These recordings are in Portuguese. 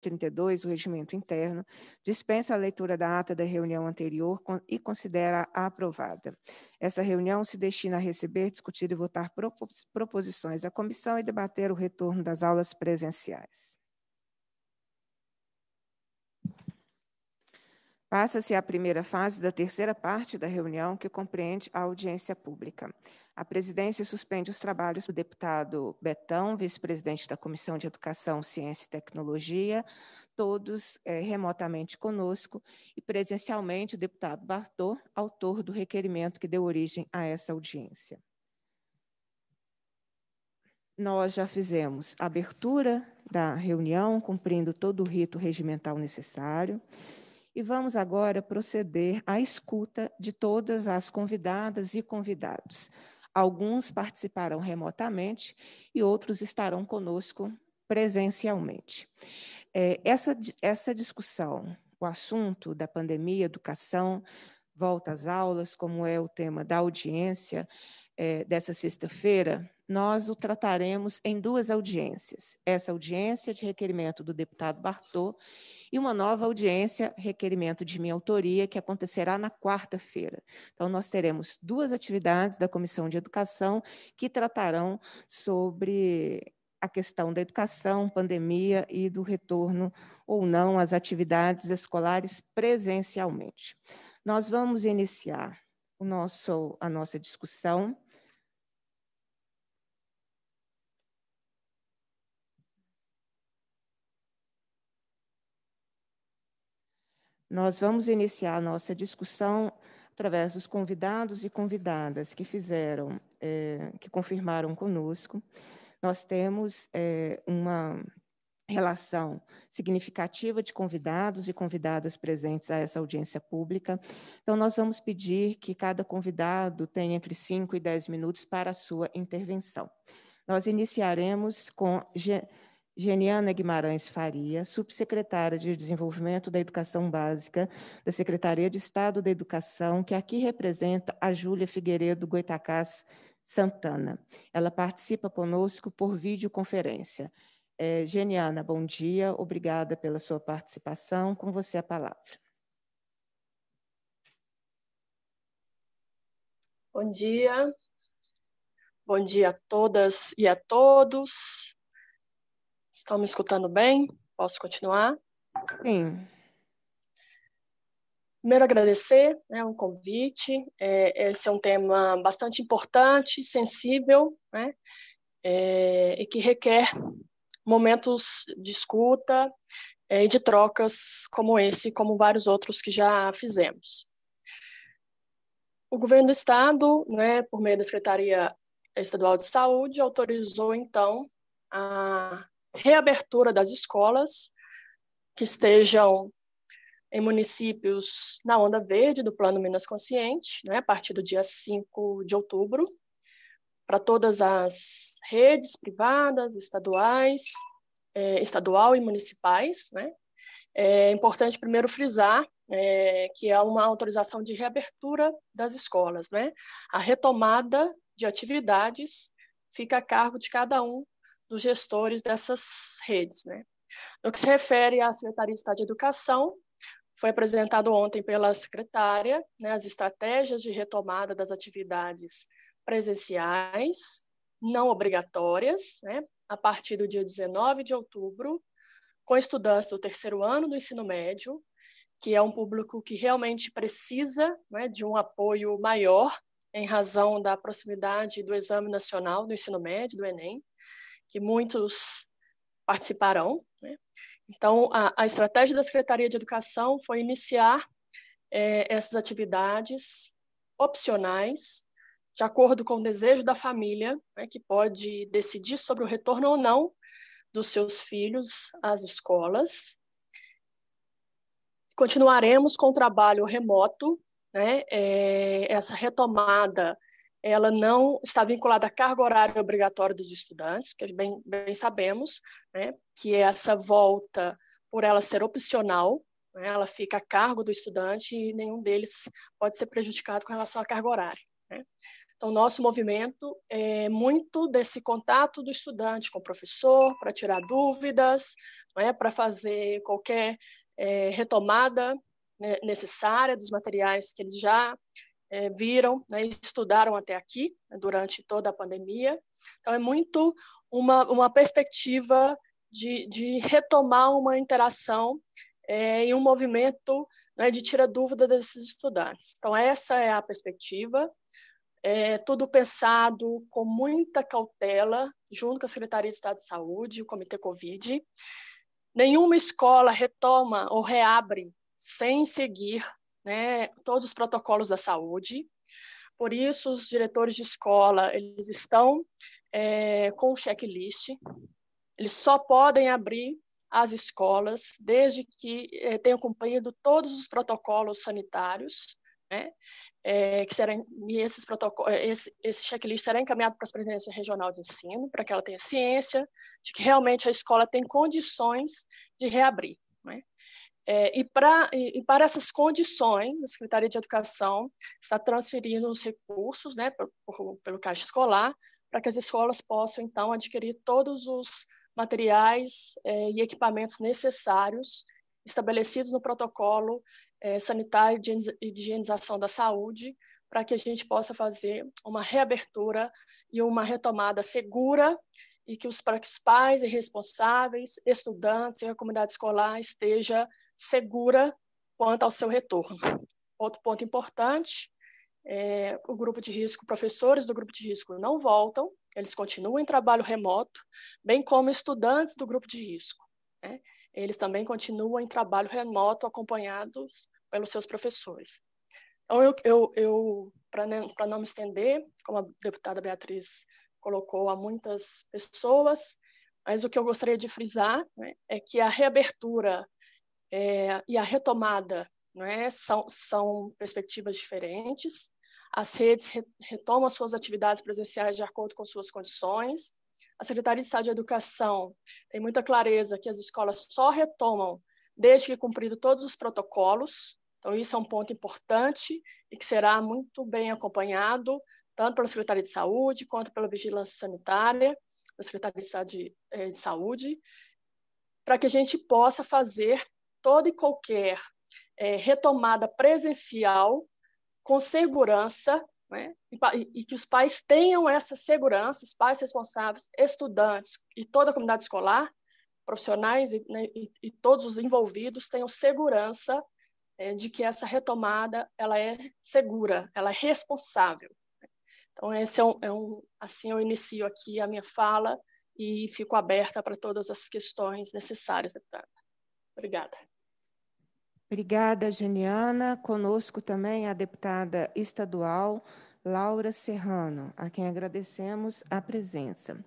32, o Regimento Interno, dispensa a leitura da ata da reunião anterior e considera a aprovada. Essa reunião se destina a receber, discutir e votar proposições da comissão e debater o retorno das aulas presenciais. Passa-se à primeira fase da terceira parte da reunião, que compreende a audiência pública. A presidência suspende os trabalhos do deputado Betão, vice-presidente da Comissão de Educação, Ciência e Tecnologia, todos é, remotamente conosco, e presencialmente o deputado Bartô, autor do requerimento que deu origem a essa audiência. Nós já fizemos a abertura da reunião, cumprindo todo o rito regimental necessário. E vamos agora proceder à escuta de todas as convidadas e convidados. Alguns participarão remotamente e outros estarão conosco presencialmente. É, essa, essa discussão, o assunto da pandemia, educação, volta às aulas, como é o tema da audiência é, dessa sexta-feira, nós o trataremos em duas audiências. Essa audiência de requerimento do deputado Bartô e uma nova audiência, requerimento de minha autoria, que acontecerá na quarta-feira. Então, nós teremos duas atividades da Comissão de Educação que tratarão sobre a questão da educação, pandemia e do retorno ou não às atividades escolares presencialmente. Nós vamos iniciar o nosso, a nossa discussão. Nós vamos iniciar a nossa discussão através dos convidados e convidadas que fizeram, é, que confirmaram conosco. Nós temos é, uma relação significativa de convidados e convidadas presentes a essa audiência pública. Então, nós vamos pedir que cada convidado tenha entre 5 e 10 minutos para a sua intervenção. Nós iniciaremos com Geniana Guimarães Faria, subsecretária de Desenvolvimento da Educação Básica da Secretaria de Estado da Educação, que aqui representa a Júlia Figueiredo Goitacás Santana. Ela participa conosco por videoconferência. É, Geniana, bom dia. Obrigada pela sua participação. Com você a palavra. Bom dia. Bom dia a todas e a todos. Estão me escutando bem? Posso continuar? Sim. Primeiro, agradecer né, o convite. É, esse é um tema bastante importante, sensível, né, é, e que requer momentos de escuta é, e de trocas como esse, como vários outros que já fizemos. O governo do estado, né, por meio da Secretaria Estadual de Saúde, autorizou então a reabertura das escolas que estejam em municípios na onda verde do Plano Minas Consciente, né, a partir do dia 5 de outubro, para todas as redes privadas, estaduais, é, estadual e municipais. Né? É importante primeiro frisar é, que é uma autorização de reabertura das escolas. Né? A retomada de atividades fica a cargo de cada um dos gestores dessas redes. Né? No que se refere à Secretaria de Estado de Educação, foi apresentado ontem pela secretária né, as estratégias de retomada das atividades presenciais, não obrigatórias, né, a partir do dia 19 de outubro, com estudantes do terceiro ano do ensino médio, que é um público que realmente precisa né, de um apoio maior em razão da proximidade do Exame Nacional do Ensino Médio, do Enem, que muitos participarão. Né? Então, a, a, estratégia da Secretaria de Educação foi iniciar eh, essas atividades opcionais de acordo com o desejo da família, né, que pode decidir sobre o retorno ou não dos seus filhos às escolas. Continuaremos com o trabalho remoto, né, é, essa retomada ela não está vinculada à carga horária obrigatória dos estudantes, que bem, bem sabemos, né, que essa volta, por ela ser opcional, né, ela fica a cargo do estudante e nenhum deles pode ser prejudicado com relação à carga horária. Né? Então, nosso movimento é muito desse contato do estudante com o professor, para tirar dúvidas, é? para fazer qualquer é, retomada né, necessária dos materiais que eles já é, viram né, e estudaram até aqui, né, durante toda a pandemia. Então, é muito uma, uma perspectiva de, de retomar uma interação é, e um movimento é? de tira dúvida desses estudantes. Então, essa é a perspectiva é, tudo pensado com muita cautela, junto com a Secretaria de Estado de Saúde, o Comitê Covid. Nenhuma escola retoma ou reabre sem seguir né, todos os protocolos da saúde. Por isso, os diretores de escola eles estão é, com o checklist. Eles só podem abrir as escolas desde que é, tenham cumprido todos os protocolos sanitários né? É, que será, e esses protocolos, é, esse, esse checklist será encaminhado para a Superintendência Regional de Ensino, para que ela tenha ciência de que realmente a escola tem condições de reabrir. Né? É, e, pra, e, e, para essas condições, a Secretaria de Educação está transferindo os recursos né, por, por, pelo Caixa Escolar, para que as escolas possam, então, adquirir todos os materiais é, e equipamentos necessários estabelecidos no protocolo é, sanitário de higienização da saúde, para que a gente possa fazer uma reabertura e uma retomada segura e que os, para que os pais e responsáveis, estudantes e a comunidade escolar esteja segura quanto ao seu retorno. Outro ponto importante, é, o grupo de risco, professores do grupo de risco não voltam, eles continuam em trabalho remoto, bem como estudantes do grupo de risco. Né? eles também continuam em trabalho remoto, acompanhados pelos seus professores. Então, eu, eu, eu para não, me estender, como a deputada Beatriz colocou a muitas pessoas, mas o que eu gostaria de frisar né, é que a reabertura é, e a retomada né, são, são perspectivas diferentes. As redes re, retomam suas atividades presenciais de acordo com suas condições, a Secretaria de Estado de Educação tem muita clareza que as escolas só retomam desde que cumprido todos os protocolos. Então, isso é um ponto importante e que será muito bem acompanhado, tanto pela Secretaria de Saúde quanto pela Vigilância Sanitária da Secretaria de Estado de, eh, de Saúde, para que a gente possa fazer toda e qualquer eh, retomada presencial com segurança né? E, e, que os pais tenham essa segurança, os pais responsáveis, estudantes e toda a comunidade escolar, profissionais e, né, e, e todos os envolvidos tenham segurança é, de que essa retomada ela é segura, ela é responsável. Então esse é um, é um assim eu inicio aqui a minha fala e fico aberta para todas as questões necessárias, deputada. Obrigada. Obrigada, Geniana. Conosco também a deputada estadual Laura Serrano, a quem agradecemos a presença.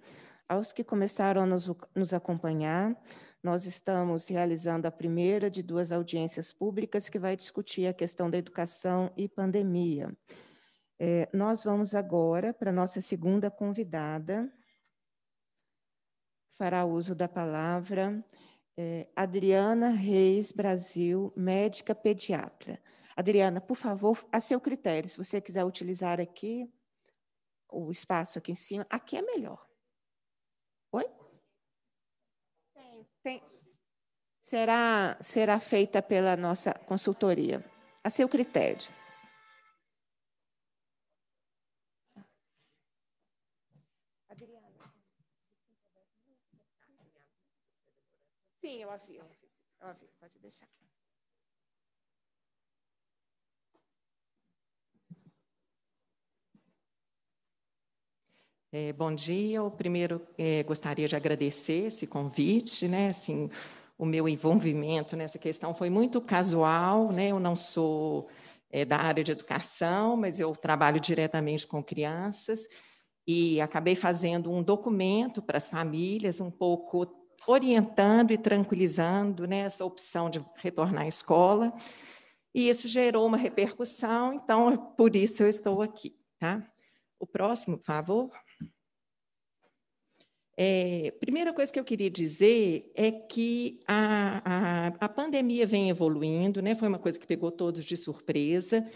Aos que começaram a nos, nos acompanhar, nós estamos realizando a primeira de duas audiências públicas que vai discutir a questão da educação e pandemia. É, nós vamos agora para a nossa segunda convidada, fará uso da palavra é, Adriana Reis Brasil, médica pediatra. Adriana, por favor, a seu critério, se você quiser utilizar aqui o espaço aqui em cima, aqui é melhor. Oi? Tem. Tem. Será, será feita pela nossa consultoria. A seu critério. Sim, eu aviso. Eu aviso, eu pode deixar. É, bom dia. Eu primeiro é, gostaria de agradecer esse convite, né? Assim, o meu envolvimento nessa questão foi muito casual, né? Eu não sou é, da área de educação, mas eu trabalho diretamente com crianças e acabei fazendo um documento para as famílias, um pouco orientando e tranquilizando né, essa opção de retornar à escola. E isso gerou uma repercussão, então por isso eu estou aqui. Tá? O próximo, por favor. É, primeira coisa que eu queria dizer é que a, a, a pandemia vem evoluindo, né? foi uma coisa que pegou todos de surpresa,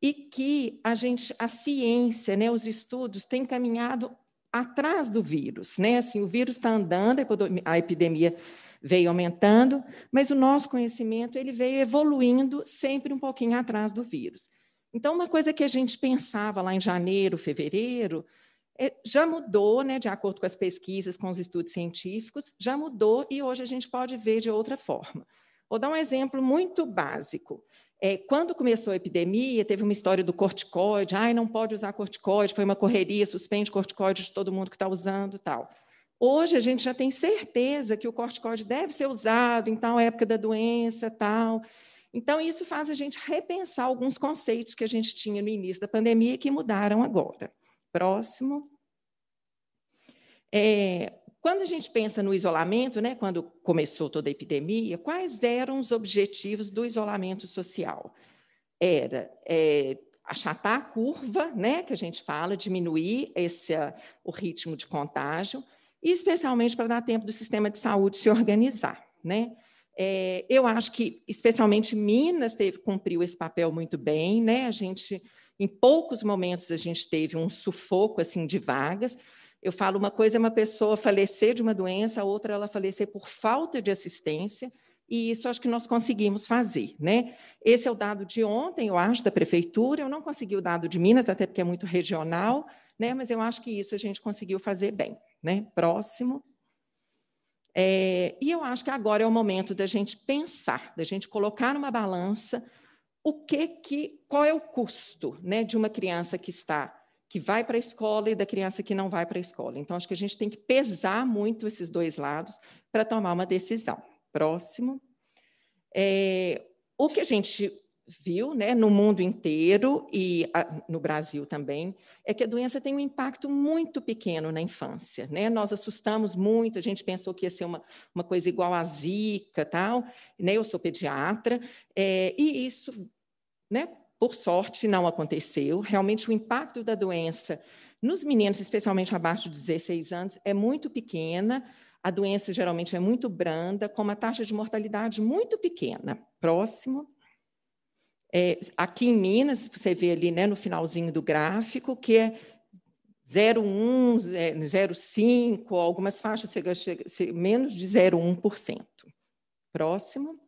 e que a gente, a ciência, né, os estudos têm caminhado atrás do vírus, né? Assim, o vírus está andando, a epidemia veio aumentando, mas o nosso conhecimento ele veio evoluindo sempre um pouquinho atrás do vírus. Então, uma coisa que a gente pensava lá em janeiro, fevereiro, é, já mudou, né, de acordo com as pesquisas, com os estudos científicos, já mudou e hoje a gente pode ver de outra forma. Vou dar um exemplo muito básico. É, quando começou a epidemia, teve uma história do corticoide, ai, não pode usar corticoide, foi uma correria, suspende corticoide de todo mundo que está usando tal. Hoje a gente já tem certeza que o corticoide deve ser usado em tal época da doença, tal. Então, isso faz a gente repensar alguns conceitos que a gente tinha no início da pandemia que mudaram agora. Próximo. É, quando a gente pensa no isolamento, né, quando começou toda a epidemia, quais eram os objetivos do isolamento social? Era é, achatar a curva, né, que a gente fala, diminuir esse, ah, o ritmo de contágio, e especialmente para dar tempo do sistema de saúde se organizar. Né? É, eu acho que, especialmente, Minas teve, cumpriu esse papel muito bem. Né? A gente, em poucos momentos, a gente teve um sufoco assim de vagas, eu falo, uma coisa é uma pessoa falecer de uma doença, a outra ela falecer por falta de assistência, e isso acho que nós conseguimos fazer, né? Esse é o dado de ontem, eu acho, da prefeitura. Eu não consegui o dado de Minas, até porque é muito regional, né? Mas eu acho que isso a gente conseguiu fazer bem, né? Próximo. É, e eu acho que agora é o momento da gente pensar, da gente colocar numa balança o que que qual é o custo, né, de uma criança que está que vai para a escola e da criança que não vai para a escola. Então, acho que a gente tem que pesar muito esses dois lados para tomar uma decisão. Próximo. É, o que a gente viu né, no mundo inteiro e a, ah, no Brasil também é que a doença tem um impacto muito pequeno na infância. Né? Nós assustamos muito, a gente pensou que ia ser uma, uma coisa igual à zika tal. Né? Eu sou pediatra, é, e isso né, por sorte, não aconteceu. Realmente, o impacto da doença nos meninos, especialmente abaixo de 16 anos, é muito pequena. A doença geralmente é muito branda, com uma taxa de mortalidade muito pequena. Próximo. É, aqui em Minas, você vê ali né, no finalzinho do gráfico, que é 0,1, 0,5, algumas faixas chega, chega, menos de 0,1%. Próximo.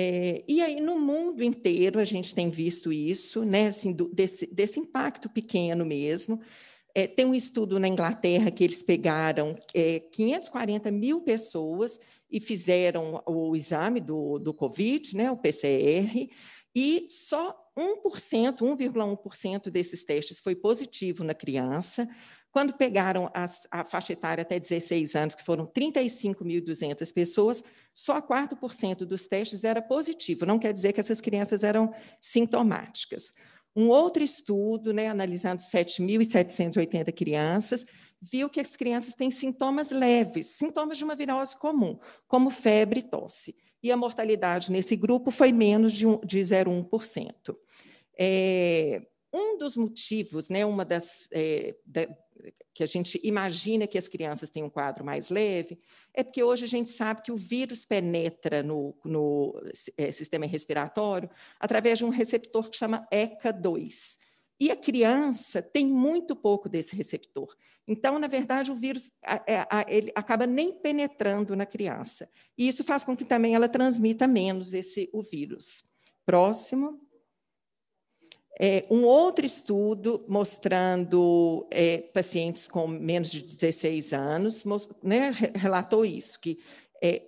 É, e aí, no mundo inteiro, a gente tem visto isso, né, assim, do, desse, desse impacto pequeno mesmo. É, tem um estudo na Inglaterra que eles pegaram é, 540 mil pessoas e fizeram o exame do, do Covid, né, o PCR, e só 1%, 1,1% desses testes foi positivo na criança. Quando pegaram as, a faixa etária até 16 anos, que foram 35.200 pessoas, só 4% dos testes era positivo. Não quer dizer que essas crianças eram sintomáticas. Um outro estudo, né, analisando 7.780 crianças, viu que as crianças têm sintomas leves, sintomas de uma virose comum, como febre e tosse. E a mortalidade nesse grupo foi menos de, um, de 0,1%. É, um dos motivos, né, uma das é, da, que a gente imagina que as crianças têm um quadro mais leve, é porque hoje a gente sabe que o vírus penetra no, no é, sistema respiratório através de um receptor que chama ECA2. E a criança tem muito pouco desse receptor. Então, na verdade, o vírus é, ele acaba nem penetrando na criança. E isso faz com que também ela transmita menos esse o vírus. Próximo. É, um outro estudo mostrando é, pacientes com menos de 16 anos né, relatou isso, que é,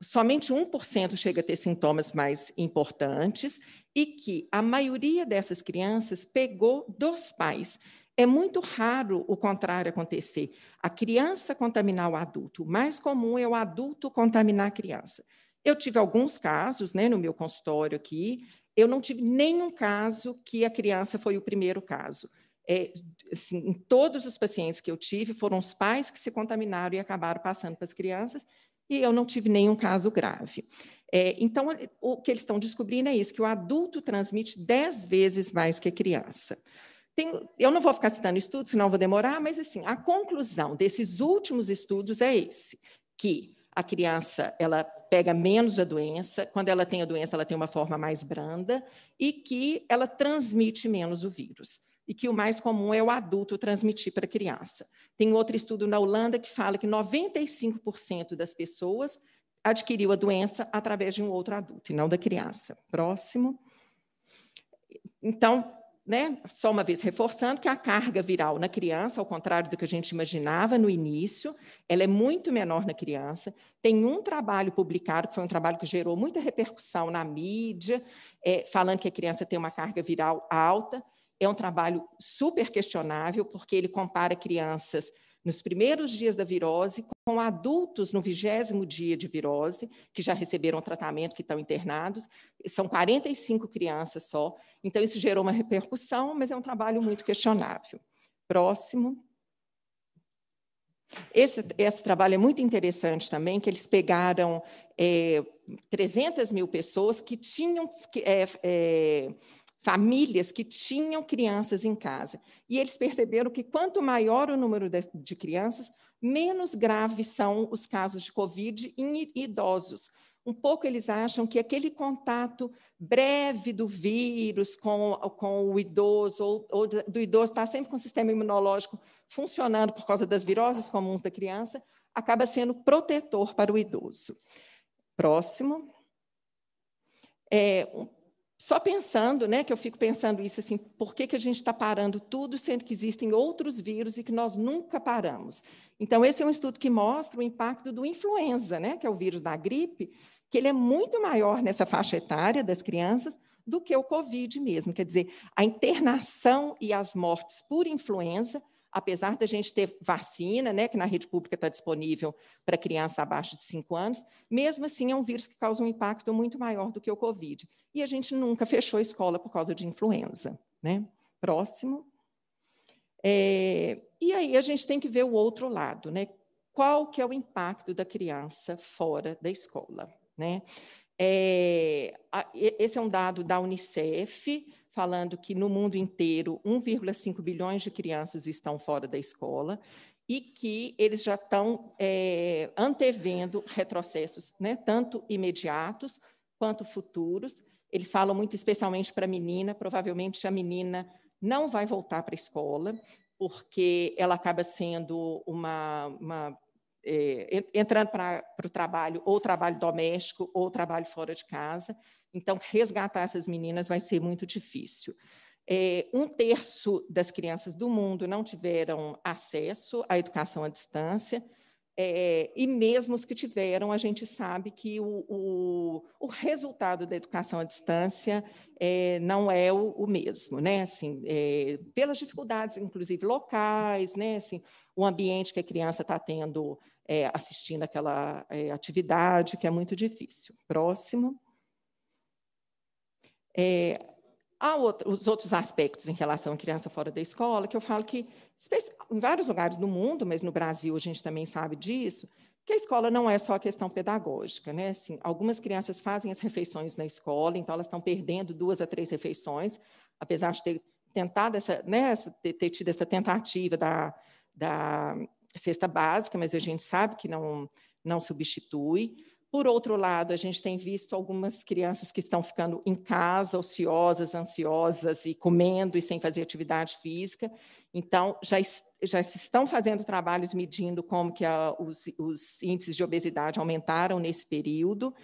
somente 1% chega a ter sintomas mais importantes e que a maioria dessas crianças pegou dos pais. É muito raro o contrário acontecer. A criança contaminar o adulto. O mais comum é o adulto contaminar a criança. Eu tive alguns casos né, no meu consultório aqui eu não tive nenhum caso que a criança foi o primeiro caso. É, assim, em todos os pacientes que eu tive, foram os pais que se contaminaram e acabaram passando para as crianças, e eu não tive nenhum caso grave. É, então, o que eles estão descobrindo é isso, que o adulto transmite 10 vezes mais que a criança. Tem, eu não vou ficar citando estudos, senão vou demorar, mas assim, a conclusão desses últimos estudos é esse, que a criança ela pega menos a doença, quando ela tem a doença, ela tem uma forma mais branda e que ela transmite menos o vírus. E que o mais comum é o adulto transmitir para a criança. Tem outro estudo na Holanda que fala que 95% das pessoas adquiriu a doença através de um outro adulto e não da criança. Próximo. Então, né? Só uma vez reforçando que a carga viral na criança, ao contrário do que a gente imaginava no início, ela é muito menor na criança. Tem um trabalho publicado, que foi um trabalho que gerou muita repercussão na mídia, é, falando que a criança tem uma carga viral alta. É um trabalho super questionável, porque ele compara crianças nos primeiros dias da virose, com adultos no vigésimo dia de virose, que já receberam tratamento, que estão internados. São 45 crianças só. Então, isso gerou uma repercussão, mas é um trabalho muito questionável. Próximo. Esse, esse trabalho é muito interessante também, que eles pegaram é, eh, 300 mil pessoas que tinham é, é, famílias que tinham crianças em casa. E eles perceberam que quanto maior o número de, de crianças, menos graves são os casos de Covid em idosos. Um pouco eles acham que aquele contato breve do vírus com, com o idoso, ou, ou do idoso estar tá sempre com o sistema imunológico funcionando por causa das viroses comuns da criança, acaba sendo protetor para o idoso. Próximo. É, só pensando, né, que eu fico pensando isso assim, por que, que a gente está parando tudo, sendo que existem outros vírus e que nós nunca paramos? Então, esse é um estudo que mostra o impacto do influenza, né, que é o vírus da gripe, que ele é muito maior nessa faixa etária das crianças do que o Covid mesmo. Quer dizer, a internação e as mortes por influenza apesar da gente ter vacina, né, que na rede pública está disponível para criança abaixo de 5 anos, mesmo assim é um vírus que causa um impacto muito maior do que o Covid. E a gente nunca fechou a escola por causa de influenza. Né? Próximo. É, e aí a gente tem que ver o outro lado, né? Qual que é o impacto da criança fora da escola, né? É, a, esse é um dado da Unicef, falando que no mundo inteiro 1,5 bilhões de crianças estão fora da escola e que eles já estão é, antevendo retrocessos, né, tanto imediatos quanto futuros. Eles falam muito especialmente para a menina, provavelmente a menina não vai voltar para a escola, porque ela acaba sendo uma, uma é, entrando para o trabalho, ou trabalho doméstico, ou trabalho fora de casa. Então, resgatar essas meninas vai ser muito difícil. É, um terço das crianças do mundo não tiveram acesso à educação à distância. É, é, e mesmo os que tiveram, a gente sabe que o, o, o resultado da educação à distância é, não é o, o, mesmo, né? Assim, é, pelas dificuldades, inclusive locais, né? Assim, o ambiente que a criança está tendo é, assistindo aquela é, atividade, que é muito difícil. Próximo. É, Há outro, os outros aspectos em relação à criança fora da escola, que eu falo que, em vários lugares do mundo, mas no Brasil a gente também sabe disso, que a escola não é só a questão pedagógica, né? Assim, algumas crianças fazem as refeições na escola, então elas estão perdendo duas a três refeições, apesar de ter tentado essa, né, ter tido essa tentativa da, da cesta básica, mas a gente sabe que não, não substitui. Por outro lado, a gente tem visto algumas crianças que estão ficando em casa, ociosas, ansiosas e comendo e sem fazer atividade física. Então, já, já se estão fazendo trabalhos medindo como que a, os, os índices de obesidade aumentaram nesse período,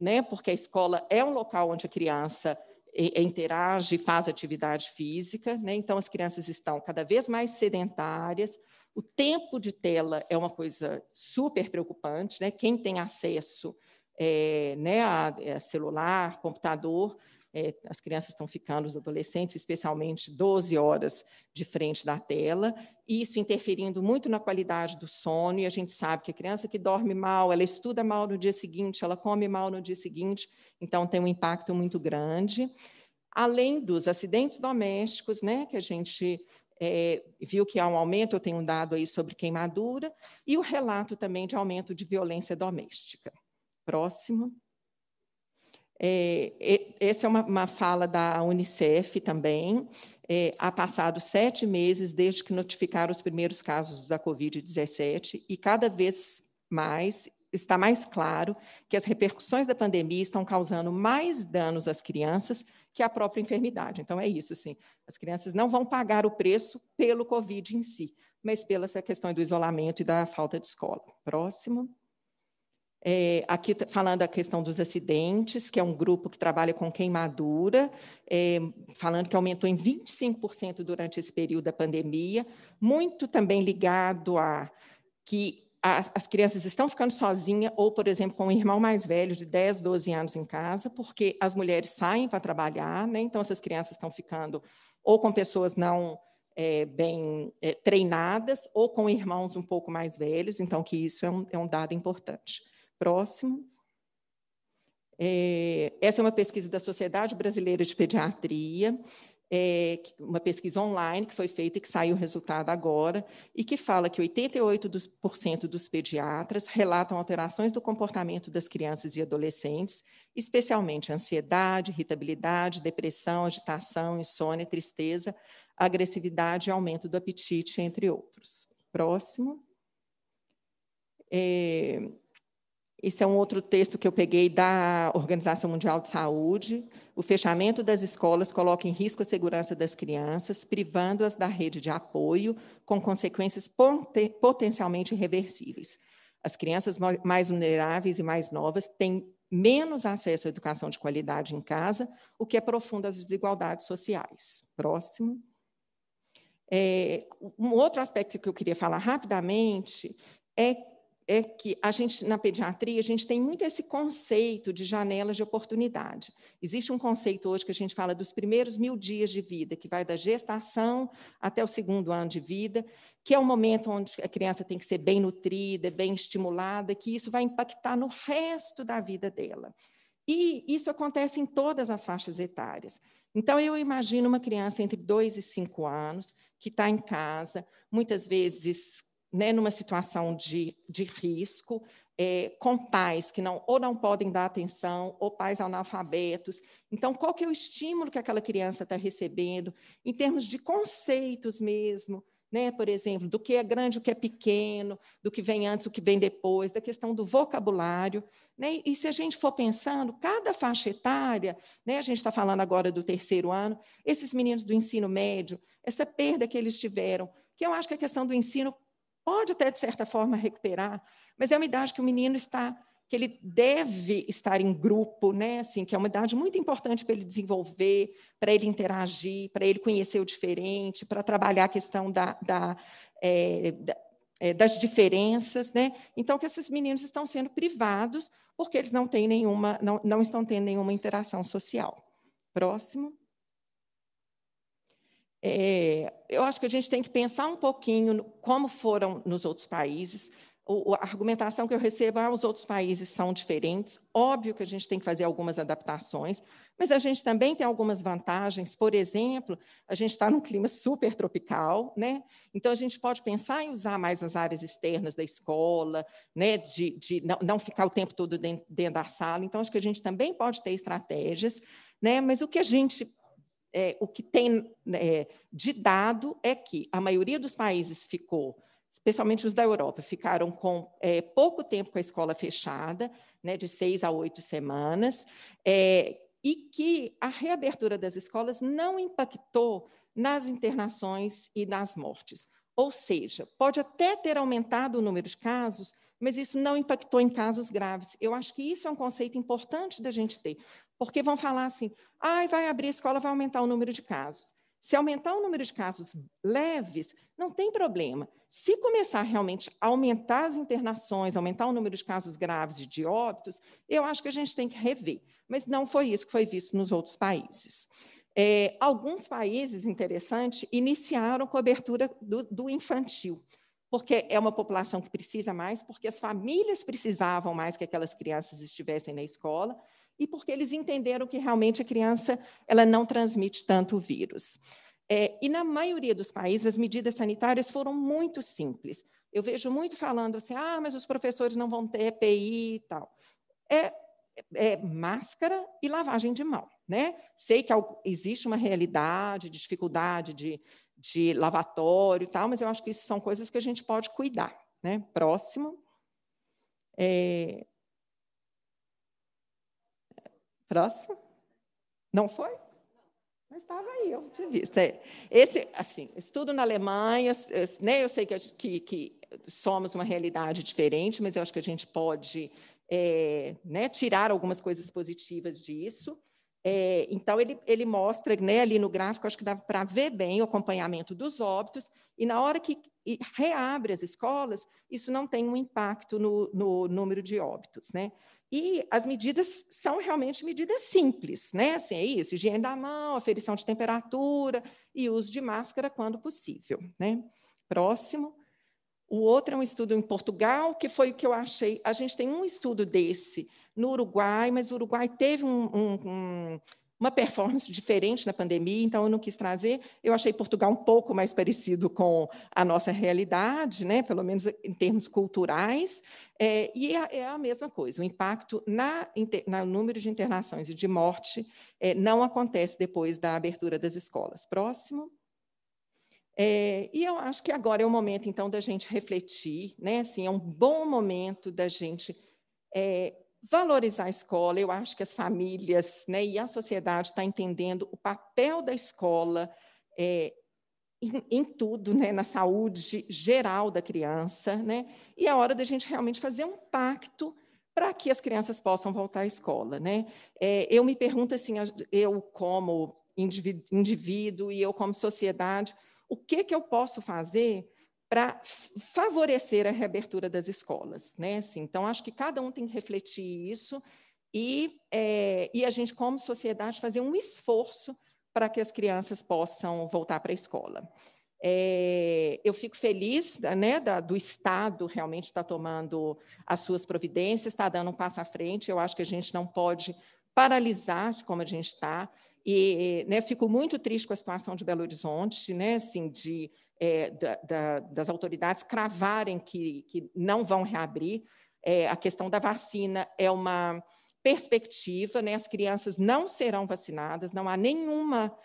né? porque a escola é um local onde a criança interage, faz atividade física, né? então as crianças estão cada vez mais sedentárias, o tempo de tela é uma coisa super preocupante, né? Quem tem acesso é, né, a, a, é, celular, computador, é, as crianças estão ficando, os adolescentes, especialmente 12 horas de frente da tela, isso interferindo muito na qualidade do sono, e a gente sabe que a criança que dorme mal, ela estuda mal no dia seguinte, ela come mal no dia seguinte, então tem um impacto muito grande além dos acidentes domésticos, né, que a gente é, viu que há um aumento, eu tenho um dado aí sobre queimadura, e o relato também de aumento de violência doméstica. Próximo. É, essa é uma, uma, fala da Unicef também. É, há passado sete meses desde que notificaram os primeiros casos da Covid-17 e cada vez mais está mais claro que as repercussões da pandemia estão causando mais danos às crianças que a própria enfermidade. Então, é isso, sim. As crianças não vão pagar o preço pelo Covid em si, mas pela questão do isolamento e da falta de escola. Próximo. É, aqui tá falando da questão dos acidentes, que é um grupo que trabalha com queimadura, é, falando que aumentou em 25% durante esse período da pandemia, muito também ligado a que as, crianças estão ficando sozinhas, ou, por exemplo, com um irmão mais velho, de 10, 12 anos em casa, porque as mulheres saem para trabalhar, né? então essas crianças estão ficando ou com pessoas não é, bem é, treinadas, ou com irmãos um pouco mais velhos, então que isso é um, é um dado importante. Próximo. É, essa é uma pesquisa da Sociedade Brasileira de Pediatria, é, uma pesquisa online que foi feita e que saiu o resultado agora, e que fala que 88% dos pediatras relatam alterações do comportamento das crianças e adolescentes, especialmente ansiedade, irritabilidade, depressão, agitação, insônia, tristeza, agressividade e aumento do apetite, entre outros. Próximo. É, esse é um outro texto que eu peguei da Organização Mundial de Saúde, o fechamento das escolas coloca em risco a segurança das crianças, privando-as da rede de apoio, com consequências potencialmente irreversíveis. As crianças mais vulneráveis e mais novas têm menos acesso à educação de qualidade em casa, o que aprofunda as desigualdades sociais. Próximo. É, um outro aspecto que eu queria falar rapidamente é é que a gente, na pediatria, a gente tem muito esse conceito de janelas de oportunidade. Existe um conceito hoje que a gente fala dos primeiros mil dias de vida, que vai da gestação até o segundo ano de vida, que é o momento onde a criança tem que ser bem nutrida, bem estimulada, que isso vai impactar no resto da vida dela. E isso acontece em todas as faixas etárias. Então, eu imagino uma criança entre 2 e 5 anos, que está em casa, muitas vezes né, numa situação de, de risco, é, com pais que não ou não podem dar atenção, ou pais analfabetos. Então, qual que é o estímulo que aquela criança está recebendo, em termos de conceitos mesmo, né, por exemplo, do que é grande, o que é pequeno, do que vem antes, o que vem depois, da questão do vocabulário. Né? E se a gente for pensando, cada faixa etária, né, a gente está falando agora do terceiro ano, esses meninos do ensino médio, essa perda que eles tiveram, que eu acho que a questão do ensino pode até, de certa forma, recuperar, mas é uma idade que o menino está, que ele deve estar em grupo, né? Assim, que é uma idade muito importante para ele desenvolver, para ele interagir, para ele conhecer o diferente, para trabalhar a questão da, da, é, da é, das diferenças, né? Então, que esses meninos estão sendo privados porque eles não têm nenhuma, não, não estão tendo nenhuma interação social. Próximo. É, eu acho que a gente tem que pensar um pouquinho como foram nos outros países. O, a argumentação que eu recebo, ah, os outros países são diferentes. Óbvio que a gente tem que fazer algumas adaptações, mas a gente também tem algumas vantagens. Por exemplo, a gente está num clima super tropical, né? Então a gente pode pensar em usar mais as áreas externas da escola, né? De, de não, não ficar o tempo todo dentro, dentro da sala. Então acho que a gente também pode ter estratégias, né? Mas o que a gente é, o que tem né, é, de dado é que a maioria dos países ficou, especialmente os da Europa, ficaram com é, pouco tempo com a escola fechada, né, de seis a oito semanas, é, e que a reabertura das escolas não impactou nas internações e nas mortes. Ou seja, pode até ter aumentado o número de casos, mas isso não impactou em casos graves. Eu acho que isso é um conceito importante da gente ter, porque vão falar assim: ah, vai abrir a escola, vai aumentar o número de casos. Se aumentar o número de casos leves, não tem problema. Se começar realmente a aumentar as internações, aumentar o número de casos graves e de óbitos, eu acho que a gente tem que rever. Mas não foi isso que foi visto nos outros países. É, alguns países, interessante, iniciaram cobertura do, do infantil porque é uma população que precisa mais, porque as famílias precisavam mais que aquelas crianças estivessem na escola e porque eles entenderam que realmente a criança ela não transmite tanto o vírus. É, e na maioria dos países, as medidas sanitárias foram muito simples. Eu vejo muito falando assim: ah, mas os professores não vão ter EPI e tal. É, é máscara e lavagem de mão. Né? Sei que existe uma realidade de dificuldade de, de lavatório e tal, mas eu acho que isso são coisas que a gente pode cuidar. Né? Próximo. É... Próximo? Não foi? Mas estava aí, eu tinha visto. É. Esse, assim, estudo na Alemanha, né, eu sei que, que, que, somos uma realidade diferente, mas eu acho que a gente pode é, né, tirar algumas coisas positivas disso. É, então, ele, ele mostra né, ali no gráfico, acho que dá para ver bem o acompanhamento dos óbitos, e na hora que reabre as escolas, isso não tem um impacto no, no número de óbitos. Né? E as medidas são realmente medidas simples, né? Assim, é isso: higiene da mão, aferição de temperatura e uso de máscara quando possível. Né? Próximo. O outro é um estudo em Portugal, que foi o que eu achei. A gente tem um estudo desse no Uruguai, mas o Uruguai teve um, um, um, uma performance diferente na pandemia, então eu não quis trazer. Eu achei Portugal um pouco mais parecido com a nossa realidade, né? pelo menos em termos culturais, é, e é, é, a mesma coisa. O impacto na, na número de internações e de morte é, não acontece depois da abertura das escolas. Próximo. É, e eu acho que agora é o momento, então, da gente refletir, né? Assim, é um bom momento da gente é, valorizar a escola, eu acho que as famílias né, e a sociedade estão tá entendendo o papel da escola é, em, em, tudo, né, na saúde geral da criança, né, e é hora da gente realmente fazer um pacto para que as crianças possam voltar à escola. Né? É, eu me pergunto, assim, eu como indivíduo, indivíduo e eu como sociedade, o que, que eu posso fazer para favorecer a reabertura das escolas. Né? Assim, então, acho que cada um tem que refletir isso e, é, e a gente, como sociedade, fazer um esforço para que as crianças possam voltar para a escola. É, eu fico feliz né, da, do Estado realmente estar tá tomando as suas providências, está dando um passo à frente. Eu acho que a gente não pode paralisar como a gente está. E né, fico muito triste com a situação de Belo Horizonte, né, assim, de, é, da, da, das autoridades cravarem que, que não vão reabrir. É, a questão da vacina é uma perspectiva, né, as crianças não serão vacinadas, não há nenhuma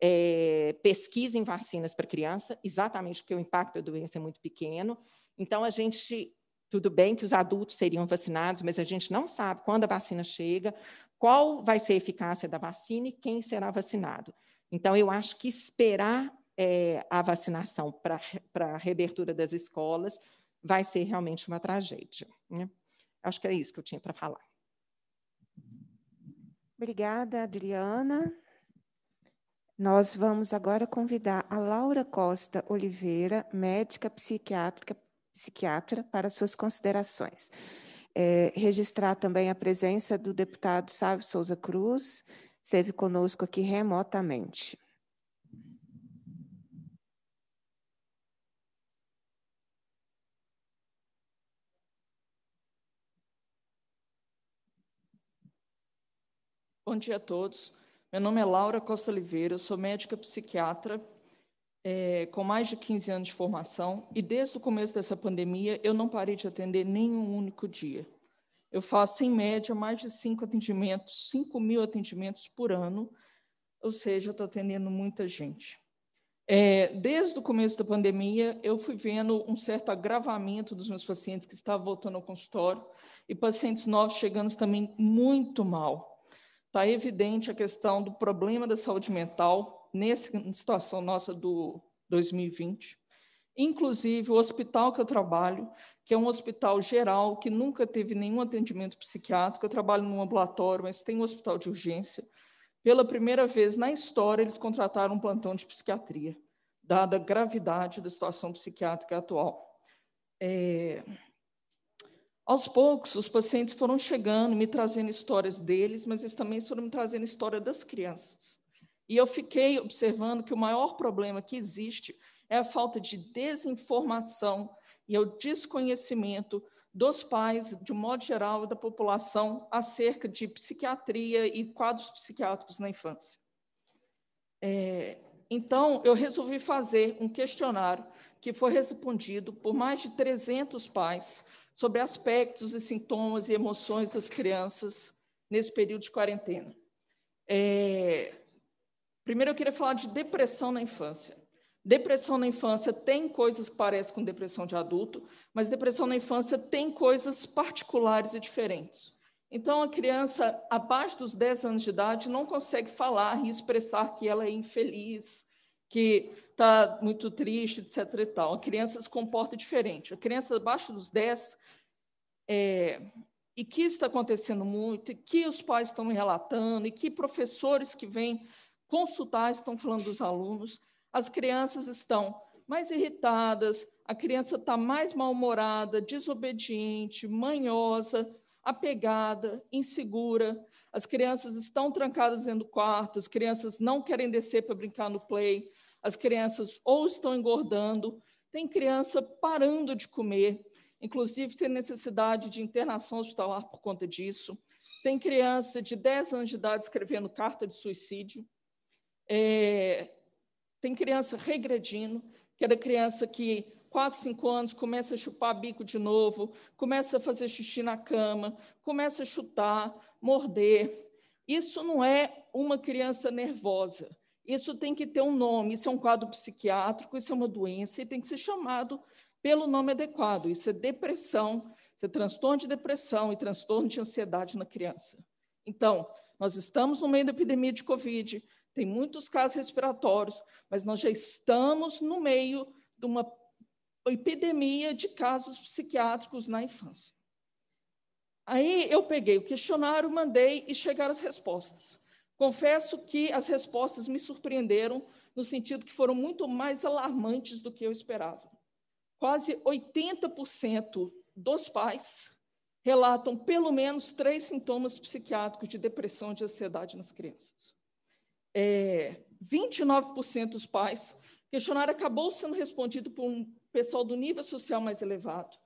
é, pesquisa em vacinas para criança, exatamente porque o impacto da doença é muito pequeno. Então, a gente tudo bem que os adultos seriam vacinados, mas a gente não sabe quando a vacina chega qual vai ser a eficácia da vacina e quem será vacinado. Então, eu acho que esperar é, a vacinação para a reabertura das escolas vai ser realmente uma tragédia. Né? Acho que é isso que eu tinha para falar. Obrigada, Adriana. Nós vamos agora convidar a Laura Costa Oliveira, médica psiquiátrica, psiquiatra, para suas considerações. É, registrar também a presença do deputado Sávio Souza Cruz, esteve conosco aqui remotamente. Bom dia a todos. Meu nome é Laura Costa Oliveira, eu sou médica psiquiatra é, com mais de 15 anos de formação e desde o começo dessa pandemia eu não parei de atender nenhum único dia. Eu faço, em média, mais de cinco atendimentos, 5 mil atendimentos por ano, ou seja, estou atendendo muita gente. É, desde o começo da pandemia, eu fui vendo um certo agravamento dos meus pacientes que estavam voltando ao consultório e pacientes novos chegando também muito mal. Está evidente a questão do problema da saúde mental, nessa situação nossa do 2020. Inclusive, o hospital que eu trabalho, que é um hospital geral, que nunca teve nenhum atendimento psiquiátrico, eu trabalho num ambulatório, mas tem um hospital de urgência. Pela primeira vez na história, eles contrataram um plantão de psiquiatria, dada a gravidade da situação psiquiátrica atual. É... Aos poucos, os pacientes foram chegando, me trazendo histórias deles, mas eles também foram me trazendo história das crianças. E eu fiquei observando que o maior problema que existe é a falta de desinformação e o desconhecimento dos pais, de um modo geral, da população acerca de psiquiatria e quadros psiquiátricos na infância. É, então, eu resolvi fazer um questionário que foi respondido por mais de 300 pais sobre aspectos e sintomas e emoções das crianças nesse período de quarentena. É, Primeiro, eu queria falar de depressão na infância. Depressão na infância tem coisas que parecem com depressão de adulto, mas depressão na infância tem coisas particulares e diferentes. Então, a criança abaixo dos 10 anos de idade não consegue falar e expressar que ela é infeliz, que está muito triste, etc. E tal. A criança se comporta diferente. A criança abaixo dos 10, é, e que está acontecendo muito, e que os pais estão me relatando, e que professores que vêm consultar, estão falando dos alunos, as crianças estão mais irritadas, a criança está mais mal-humorada, desobediente, manhosa, apegada, insegura. As crianças estão trancadas dentro do quarto, as crianças não querem descer para brincar no play, as crianças ou estão engordando, tem criança parando de comer, inclusive tem necessidade de internação hospitalar por conta disso. Tem criança de 10 anos de idade escrevendo carta de suicídio. É, tem criança regredindo, que aquela criança que quatro, cinco anos, começa a chupar bico de novo, começa a fazer xixi na cama, começa a chutar, morder. Isso não é uma criança nervosa. Isso tem que ter um nome. Isso é um quadro psiquiátrico, isso é uma doença e tem que ser chamado pelo nome adequado. Isso é depressão, isso é transtorno de depressão e transtorno de ansiedade na criança. Então, nós estamos no meio da epidemia de Covid, tem muitos casos respiratórios, mas nós já estamos no meio de uma epidemia de casos psiquiátricos na infância. Aí eu peguei o questionário, mandei e chegaram as respostas. Confesso que as respostas me surpreenderam, no sentido que foram muito mais alarmantes do que eu esperava. Quase 80% dos pais relatam pelo menos três sintomas psiquiátricos de depressão e de ansiedade nas crianças é, 29% dos pais. O questionário acabou sendo respondido por um pessoal do nível social mais elevado.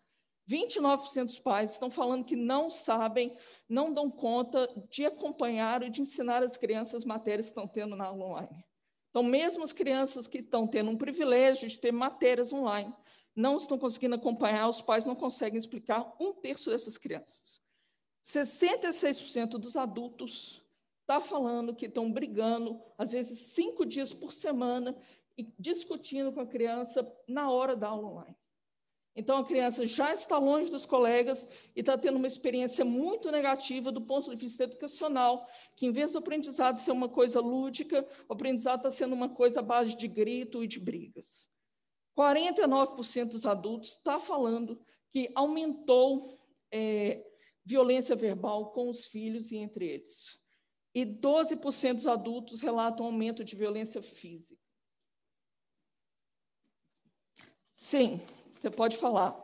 29% dos pais estão falando que não sabem, não dão conta de acompanhar e de ensinar as crianças matérias que estão tendo na aula online. Então, mesmo as crianças que estão tendo um privilégio de ter matérias online, não estão conseguindo acompanhar, os pais não conseguem explicar um terço dessas crianças. 66% dos adultos está falando que estão brigando, às vezes cinco dias por semana, e discutindo com a criança na hora da aula online. Então, a criança já está longe dos colegas e está tendo uma experiência muito negativa do ponto de vista educacional, que em vez do aprendizado ser uma coisa lúdica, o aprendizado está sendo uma coisa à base de grito e de brigas. 49% dos adultos está falando que aumentou é, violência verbal com os filhos e entre eles e 12% dos adultos relatam aumento de violência física. Sim, você pode falar.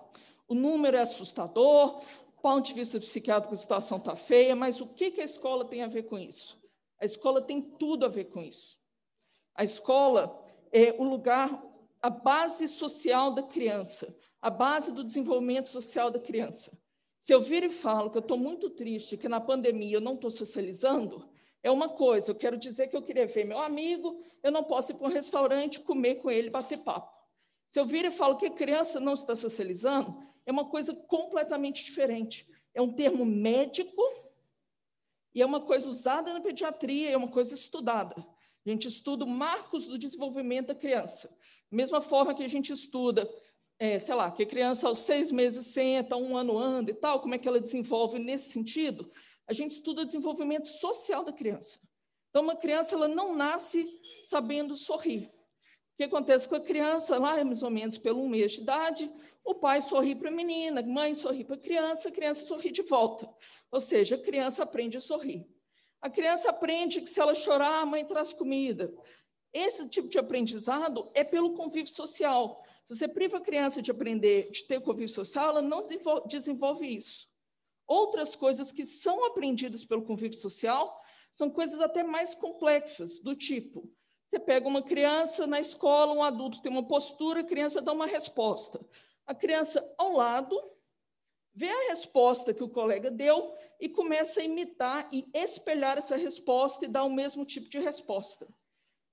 O número é assustador, ponto de vista psiquiátrico, a situação está feia, mas o que, que a escola tem a ver com isso? A escola tem tudo a ver com isso. A escola é o lugar, a base social da criança, a base do desenvolvimento social da criança. Se eu vir e falo que eu estou muito triste, que na pandemia eu não estou socializando, é uma coisa. Eu quero dizer que eu queria ver meu amigo, eu não posso ir para um restaurante, comer com ele, bater papo. Se eu vir e falo que a criança não está socializando, é uma coisa completamente diferente. É um termo médico e é uma coisa usada na pediatria, é uma coisa estudada. A gente estuda marcos do desenvolvimento da criança. Mesma forma que a gente estuda, é, sei lá, que a criança aos seis meses senta, um ano anda e tal, como é que ela desenvolve nesse sentido? a gente estuda o desenvolvimento social da criança. Então, uma criança ela não nasce sabendo sorrir. O que acontece com a criança? Lá, mais ou menos pelo um mês de idade, o pai sorri para a menina, a mãe sorri para a criança, a criança sorri de volta. Ou seja, a criança aprende a sorrir. A criança aprende que se ela chorar, a mãe traz comida. Esse tipo de aprendizado é pelo convívio social. Se você priva a criança de aprender, de ter convívio social, ela não desenvolve isso. Outras coisas que são aprendidas pelo convívio social são coisas até mais complexas, do tipo: você pega uma criança na escola, um adulto tem uma postura, a criança dá uma resposta. A criança ao lado vê a resposta que o colega deu e começa a imitar e espelhar essa resposta e dar o mesmo tipo de resposta.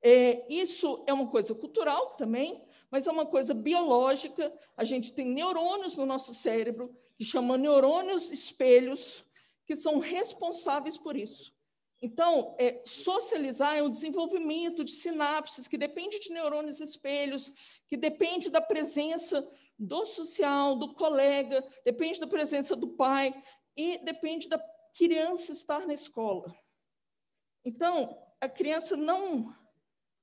É, isso é uma coisa cultural também, mas é uma coisa biológica. A gente tem neurônios no nosso cérebro que chama neurônios espelhos, que são responsáveis por isso. Então, é, socializar é o desenvolvimento de sinapses que depende de neurônios espelhos, que depende da presença do social, do colega, depende da presença do pai e depende da criança estar na escola. Então, a criança não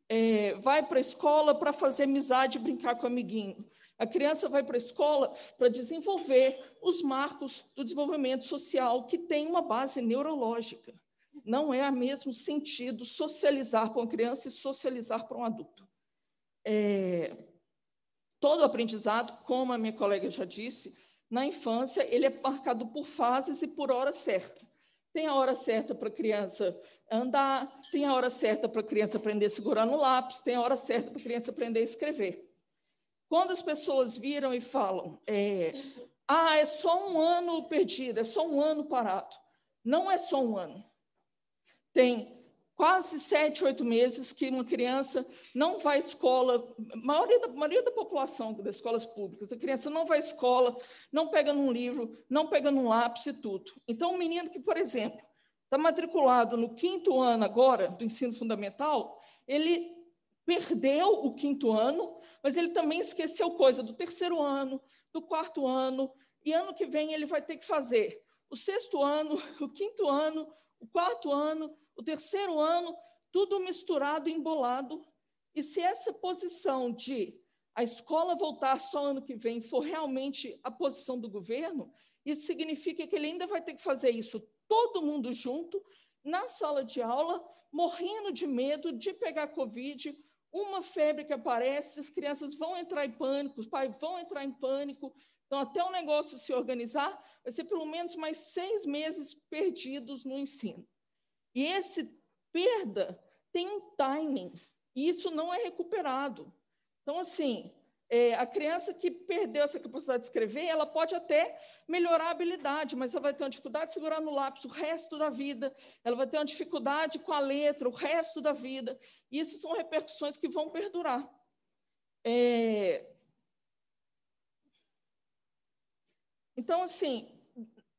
é, vai para a escola para fazer amizade e brincar com o amiguinho. A criança vai para a escola para desenvolver os marcos do desenvolvimento social, que tem uma base neurológica. Não é o mesmo sentido socializar com a criança e socializar para um adulto. É... Todo aprendizado, como a minha colega já disse, na infância, ele é marcado por fases e por hora certa. Tem a hora certa para a criança andar, tem a hora certa para a criança aprender a segurar no lápis, tem a hora certa para a criança aprender a escrever. Quando as pessoas viram e falam, é, ah, é só um ano perdido, é só um ano parado. Não é só um ano. Tem quase sete, oito meses que uma criança não vai à escola, a maioria da, a maioria da população das escolas públicas, a criança não vai à escola, não pega num livro, não pega num lápis e tudo. Então, um menino que, por exemplo, está matriculado no quinto ano agora do ensino fundamental, ele perdeu o quinto ano, mas ele também esqueceu coisa do terceiro ano, do quarto ano, e ano que vem ele vai ter que fazer o sexto ano, o quinto ano, o quarto ano, o terceiro ano, tudo misturado, embolado. E se essa posição de a escola voltar só ano que vem for realmente a posição do governo, isso significa que ele ainda vai ter que fazer isso todo mundo junto, na sala de aula, morrendo de medo de pegar Covid uma febre que aparece, as crianças vão entrar em pânico, os pais vão entrar em pânico. Então, até o negócio se organizar, vai ser pelo menos mais seis meses perdidos no ensino. E esse perda tem um timing, e isso não é recuperado. Então, assim, é, a criança que perdeu essa capacidade de escrever, ela pode até melhorar a habilidade, mas ela vai ter uma dificuldade de segurar no lápis o resto da vida, ela vai ter uma dificuldade com a letra o resto da vida. E isso são repercussões que vão perdurar. É... Então, assim,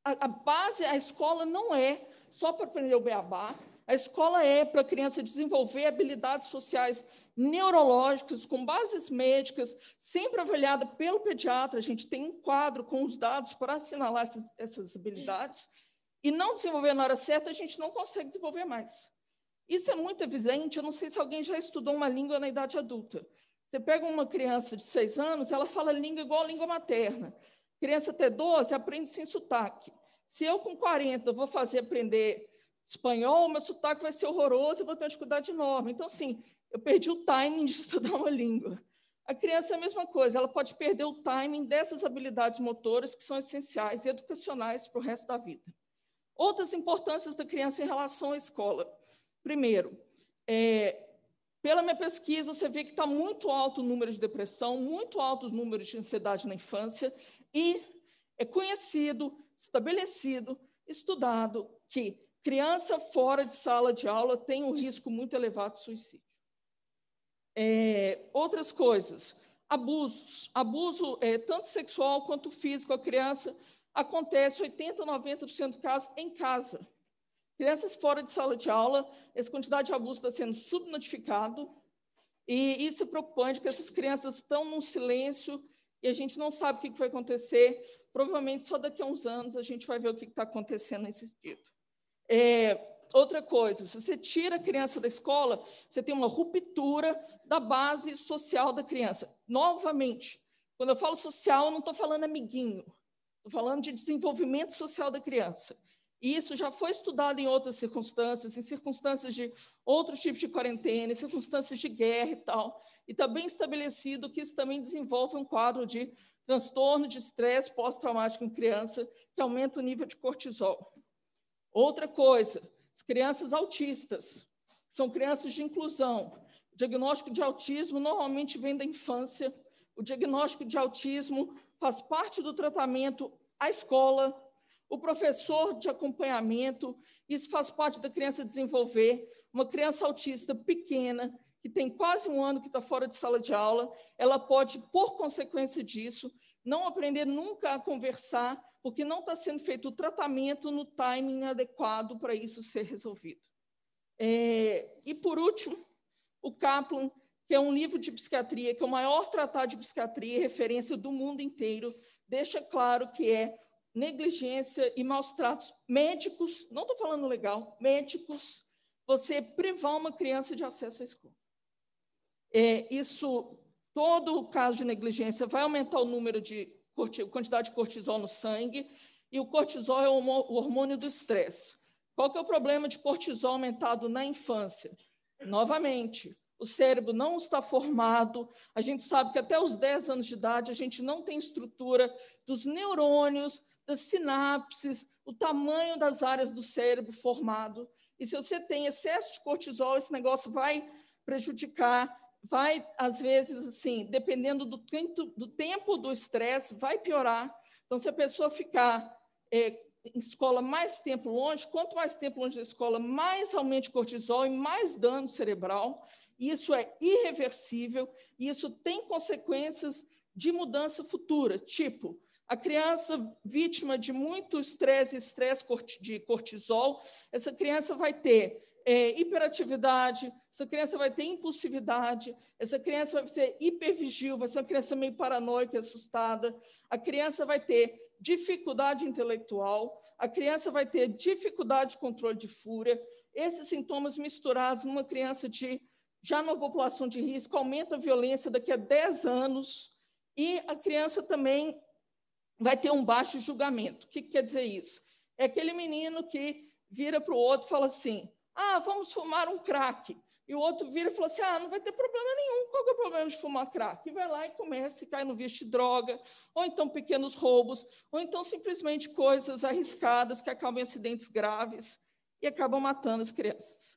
a, a base, a escola não é só para aprender o beabá, a escola é para a criança desenvolver habilidades sociais neurológicas, com bases médicas, sempre avaliada pelo pediatra. A gente tem um quadro com os dados para assinalar essas, essas habilidades. E não desenvolver na hora certa, a gente não consegue desenvolver mais. Isso é muito evidente. Eu não sei se alguém já estudou uma língua na idade adulta. Você pega uma criança de seis anos, ela fala língua igual a língua materna. Criança até 12 aprende sem sotaque. Se eu, com 40, vou fazer aprender espanhol, meu sotaque vai ser horroroso, eu vou ter uma dificuldade enorme. Então, assim, eu perdi o timing de estudar uma língua. A criança é a mesma coisa, ela pode perder o timing dessas habilidades motoras que são essenciais e educacionais para o resto da vida. Outras importâncias da criança em relação à escola. Primeiro, é, pela minha pesquisa, você vê que está muito alto o número de depressão, muito alto o número de ansiedade na infância, e é conhecido, estabelecido, estudado que criança fora de sala de aula tem um risco muito elevado de suicídio. É, outras coisas, abusos. Abuso, é, tanto sexual quanto físico, a criança acontece 80%, 90% do caso em casa. Crianças fora de sala de aula, essa quantidade de abuso está sendo subnotificado e isso é preocupante, porque essas crianças estão num silêncio e a gente não sabe o que, que vai acontecer. Provavelmente só daqui a uns anos a gente vai ver o que está acontecendo nesse sentido. É, outra coisa, se você tira a criança da escola, você tem uma ruptura da base social da criança. Novamente, quando eu falo social, eu não estou falando amiguinho, estou falando de desenvolvimento social da criança. E isso já foi estudado em outras circunstâncias, em circunstâncias de outros tipos de quarentena, em circunstâncias de guerra e tal. E está bem estabelecido que isso também desenvolve um quadro de transtorno de estresse pós-traumático em criança, que aumenta o nível de cortisol. Outra coisa, crianças autistas. São crianças de inclusão. O diagnóstico de autismo normalmente vem da infância. O diagnóstico de autismo faz parte do tratamento à escola, o professor de acompanhamento. Isso faz parte da criança desenvolver. Uma criança autista pequena, que tem quase um ano que está fora de sala de aula, ela pode, por consequência disso, não aprender nunca a conversar, porque não está sendo feito o tratamento no timing adequado para isso ser resolvido. É, e, por último, o Kaplan, que é um livro de psiquiatria, que é o maior tratado de psiquiatria e referência do mundo inteiro, deixa claro que é negligência e maus tratos médicos, não estou falando legal, médicos, você privar uma criança de acesso à escola. É, isso, todo o caso de negligência vai aumentar o número de quantidade de cortisol no sangue, e o cortisol é o hormônio do estresse. Qual que é o problema de cortisol aumentado na infância? Novamente, o cérebro não está formado, a gente sabe que até os 10 anos de idade a gente não tem estrutura dos neurônios, das sinapses, o tamanho das áreas do cérebro formado. E se você tem excesso de cortisol, esse negócio vai prejudicar vai, às vezes, assim, dependendo do, tempo do, tempo do estresse, vai piorar. Então, se a pessoa ficar é, em escola mais tempo longe, quanto mais tempo longe da escola, mais aumenta o cortisol e mais dano cerebral. Isso é irreversível e isso tem consequências de mudança futura, tipo a criança vítima de muito estresse, estresse de cortisol, essa criança vai ter é, hiperatividade, essa criança vai ter impulsividade, essa criança vai ser hipervigil, vai ser uma criança meio paranoica, assustada, a criança vai ter dificuldade intelectual, a criança vai ter dificuldade de controle de fúria, esses sintomas misturados numa criança de já numa população de risco aumenta a violência daqui a 10 anos e a criança também vai ter um baixo julgamento. O que, que quer dizer isso? É aquele menino que vira para o outro e fala assim: ah, vamos fumar um crack. E o outro vira e fala assim, ah, não vai ter problema nenhum, qual é o problema de fumar crack? E vai lá e começa e cai no vício de droga, ou então pequenos roubos, ou então simplesmente coisas arriscadas que acabam em acidentes graves e acabam matando as crianças.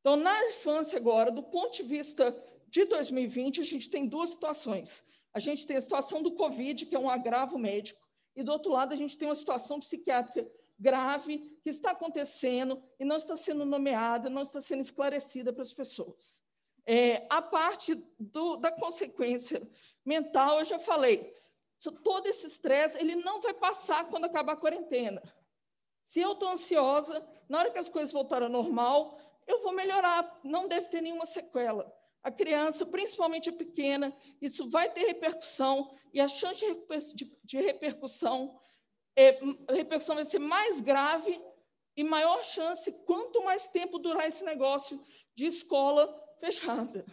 Então, na infância agora, do ponto de vista de 2020, a gente tem duas situações. A gente tem a situação do Covid, que é um agravo médico, e do outro lado a gente tem uma situação psiquiátrica grave que está acontecendo e não está sendo nomeada, não está sendo esclarecida para as pessoas. É, a parte do, da consequência mental, eu já falei, todo esse estresse, ele não vai passar quando acabar a quarentena. Se eu estou ansiosa, na hora que as coisas voltarem ao normal, eu vou melhorar, não deve ter nenhuma sequela. A criança, principalmente a pequena, isso vai ter repercussão, e a chance de repercussão é, a repercussão vai ser mais grave e maior chance, quanto mais tempo durar esse negócio de escola fechada.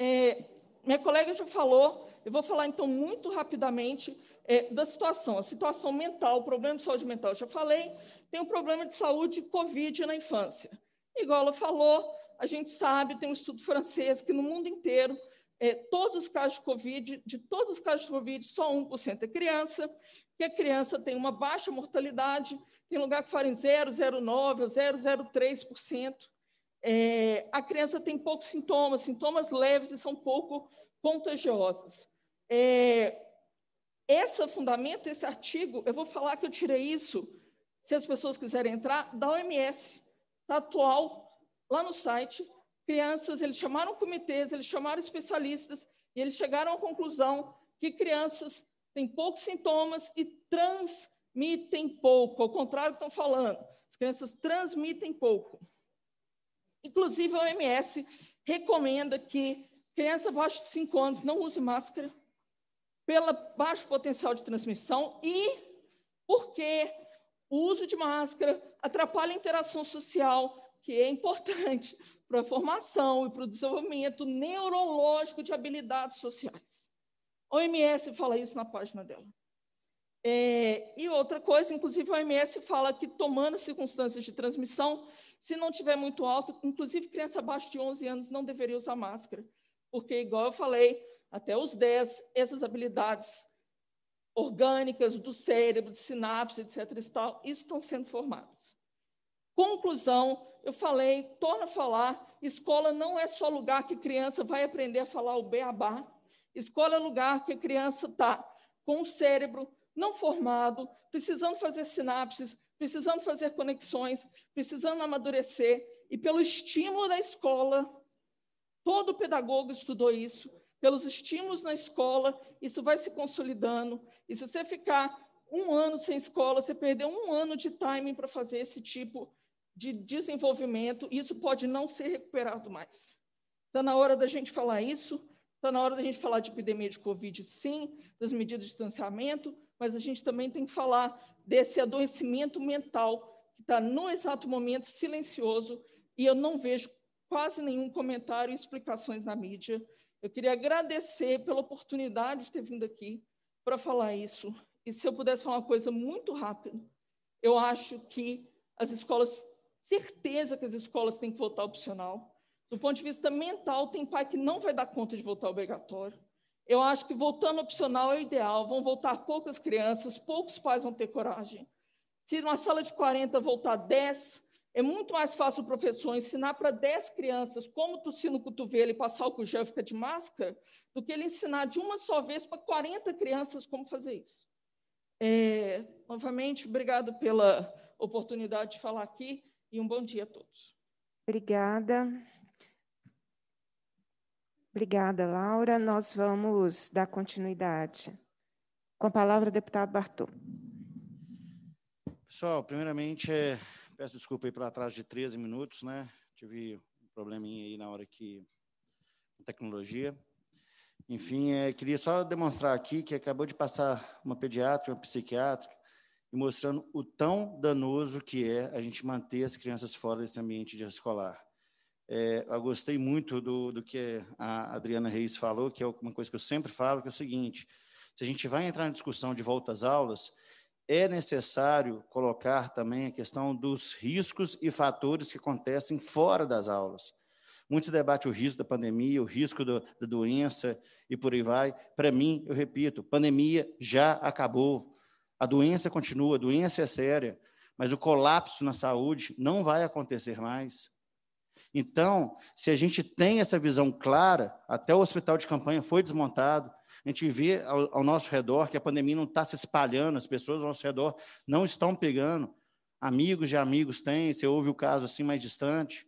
É, minha colega já falou, eu vou falar então muito rapidamente é, da situação. A situação mental, o problema de saúde mental, já falei. Tem o um problema de saúde Covid na infância. Igual ela falou, a gente sabe, tem um estudo francês que no mundo inteiro é, todos os casos de Covid, de todos os casos de Covid, só 1% é criança, que a criança tem uma baixa mortalidade, tem lugar que em 0,09% ou 0,03%. É, a criança tem poucos sintomas, sintomas leves e são pouco contagiosos. É, esse fundamento, esse artigo, eu vou falar que eu tirei isso, se as pessoas quiserem entrar, da OMS, da atual, lá no site, crianças, eles chamaram comitês, eles chamaram especialistas e eles chegaram à conclusão que crianças têm poucos sintomas e transmitem pouco, ao contrário do que estão falando. As crianças transmitem pouco. Inclusive, a OMS recomenda que criança abaixo de 5 anos não use máscara pelo baixo potencial de transmissão e porque o uso de máscara atrapalha a interação social, que é importante para a formação e para o desenvolvimento neurológico de habilidades sociais. A OMS fala isso na página dela. É, e outra coisa, inclusive, a OMS fala que, tomando circunstâncias de transmissão, se não tiver muito alto, inclusive criança abaixo de 11 anos não deveria usar máscara, porque, igual eu falei, até os 10, essas habilidades orgânicas do cérebro, de sinapse, etc., estão sendo formadas. Conclusão: eu falei, torna a falar, escola não é só lugar que criança vai aprender a falar o beabá. Escola é lugar que a criança está com o cérebro não formado, precisando fazer sinapses, precisando fazer conexões, precisando amadurecer. E pelo estímulo da escola, todo pedagogo estudou isso, pelos estímulos na escola, isso vai se consolidando. E se você ficar um ano sem escola, você perdeu um ano de timing para fazer esse tipo de de desenvolvimento, isso pode não ser recuperado mais. Está na hora da gente falar isso, está na hora da gente falar de epidemia de Covid, sim, das medidas de distanciamento, mas a gente também tem que falar desse adoecimento mental que está no exato momento silencioso e eu não vejo quase nenhum comentário e explicações na mídia. Eu queria agradecer pela oportunidade de ter vindo aqui para falar isso. E se eu pudesse falar uma coisa muito rápido, eu acho que as escolas certeza que as escolas têm que votar opcional. Do ponto de vista mental, tem pai que não vai dar conta de votar obrigatório. Eu acho que votando opcional é o ideal. Vão voltar poucas crianças, poucos pais vão ter coragem. Se numa sala de 40 voltar 10, é muito mais fácil o professor ensinar para 10 crianças como tossir no cotovelo e passar o gel fica de máscara, do que ele ensinar de uma só vez para 40 crianças como fazer isso. É, novamente, obrigado pela oportunidade de falar aqui e um bom dia a todos. Obrigada. Obrigada, Laura. Nós vamos dar continuidade. Com a palavra, deputado Bartô. Pessoal, primeiramente, é, peço desculpa aí atraso de 13 minutos, né? Tive um probleminha aí na hora que tecnologia. Enfim, é, queria só demonstrar aqui que acabou de passar uma pediatra, uma psiquiatra, e mostrando o tão danoso que é a gente manter as crianças fora desse ambiente de escolar. É, eu gostei muito do, do que a Adriana Reis falou, que é uma coisa que eu sempre falo, que é o seguinte, se a gente vai entrar na discussão de volta às aulas, é necessário colocar também a questão dos riscos e fatores que acontecem fora das aulas. Muito se debate o risco da pandemia, o risco do, da doença e por aí vai. Para mim, eu repito, pandemia já acabou. A doença continua, a doença é séria, mas o colapso na saúde não vai acontecer mais. Então, se a gente tem essa visão clara, até o hospital de campanha foi desmontado, a gente vê ao, ao nosso redor que a pandemia não está se espalhando, as pessoas ao nosso redor não estão pegando, amigos de amigos têm, você ouve o caso assim mais distante.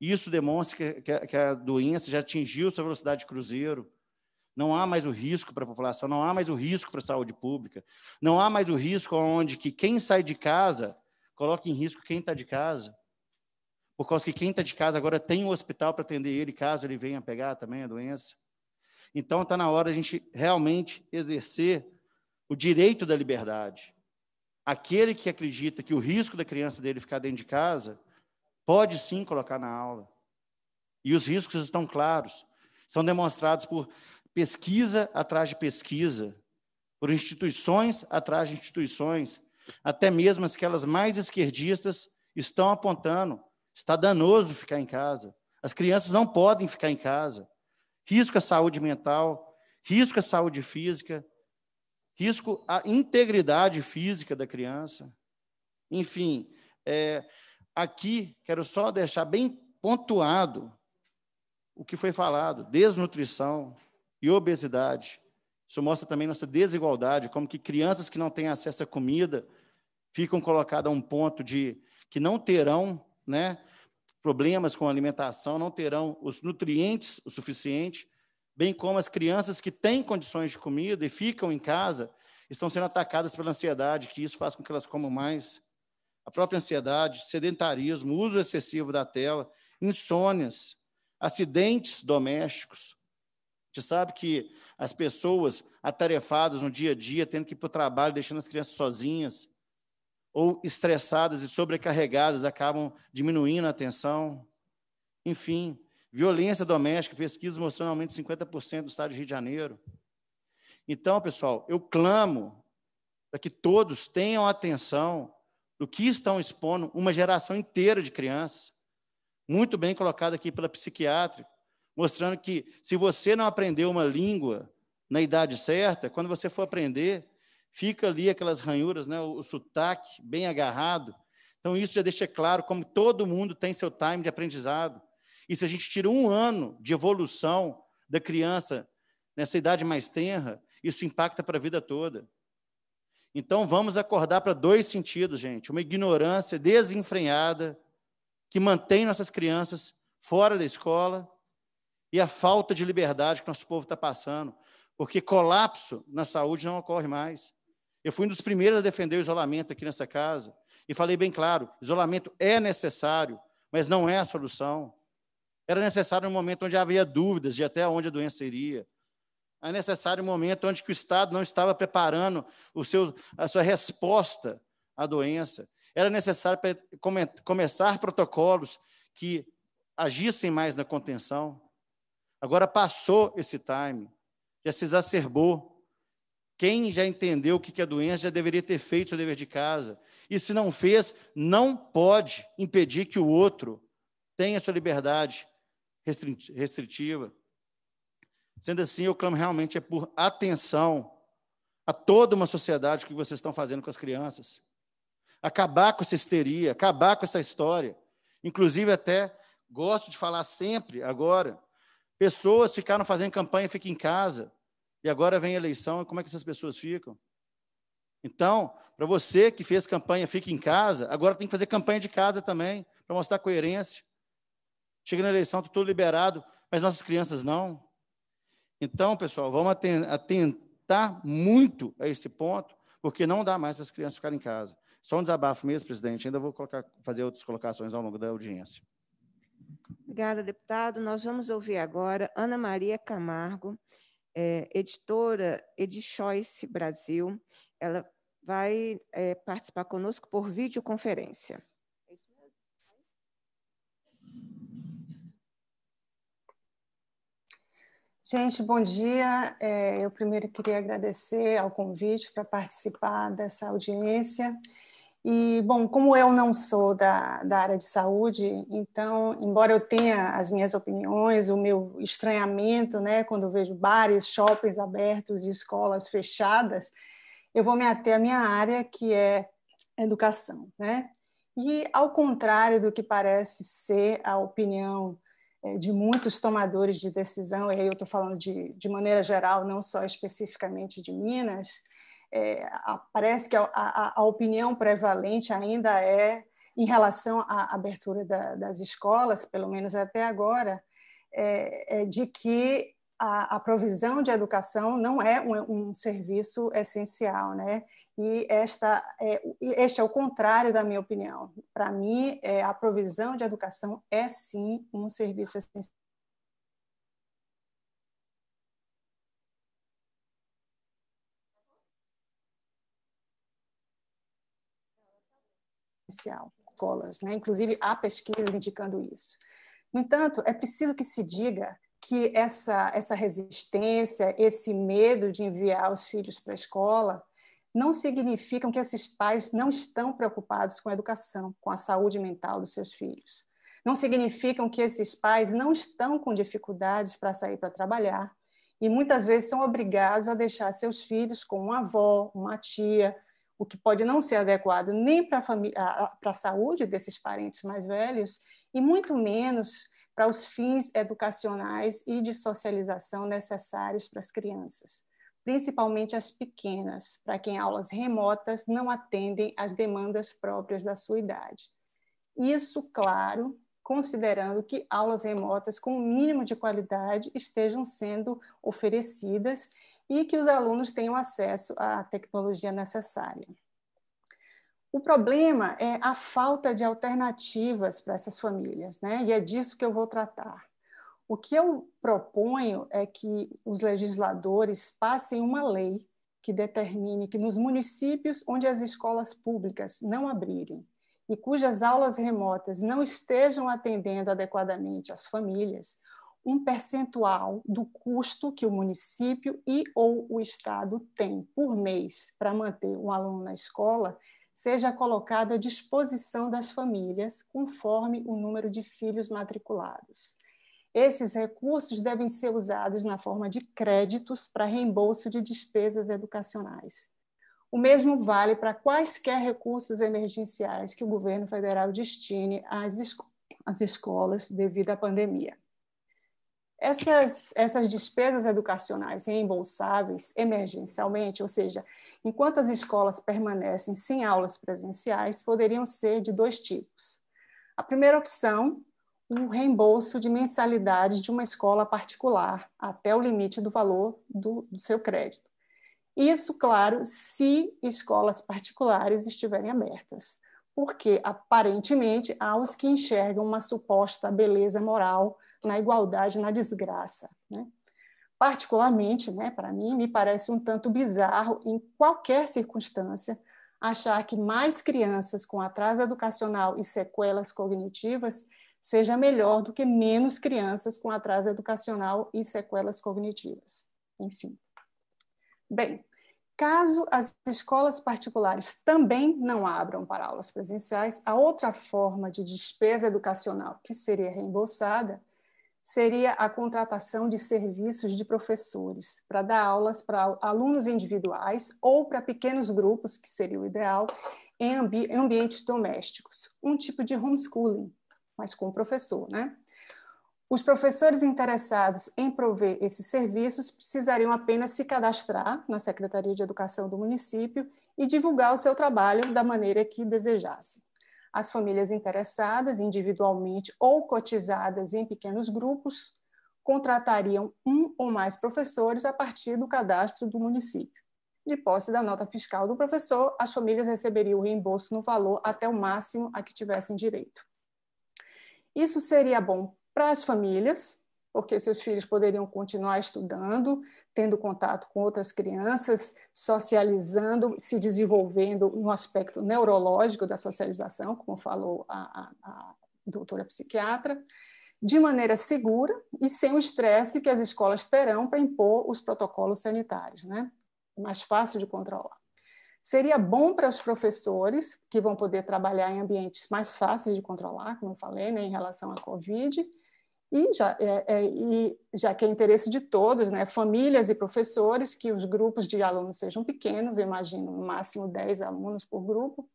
Isso demonstra que, que, que a doença já atingiu sua velocidade de cruzeiro, não há mais o risco para a população, não há mais o risco para a saúde pública, não há mais o risco onde que quem sai de casa coloca em risco quem está de casa. Por causa que quem está de casa agora tem um hospital para atender ele, caso ele venha pegar também a doença. Então está na hora a gente realmente exercer o direito da liberdade. Aquele que acredita que o risco da criança dele ficar dentro de casa, pode sim colocar na aula. E os riscos estão claros, são demonstrados por pesquisa atrás de pesquisa, por instituições atrás de instituições, até mesmo as que elas mais esquerdistas estão apontando. Está danoso ficar em casa. As crianças não podem ficar em casa. Risco à saúde mental, risco à saúde física, risco à integridade física da criança. Enfim, é, aqui quero só deixar bem pontuado o que foi falado: desnutrição, e obesidade. Isso mostra também nossa desigualdade, como que crianças que não têm acesso à comida ficam colocadas a um ponto de que não terão né, problemas com alimentação, não terão os nutrientes o suficiente, bem como as crianças que têm condições de comida e ficam em casa estão sendo atacadas pela ansiedade, que isso faz com que elas comam mais. A própria ansiedade, sedentarismo, uso excessivo da tela, insônias, acidentes domésticos, gente sabe que as pessoas atarefadas no dia a dia, tendo que ir para o trabalho, deixando as crianças sozinhas, ou estressadas e sobrecarregadas, acabam diminuindo a atenção. Enfim, violência doméstica, pesquisa mostrando aumento de 50% no estado do Rio de Janeiro. Então, pessoal, eu clamo para que todos tenham atenção do que estão expondo uma geração inteira de crianças, muito bem colocado aqui pela psiquiatra, mostrando que se você não aprendeu uma língua na idade certa, quando você for aprender, fica ali aquelas ranhuras, né, o sotaque bem agarrado. Então, isso já deixa claro como todo mundo tem seu time de aprendizado. E se a gente tira um ano de evolução da criança nessa idade mais tenra, isso impacta para a vida toda. Então, vamos acordar para dois sentidos, gente. Uma ignorância desenfrenhada que mantém nossas crianças fora da escola e a falta de liberdade que nosso povo está passando, porque colapso na saúde não ocorre mais. Eu fui um dos primeiros a defender o isolamento aqui nessa casa e falei bem claro: isolamento é necessário, mas não é a solução. Era necessário um momento onde havia dúvidas de até onde a doença iria. Era é necessário um momento onde o Estado não estava preparando o seu, a sua resposta à doença. Era necessário come, começar protocolos que agissem mais na contenção. Agora passou esse time, já se exacerbou. Quem já entendeu o que é doença já deveria ter feito seu dever de casa. E se não fez, não pode impedir que o outro tenha sua liberdade restritiva. Sendo assim, eu clamo realmente é por atenção a toda uma sociedade que vocês estão fazendo com as crianças. Acabar com essa histeria, acabar com essa história. Inclusive, até gosto de falar sempre agora Pessoas ficaram fazendo campanha, fica em casa. E agora vem a eleição, como é que essas pessoas ficam? Então, para você que fez campanha, fica em casa, agora tem que fazer campanha de casa também, para mostrar coerência. Chega na eleição, estou tá tudo liberado, mas nossas crianças não. Então, pessoal, vamos atentar muito a esse ponto, porque não dá mais para as crianças ficarem em casa. Só um desabafo mesmo, presidente. Ainda vou colocar, fazer outras colocações ao longo da audiência. Obrigada, deputado. Nós vamos ouvir agora Ana Maria Camargo, é, editora Edichoice Brasil. Ela vai é, participar conosco por videoconferência. É Gente, bom dia. É, eu primeiro queria agradecer ao convite para participar dessa audiência. E, bom, como eu não sou da, da área de saúde, então, embora eu tenha as minhas opiniões, o meu estranhamento, né, quando vejo bares, shoppings abertos e escolas fechadas, eu vou me ater à minha área, que é educação, né? E, ao contrário do que parece ser a opinião é, de muitos tomadores de decisão, e aí eu estou falando de, de maneira geral, não só especificamente de Minas, é, parece que a, a, a, opinião prevalente ainda é em relação à abertura da, das escolas, pelo menos até agora, é, é de que a, a, provisão de educação não é um, um serviço essencial, né? E esta é, este é o contrário da minha opinião. Para mim, é, a provisão de educação é sim um serviço essencial escolas, colas, né? Inclusive há pesquisas indicando isso. No entanto, é preciso que se diga que essa essa resistência, esse medo de enviar os filhos para a escola, não significam que esses pais não estão preocupados com a educação, com a saúde mental dos seus filhos. Não significam que esses pais não estão com dificuldades para sair para trabalhar e muitas vezes são obrigados a deixar seus filhos com uma avó, uma tia, o que pode não ser adequado nem para a, a saúde desses parentes mais velhos, e muito menos para os fins educacionais e de socialização necessários para as crianças, principalmente as pequenas, para quem aulas remotas não atendem às demandas próprias da sua idade. Isso, claro, considerando que aulas remotas com o mínimo de qualidade estejam sendo oferecidas e que os alunos tenham acesso à tecnologia necessária. O problema é a falta de alternativas para essas famílias, né? e é disso que eu vou tratar. O que eu proponho é que os legisladores passem uma lei que determine que nos municípios onde as escolas públicas não abrirem e cujas aulas remotas não estejam atendendo adequadamente as famílias, um percentual do custo que o município e ou o Estado tem por mês para manter um aluno na escola seja colocado à disposição das famílias, conforme o número de filhos matriculados. Esses recursos devem ser usados na forma de créditos para reembolso de despesas educacionais. O mesmo vale para quaisquer recursos emergenciais que o governo federal destine às, esco às escolas devido à pandemia. Essas, essas despesas educacionais reembolsáveis emergencialmente, ou seja, enquanto as escolas permanecem sem aulas presenciais, poderiam ser de dois tipos. A primeira opção, o reembolso de mensalidades de uma escola particular, até o limite do valor do, do seu crédito. Isso, claro, se escolas particulares estiverem abertas, porque aparentemente há os que enxergam uma suposta beleza moral na igualdade, na desgraça. Né? Particularmente, né, para mim, me parece um tanto bizarro, em qualquer circunstância, achar que mais crianças com atraso educacional e sequelas cognitivas seja melhor do que menos crianças com atraso educacional e sequelas cognitivas. Enfim. Bem, caso as escolas particulares também não abram para aulas presenciais, a outra forma de despesa educacional que seria reembolsada seria a contratação de serviços de professores para dar aulas para alunos individuais ou para pequenos grupos, que seria o ideal, em ambi ambientes domésticos. Um tipo de homeschooling, mas com professor, né? Os professores interessados em prover esses serviços precisariam apenas se cadastrar na Secretaria de Educação do município e divulgar o seu trabalho da maneira que desejasse as famílias interessadas individualmente ou cotizadas em pequenos grupos contratariam um ou mais professores a partir do cadastro do município. De posse da nota fiscal do professor, as famílias receberiam o reembolso no valor até o máximo a que tivessem direito. Isso seria bom para as famílias, porque seus filhos poderiam continuar estudando, tendo contato com outras crianças, socializando, se desenvolvendo no aspecto neurológico da socialização, como falou a, a, a doutora psiquiatra, de maneira segura e sem o estresse que as escolas terão para impor os protocolos sanitários, né? Mais fácil de controlar. Seria bom para os professores, que vão poder trabalhar em ambientes mais fáceis de controlar, como eu falei, né, em relação à Covid, e já, é, é, e já que é interesse de todos, né, famílias e professores, que os grupos de alunos sejam pequenos, eu imagino no máximo 10 alunos por grupo.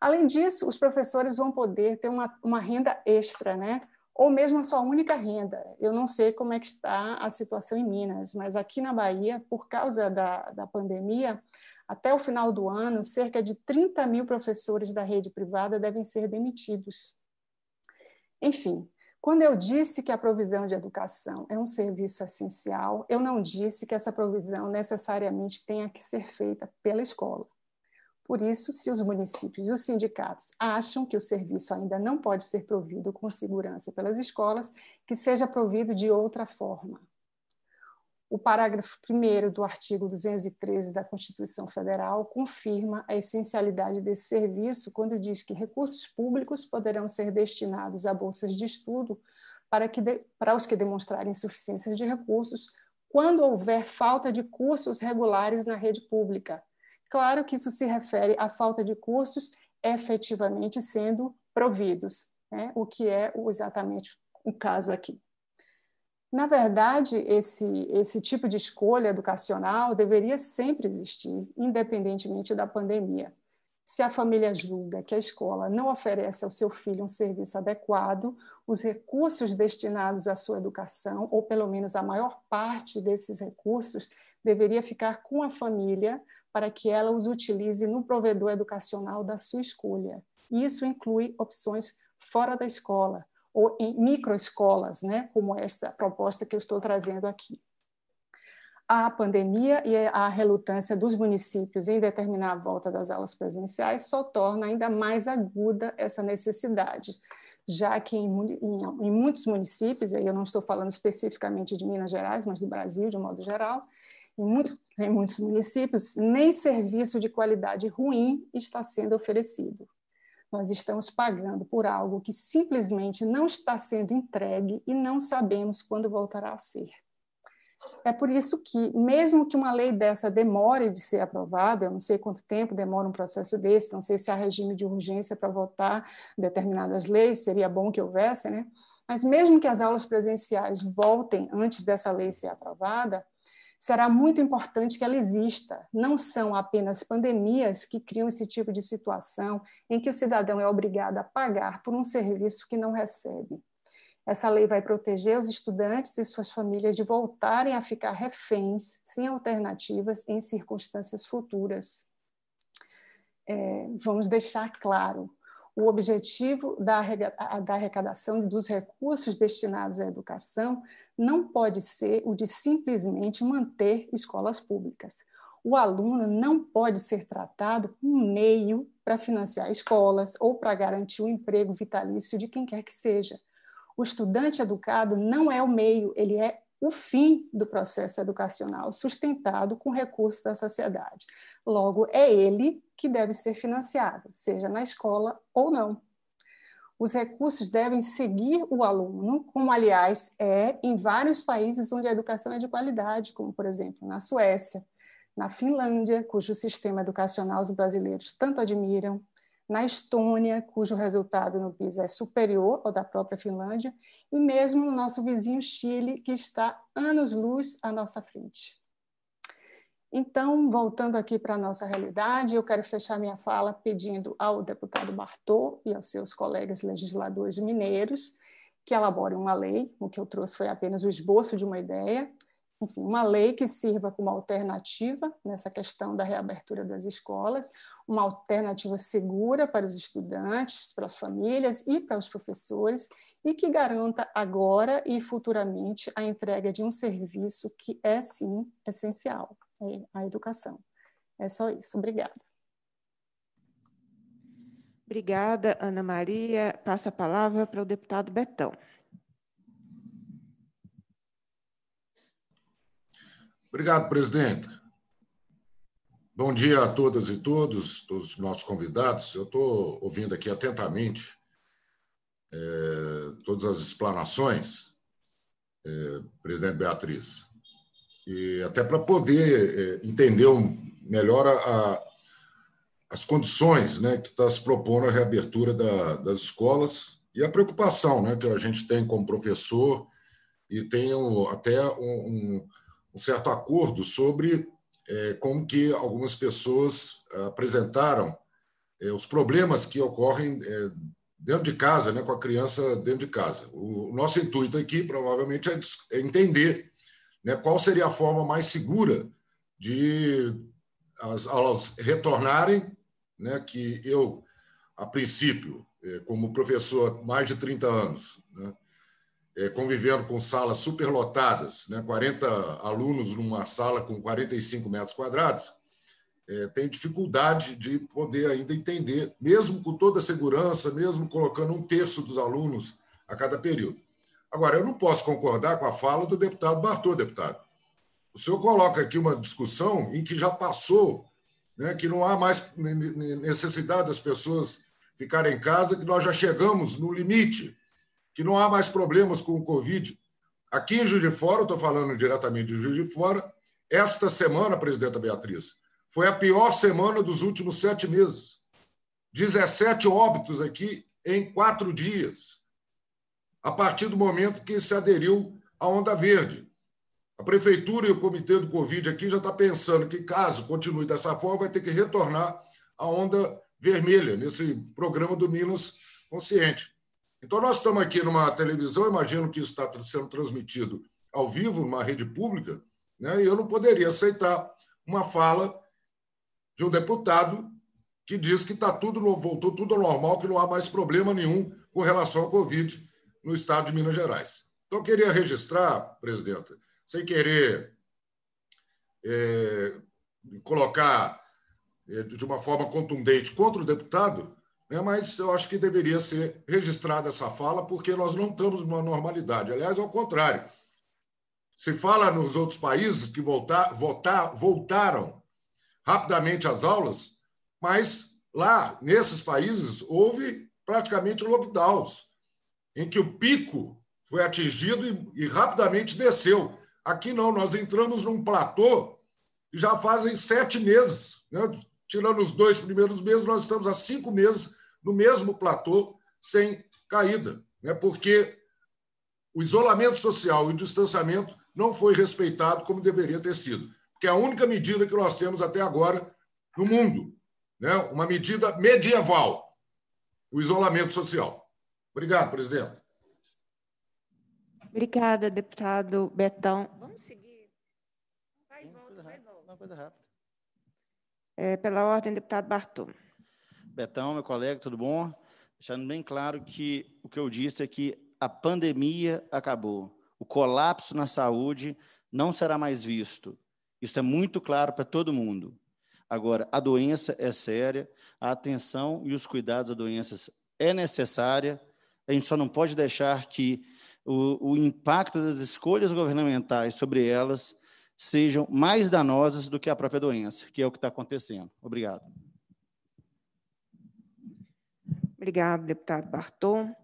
Além disso, os professores vão poder ter uma, uma renda extra, né? ou mesmo a sua única renda. Eu não sei como é que está a situação em Minas, mas aqui na Bahia, por causa da, da pandemia, até o final do ano, cerca de 30 mil professores da rede privada devem ser demitidos. Enfim, quando eu disse que a provisão de educação é um serviço essencial, eu não disse que essa provisão necessariamente tenha que ser feita pela escola. Por isso, se os municípios e os sindicatos acham que o serviço ainda não pode ser provido com segurança pelas escolas, que seja provido de outra forma o parágrafo 1 do artigo 213 da Constituição Federal confirma a essencialidade desse serviço quando diz que recursos públicos poderão ser destinados a bolsas de estudo para, que de, para os que demonstrarem insuficiência de recursos quando houver falta de cursos regulares na rede pública. Claro que isso se refere à falta de cursos efetivamente sendo providos, né? o que é exatamente o caso aqui. Na verdade, esse, esse tipo de escolha educacional deveria sempre existir, independentemente da pandemia. Se a família julga que a escola não oferece ao seu filho um serviço adequado, os recursos destinados à sua educação, ou pelo menos a maior parte desses recursos, deveria ficar com a família para que ela os utilize no provedor educacional da sua escolha. Isso inclui opções fora da escola, ou em microescolas, né, como esta proposta que eu estou trazendo aqui. A pandemia e a relutância dos municípios em determinar a volta das aulas presenciais só torna ainda mais aguda essa necessidade, já que em, em, em muitos municípios, aí eu não estou falando especificamente de Minas Gerais, mas do Brasil de modo geral, em, muito, em muitos municípios, nem serviço de qualidade ruim está sendo oferecido. Nós estamos pagando por algo que simplesmente não está sendo entregue e não sabemos quando voltará a ser. É por isso que, mesmo que uma lei dessa demore de ser aprovada, eu não sei quanto tempo demora um processo desse, não sei se há regime de urgência para votar determinadas leis, seria bom que houvesse, né? Mas mesmo que as aulas presenciais voltem antes dessa lei ser aprovada, será muito importante que ela exista. Não são apenas pandemias que criam esse tipo de situação em que o cidadão é obrigado a pagar por um serviço que não recebe. Essa lei vai proteger os estudantes e suas famílias de voltarem a ficar reféns, sem alternativas, em circunstâncias futuras. É, vamos deixar claro: o objetivo da, da arrecadação dos recursos destinados à educação não pode ser o de simplesmente manter escolas públicas. O aluno não pode ser tratado como um meio para financiar escolas ou para garantir o emprego vitalício de quem quer que seja. O estudante educado não é o meio, ele é o fim do processo educacional sustentado com recursos da sociedade. Logo, é ele que deve ser financiado, seja na escola ou não. Os recursos devem seguir o aluno, como, aliás, é em vários países onde a educação é de qualidade, como, por exemplo, na Suécia, na Finlândia, cujo sistema educacional os brasileiros tanto admiram, na Estônia, cujo resultado no PISA é superior ao da própria Finlândia, e mesmo no nosso vizinho Chile, que está anos-luz à nossa frente. Então, voltando aqui para a nossa realidade, eu quero fechar minha fala pedindo ao deputado Bartô e aos seus colegas legisladores mineiros que elaborem uma lei, o que eu trouxe foi apenas o esboço de uma ideia, enfim, uma lei que sirva como alternativa nessa questão da reabertura das escolas, uma alternativa segura para os estudantes, para as famílias e para os professores, e que garanta agora e futuramente a entrega de um serviço que é, sim, essencial a educação. É só isso. Obrigada. Obrigada, Ana Maria. passo a palavra para o deputado Betão. Obrigado, presidente. Bom dia a todas e todos, todos os nossos convidados. Eu estou ouvindo aqui atentamente é, todas as explanações, é, presidente Beatriz e até para poder é, entender melhor a, a, as condições né, que está se propondo a reabertura da, das escolas e a preocupação né, que a gente tem como professor e tem um, até um, um, certo acordo sobre é, como que algumas pessoas apresentaram é, os problemas que ocorrem é, dentro de casa, né, com a criança dentro de casa. O, nosso intuito aqui, provavelmente, é, é entender né? Qual seria a forma mais segura de as aulas retornarem? Né? Que eu, a princípio, é, como professor há mais de 30 anos, né? É, convivendo com salas superlotadas, né? 40 alunos numa sala com 45 metros quadrados, é, tem dificuldade de poder ainda entender, mesmo com toda a segurança, mesmo colocando um terço dos alunos a cada período. Agora, eu não posso concordar com a fala do deputado Bartô, deputado. O senhor coloca aqui uma discussão em que já passou, né, que não há mais necessidade das pessoas ficarem em casa, que nós já chegamos no limite, que não há mais problemas com o Covid. Aqui em Juiz de Fora, estou falando diretamente de Juiz de Fora, esta semana, presidenta Beatriz, foi a pior semana dos últimos sete meses. 17 óbitos aqui em quatro dias a partir do momento que se aderiu à onda verde. A prefeitura e o comitê do Covid aqui já está pensando que, caso continue dessa forma, vai ter que retornar à onda vermelha, nesse programa do Minas Consciente. Então, nós estamos aqui numa televisão, imagino que isso está sendo transmitido ao vivo, numa rede pública, né? e eu não poderia aceitar uma fala de um deputado que diz que tá tudo, voltou tudo ao normal, que não há mais problema nenhum com relação ao Covid no estado de Minas Gerais. Então, eu queria registrar, presidente, sem querer é, colocar é, de uma forma contundente contra o deputado, né, mas eu acho que deveria ser registrada essa fala, porque nós não estamos numa normalidade. Aliás, ao contrário. Se fala nos outros países que voltar, votar, voltaram rapidamente às aulas, mas lá, nesses países, houve praticamente lockdowns em que o pico foi atingido e, e rapidamente desceu. Aqui não, nós entramos num platô e já fazem sete meses, né? tirando os dois primeiros meses, nós estamos há cinco meses no mesmo platô sem caída, né? porque o isolamento social e o distanciamento não foi respeitado como deveria ter sido, porque é a única medida que nós temos até agora no mundo, né? uma medida medieval, o isolamento social. Obrigado, presidente. Obrigada, deputado Betão. Vamos seguir. Vai, volta, vai, volta. Uma coisa rápida. É, pela ordem, deputado Bartô. Betão, meu colega, tudo bom? Deixando bem claro que o que eu disse é que a pandemia acabou. O colapso na saúde não será mais visto. Isso é muito claro para todo mundo. Agora, a doença é séria, a atenção e os cuidados à doença é necessária a gente só não pode deixar que o, o impacto das escolhas governamentais sobre elas sejam mais danosas do que a própria doença, que é o que está acontecendo. Obrigado. Obrigado, deputado Barton.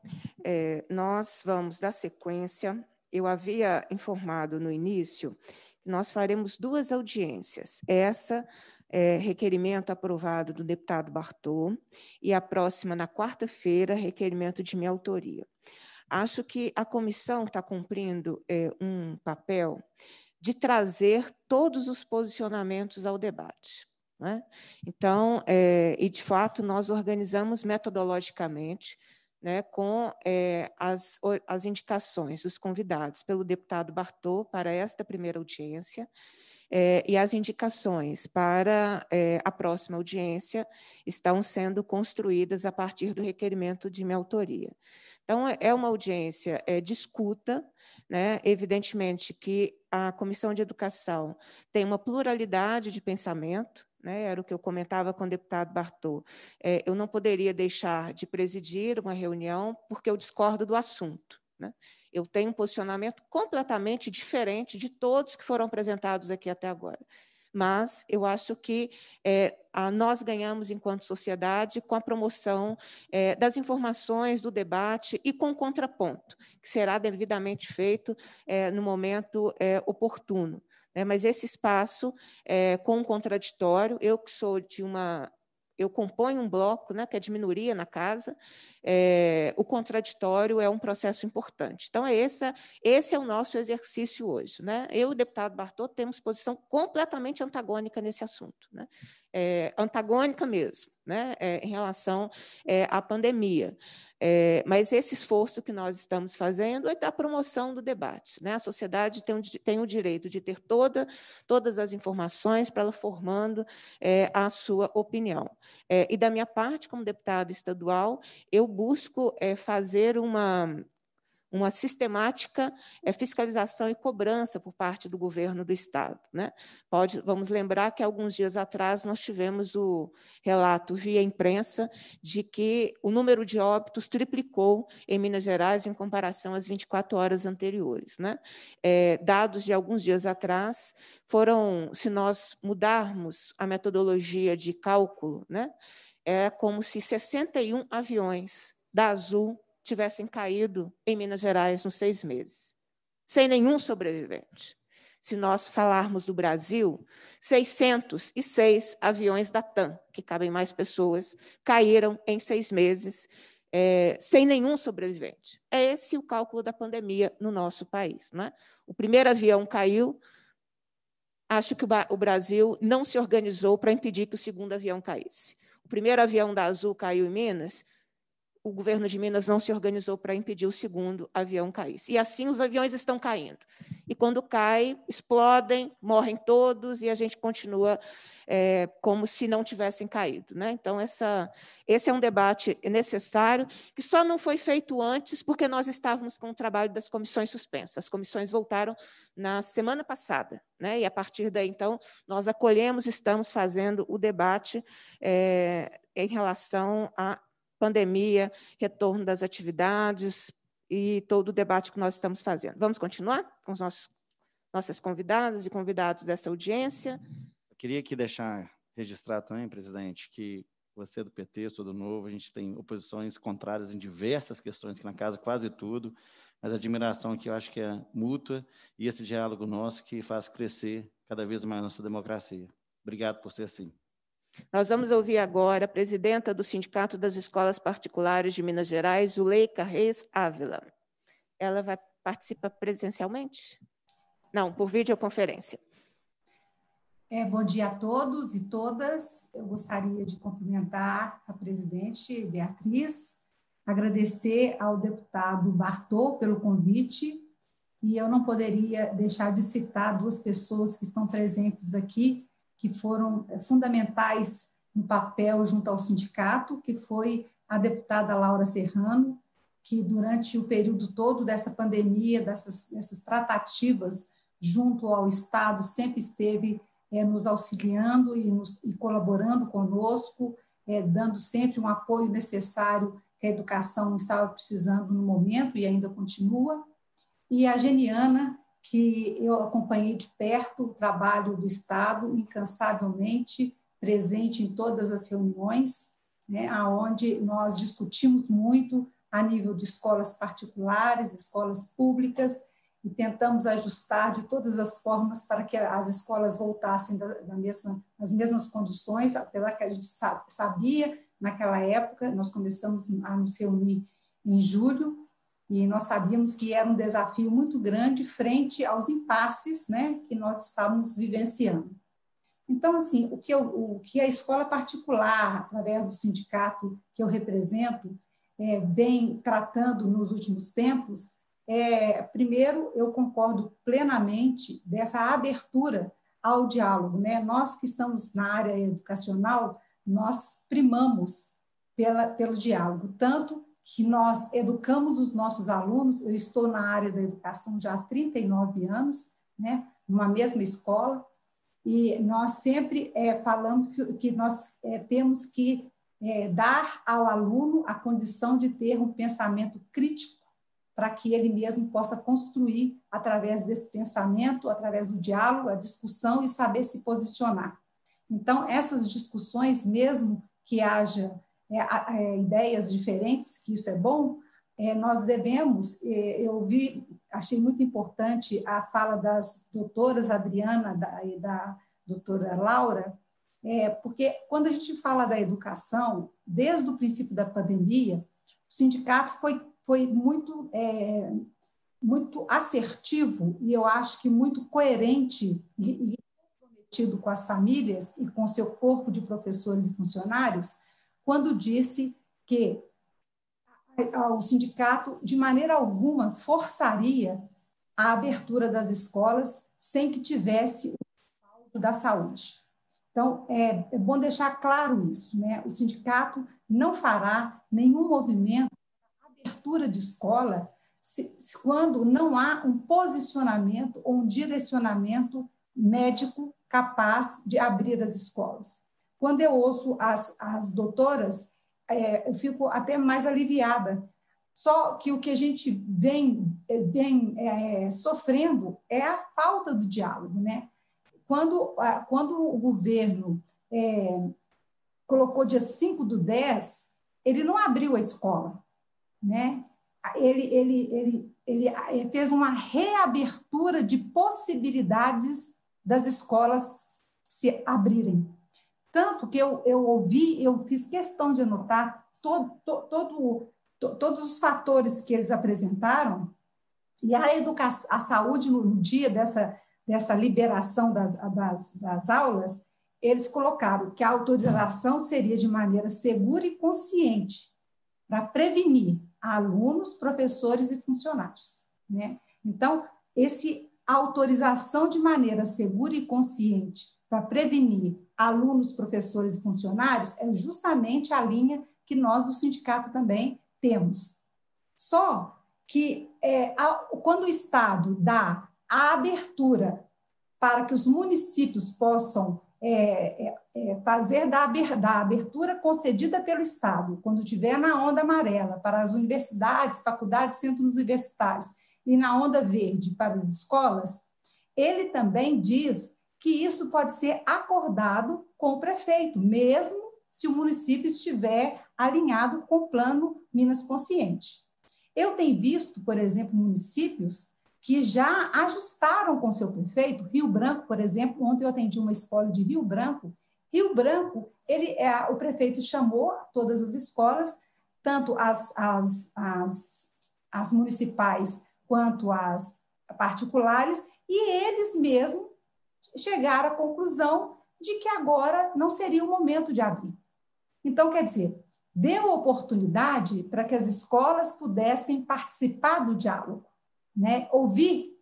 É, nós vamos dar sequência. Eu havia informado no início que nós faremos duas audiências. Essa é, requerimento aprovado do deputado Bartô, e a próxima, na quarta-feira, requerimento de minha autoria. Acho que a comissão está cumprindo é, um papel de trazer todos os posicionamentos ao debate. Né? Então, é, e de fato, nós organizamos metodologicamente né, com é, as, as indicações dos convidados pelo deputado Bartô para esta primeira audiência é, e as indicações para é, a próxima audiência estão sendo construídas a partir do requerimento de minha autoria. Então, é, é uma audiência é, de escuta, né? evidentemente que a Comissão de Educação tem uma pluralidade de pensamento, né? era o que eu comentava com o deputado Bartô. É, eu não poderia deixar de presidir uma reunião porque eu discordo do assunto. Né? Eu tenho um posicionamento completamente diferente de todos que foram apresentados aqui até agora. Mas eu acho que é, a, nós ganhamos, enquanto sociedade, com a promoção é, das informações, do debate e com o contraponto, que será devidamente feito é, no momento é, oportuno. Né? Mas esse espaço é, com o contraditório, eu que sou de uma eu componho um bloco né, que é de minoria na casa, é, o contraditório é um processo importante. Então, é essa, esse é o nosso exercício hoje. Né? Eu e o deputado Bartô temos posição completamente antagônica nesse assunto. Né? é, antagônica mesmo, né, é, em relação é, à pandemia. É, mas esse esforço que nós estamos fazendo é da promoção do debate. Né? A sociedade tem, tem o direito de ter toda, todas as informações para ela formando é, a sua opinião. É, e da minha parte, como deputada estadual, eu busco fazer uma uma sistemática é, fiscalização e cobrança por parte do governo do Estado. Né? Pode, vamos lembrar que alguns dias atrás nós tivemos o relato via imprensa de que o número de óbitos triplicou em Minas Gerais em comparação às 24 horas anteriores. Né? É, dados de alguns dias atrás foram, se nós mudarmos a metodologia de cálculo, né? é como se 61 aviões da Azul tivessem caído em Minas Gerais nos seis meses, sem nenhum sobrevivente. Se nós falarmos do Brasil, 606 aviões da TAM, que cabem mais pessoas, caíram em seis meses, é, sem nenhum sobrevivente. É esse o cálculo da pandemia no nosso país. Né? O primeiro avião caiu, acho que o Brasil não se organizou para impedir que o segundo avião caísse. O primeiro avião da Azul caiu em Minas, o governo de Minas não se organizou para impedir o segundo avião caísse. E assim os aviões estão caindo. E quando cai, explodem, morrem todos e a gente continua é, como se não tivessem caído. Né? Então, essa, esse é um debate necessário, que só não foi feito antes porque nós estávamos com o trabalho das comissões suspensas. As comissões voltaram na semana passada. Né? E a partir daí, então, nós acolhemos, estamos fazendo o debate é, em relação a pandemia, retorno das atividades e todo o debate que nós estamos fazendo. Vamos continuar com os nossos, nossas convidadas e convidados dessa audiência? Eu queria aqui deixar registrar também, presidente, que você é do PT, eu sou do Novo, a gente tem oposições contrárias em diversas questões aqui na casa, quase tudo, mas a admiração aqui eu acho que é mútua e esse diálogo nosso que faz crescer cada vez mais nossa democracia. Obrigado por ser assim. Nós vamos ouvir agora a presidenta do Sindicato das Escolas Particulares de Minas Gerais, Zuleika Reis Ávila. Ela vai, participar presencialmente? Não, por videoconferência. É, bom dia a todos e todas. Eu gostaria de cumprimentar a presidente Beatriz, agradecer ao deputado Bartô pelo convite, e eu não poderia deixar de citar duas pessoas que estão presentes aqui que foram eh, fundamentais no papel junto ao sindicato, que foi a deputada Laura Serrano, que durante o período todo dessa pandemia, dessas, dessas tratativas junto ao Estado, sempre esteve é, nos auxiliando e, nos, e colaborando conosco, é, dando sempre um apoio necessário que a educação estava precisando no momento e ainda continua. E a Geniana, que eu acompanhei de perto o trabalho do Estado, incansavelmente presente em todas as reuniões, né, aonde nós discutimos muito a nível de escolas particulares, escolas públicas, e tentamos ajustar de todas as formas para que as escolas voltassem da, da mesma, nas mesmas condições, apesar que a gente sabia naquela época, nós começamos a nos reunir em julho, e nós sabíamos que era um desafio muito grande frente aos impasses né, que nós estávamos vivenciando. Então, assim, o que, eu, o que a escola particular, através do sindicato que eu represento, é, vem tratando nos últimos tempos, é, primeiro, eu concordo plenamente dessa abertura ao diálogo. Né? Nós que estamos na área educacional, nós primamos pela, pelo diálogo, tanto que nós educamos os nossos alunos. Eu estou na área da educação já há 39 anos, né, numa mesma escola, e nós sempre é, falamos que, que nós é, temos que é, dar ao aluno a condição de ter um pensamento crítico para que ele mesmo possa construir através desse pensamento, através do diálogo, a discussão e saber se posicionar. Então, essas discussões, mesmo que haja é, é, ideias diferentes, que isso é bom, é, nós devemos, é, eu vi, achei muito importante a fala das doutoras Adriana da, e da doutora Laura, é, porque quando a gente fala da educação, desde o princípio da pandemia, o sindicato foi, foi muito, é, muito assertivo e eu acho que muito coerente e, e comprometido com as famílias e com seu corpo de professores e funcionários, quando disse que o sindicato, de maneira alguma, forçaria a abertura das escolas sem que tivesse o respaldo da saúde. Então, é, é bom deixar claro isso, né? O sindicato não fará nenhum movimento abertura de escola se, se, quando não há um posicionamento ou um direcionamento médico capaz de abrir as escolas. Quando eu ouço as, as doutoras, é, eu fico até mais aliviada. Só que o que a gente vem, é, vem é, sofrendo é a falta do diálogo, né? Quando, quando o governo é, colocou dia 5 do 10, ele não abriu a escola, né? Ele, ele, ele, ele é, fez uma reabertura de possibilidades das escolas se abrirem. Tanto que eu, eu ouvi, eu fiz questão de anotar todo, todo, todos os fatores que eles apresentaram, e a educação, a saúde no dia dessa, dessa liberação das, das, das aulas, eles colocaram que a autorização seria de maneira segura e consciente para prevenir alunos, professores e funcionários. Né? Então, esse autorização de maneira segura e consciente para prevenir alunos, professores e funcionários é justamente a linha que nós do sindicato também temos. Só que é, a, quando o Estado dá a abertura para que os municípios possam é, é, é fazer da, da abertura concedida pelo Estado, quando tiver na onda amarela, para as universidades, faculdades, centros universitários, e na onda verde para as escolas, ele também diz que isso pode ser acordado com o prefeito, mesmo se o município estiver alinhado com o plano Minas Consciente. Eu tenho visto, por exemplo, municípios que já ajustaram com seu prefeito, Rio Branco, por exemplo, ontem eu atendi uma escola de Rio Branco. Rio Branco, ele, é, o prefeito chamou todas as escolas, tanto as, as, as, as municipais quanto as particulares, e eles mesmos chegar à conclusão de que agora não seria o momento de abrir. Então, quer dizer, deu oportunidade para que as escolas pudessem participar do diálogo, né? ouvir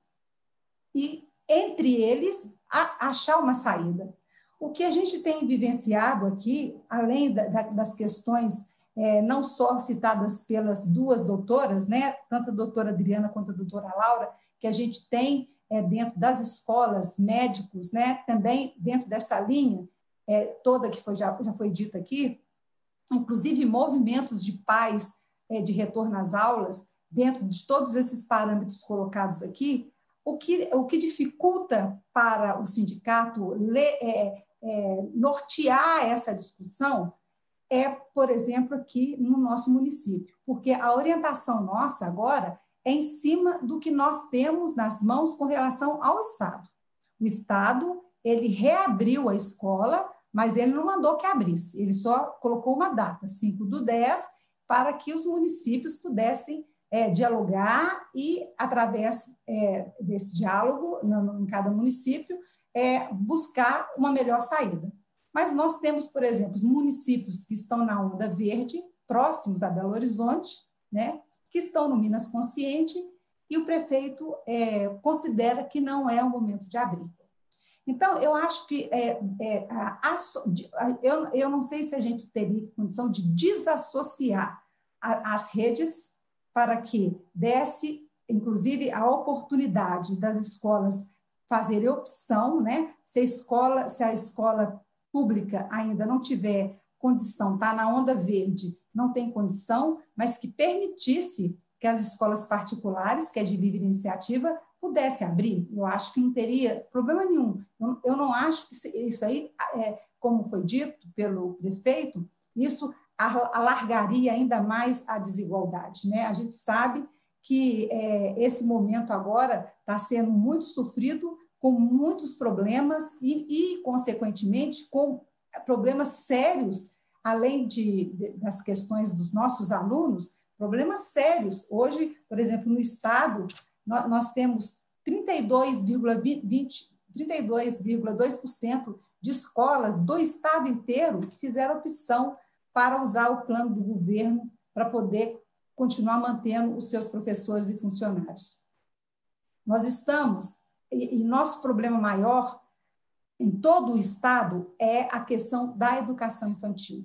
e, entre eles, a, achar uma saída. O que a gente tem vivenciado aqui, além da, da, das questões é, não só citadas pelas duas doutoras, né, tanto a doutora Adriana quanto a doutora Laura, que a gente tem é, dentro das escolas, médicos, né, também dentro dessa linha é, toda que foi, já, já foi dita aqui, inclusive movimentos de pais é, de retorno às aulas, dentro de todos esses parâmetros colocados aqui, o que, o que dificulta para o sindicato é, é, nortear essa discussão é, por exemplo, aqui no nosso município, porque a orientação nossa agora em cima do que nós temos nas mãos com relação ao Estado. O Estado, ele reabriu a escola, mas ele não mandou que abrisse, ele só colocou uma data, 5 do 10, para que os municípios pudessem é, dialogar e, através é, desse diálogo, no, em cada município, é, buscar uma melhor saída. Mas nós temos, por exemplo, os municípios que estão na onda verde, próximos a Belo Horizonte, né? que estão no Minas Consciente e o prefeito é, considera que não é o momento de abrir. Então, eu acho que é, é, a, a, eu, eu não sei se a gente teria condição de desassociar a, as redes para que desse, inclusive, a oportunidade das escolas fazerem opção, né? Se a escola, se a escola pública ainda não tiver condição, está na onda verde não tem condição, mas que permitisse que as escolas particulares, que é de livre iniciativa, pudesse abrir. Eu acho que não teria problema nenhum. Eu não acho que isso aí, é, como foi dito pelo prefeito, isso alargaria ainda mais a desigualdade. Né? A gente sabe que é, esse momento agora está sendo muito sofrido, com muitos problemas e, e, consequentemente, com problemas sérios além de, de, das questões dos nossos alunos, problemas sérios. Hoje, por exemplo, no Estado, nós, nós temos 32,2% de escolas do Estado inteiro que fizeram opção para usar o plano do governo para poder continuar mantendo os seus professores e funcionários. Nós estamos, e, e nosso problema maior em todo o Estado é a questão da educação infantil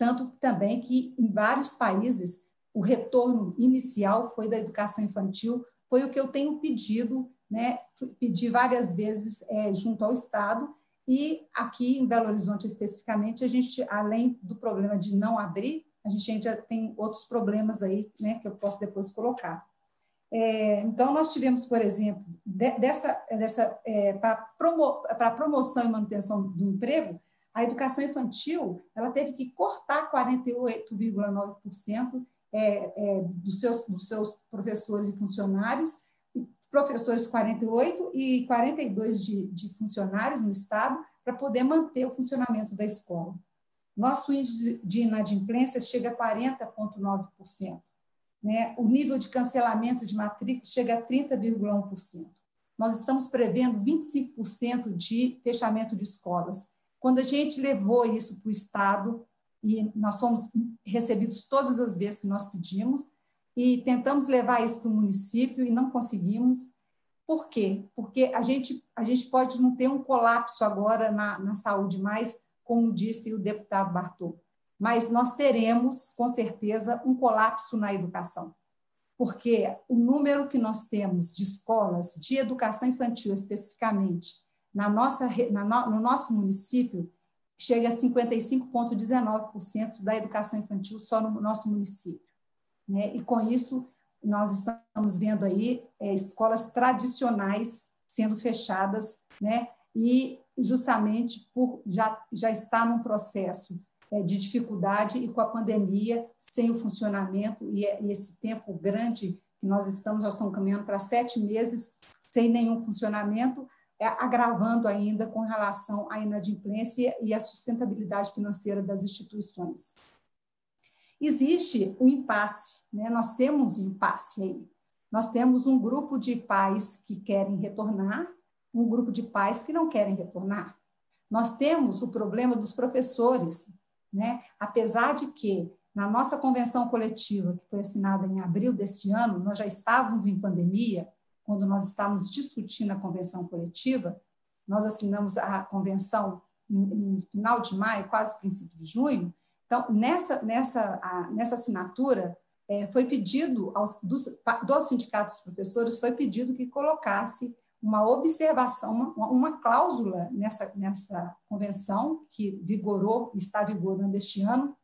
tanto também que em vários países o retorno inicial foi da educação infantil, foi o que eu tenho pedido, né? pedi várias vezes é, junto ao Estado, e aqui em Belo Horizonte especificamente, a gente, além do problema de não abrir, a gente ainda tem outros problemas aí, né, que eu posso depois colocar. É, então, nós tivemos, por exemplo, de, dessa, dessa é, para promo, promoção e manutenção do emprego, a educação infantil ela teve que cortar 48,9% é, é, dos, seus, dos seus professores e funcionários, professores 48 e 42 de, de funcionários no Estado, para poder manter o funcionamento da escola. Nosso índice de inadimplência chega a 40,9%. Né? O nível de cancelamento de matrícula chega a 30,1%. Nós estamos prevendo 25% de fechamento de escolas. Quando a gente levou isso para o Estado, e nós fomos recebidos todas as vezes que nós pedimos, e tentamos levar isso para o município e não conseguimos. Por quê? Porque a gente, a gente pode não ter um colapso agora na, na saúde mais, como disse o deputado Bartô, mas nós teremos, com certeza, um colapso na educação. Porque o número que nós temos de escolas de educação infantil, especificamente, na nossa, na no, no nosso município, chega a 55,19% da educação infantil só no nosso município. Né? E com isso, nós estamos vendo aí é, escolas tradicionais sendo fechadas, né? e justamente por já, já estar num processo é, de dificuldade e com a pandemia, sem o funcionamento e, e esse tempo grande que nós estamos, nós estamos caminhando para sete meses sem nenhum funcionamento, é, agravando ainda com relação à inadimplência e à sustentabilidade financeira das instituições. Existe o um impasse, né? nós temos um impasse aí. Nós temos um grupo de pais que querem retornar, um grupo de pais que não querem retornar. Nós temos o problema dos professores, né? apesar de que na nossa convenção coletiva, que foi assinada em abril deste ano, nós já estávamos em pandemia, quando nós estávamos discutindo a convenção coletiva, nós assinamos a convenção no final de maio, quase princípio de junho. Então, nessa, nessa, a, nessa assinatura, é, foi pedido aos, dos, dos sindicatos professores, foi pedido que colocasse uma observação, uma, uma cláusula nessa, nessa convenção que vigorou, está vigorando este ano,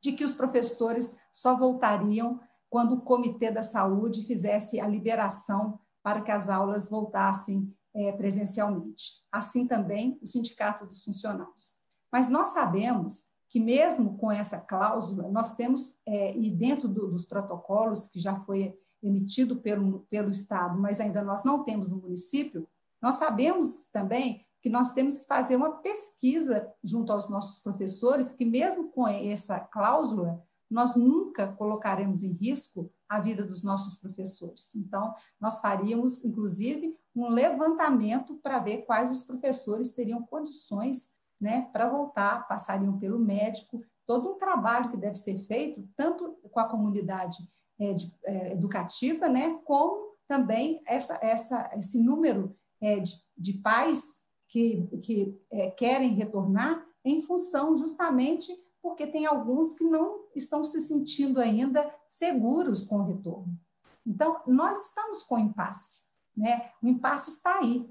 de que os professores só voltariam quando o Comitê da Saúde fizesse a liberação para que as aulas voltassem é, presencialmente. Assim também o Sindicato dos Funcionários. Mas nós sabemos que, mesmo com essa cláusula, nós temos, é, e dentro do, dos protocolos que já foi emitido pelo, pelo Estado, mas ainda nós não temos no município, nós sabemos também que nós temos que fazer uma pesquisa junto aos nossos professores, que mesmo com essa cláusula, nós nunca colocaremos em risco a vida dos nossos professores. Então, nós faríamos, inclusive, um levantamento para ver quais os professores teriam condições né, para voltar, passariam pelo médico, todo um trabalho que deve ser feito, tanto com a comunidade é, de, é, educativa, né, como também essa, essa, esse número é, de, de, pais que, que é, querem retornar em função justamente porque tem alguns que não estão se sentindo ainda seguros com o retorno. Então, nós estamos com impasse, né? O impasse está aí.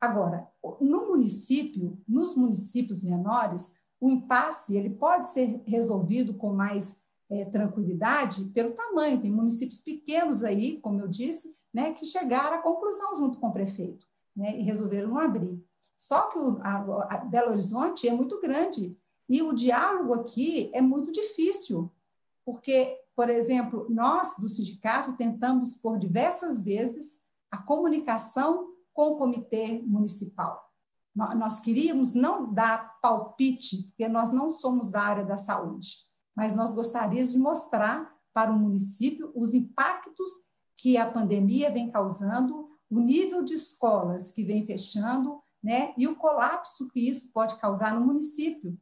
Agora, no município, nos municípios menores, o impasse ele pode ser resolvido com mais é, tranquilidade pelo tamanho. Tem municípios pequenos aí, como eu disse, né, que chegaram à conclusão junto com o prefeito né, e resolveram não abrir. Só que o a, a Belo Horizonte é muito grande e o diálogo aqui é muito difícil, porque, por exemplo, nós do sindicato tentamos por diversas vezes a comunicação com o comitê municipal. Nós queríamos não dar palpite, porque nós não somos da área da saúde, mas nós gostaríamos de mostrar para o município os impactos que a pandemia vem causando, o nível de escolas que vem fechando, né, e o colapso que isso pode causar no município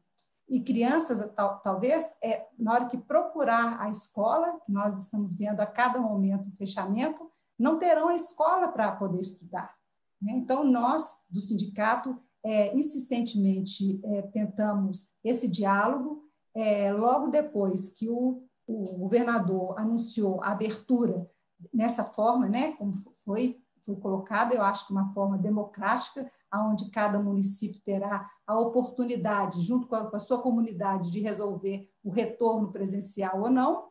e crianças, tal, talvez, é, na hora que procurar a escola, que nós estamos vendo a cada momento o fechamento, não terão a escola para poder estudar. Né? Então, nós, do sindicato, é, insistentemente é, tentamos esse diálogo. É, logo depois que o, o governador anunciou a abertura nessa forma, né, como foi, foi colocada, eu acho que uma forma democrática, onde cada município terá a oportunidade, junto com a, com a sua comunidade, de resolver o retorno presencial ou não.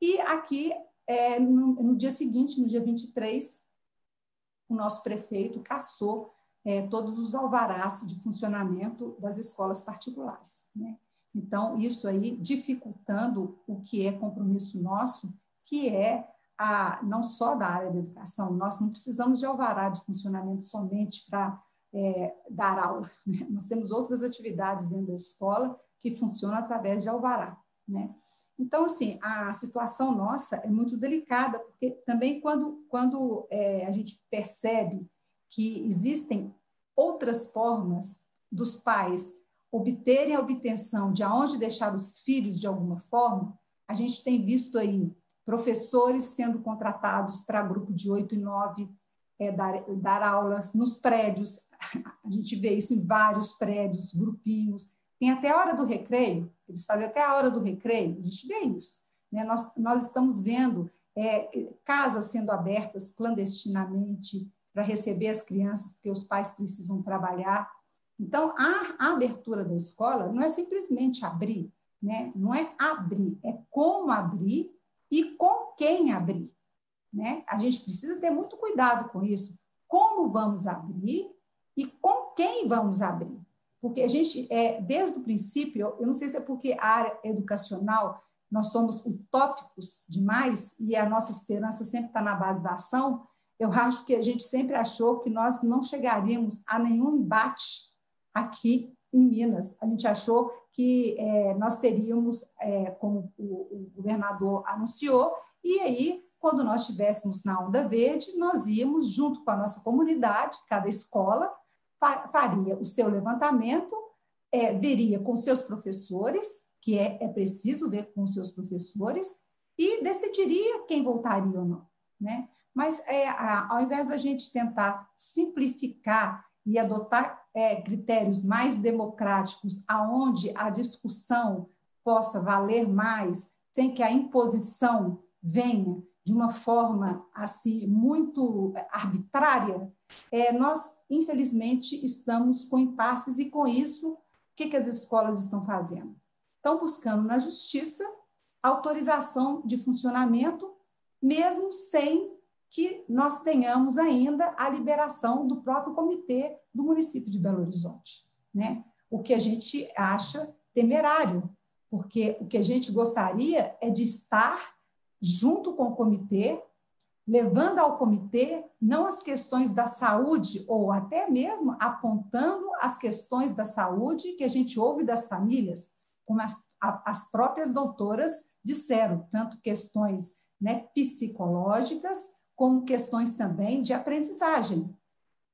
E aqui, é, no, no, dia seguinte, no dia 23, o nosso prefeito caçou é, todos os alvarás de funcionamento das escolas particulares. Né? Então, isso aí dificultando o que é compromisso nosso, que é a, não só da área da educação, nós não precisamos de alvará de funcionamento somente para é, dar aula. Né? Nós temos outras atividades dentro da escola que funcionam através de alvará. Né? Então, assim, a situação nossa é muito delicada, porque também quando, quando é, a gente percebe que existem outras formas dos pais obterem a obtenção de aonde deixar os filhos de alguma forma, a gente tem visto aí professores sendo contratados para grupo de oito e nove é, dar, dar aulas nos prédios, a gente vê isso em vários prédios, grupinhos. Tem até a hora do recreio, eles fazem até a hora do recreio, a gente vê isso. Né? Nós, nós estamos vendo é, casas sendo abertas clandestinamente para receber as crianças, porque os pais precisam trabalhar. Então, a, a abertura da escola não é simplesmente abrir, né? não é abrir, é como abrir e com quem abrir. Né? A gente precisa ter muito cuidado com isso. Como vamos abrir e com quem vamos abrir. Porque a gente, é, desde o princípio, eu não sei se é porque a área educacional nós somos utópicos demais e a nossa esperança sempre está na base da ação, eu acho que a gente sempre achou que nós não chegaríamos a nenhum embate aqui em Minas. A gente achou que é, nós teríamos, é, como o, o governador anunciou, e aí, quando nós estivéssemos na onda verde, nós íamos, junto com a nossa comunidade, cada escola, faria o seu levantamento, é, veria com seus professores, que é, é preciso ver com seus professores, e decidiria quem voltaria ou não. Né? Mas é, a, ao invés da gente tentar simplificar e adotar é, critérios mais democráticos, aonde a discussão possa valer mais, sem que a imposição venha, de uma forma assim muito arbitrária, é, nós infelizmente estamos com impasses e com isso o que, que as escolas estão fazendo? Estão buscando na justiça autorização de funcionamento, mesmo sem que nós tenhamos ainda a liberação do próprio comitê do município de Belo Horizonte, né? O que a gente acha temerário, porque o que a gente gostaria é de estar junto com o comitê, levando ao comitê não as questões da saúde, ou até mesmo apontando as questões da saúde que a gente ouve das famílias, como as, a, as próprias doutoras disseram, tanto questões né, psicológicas, como questões também de aprendizagem.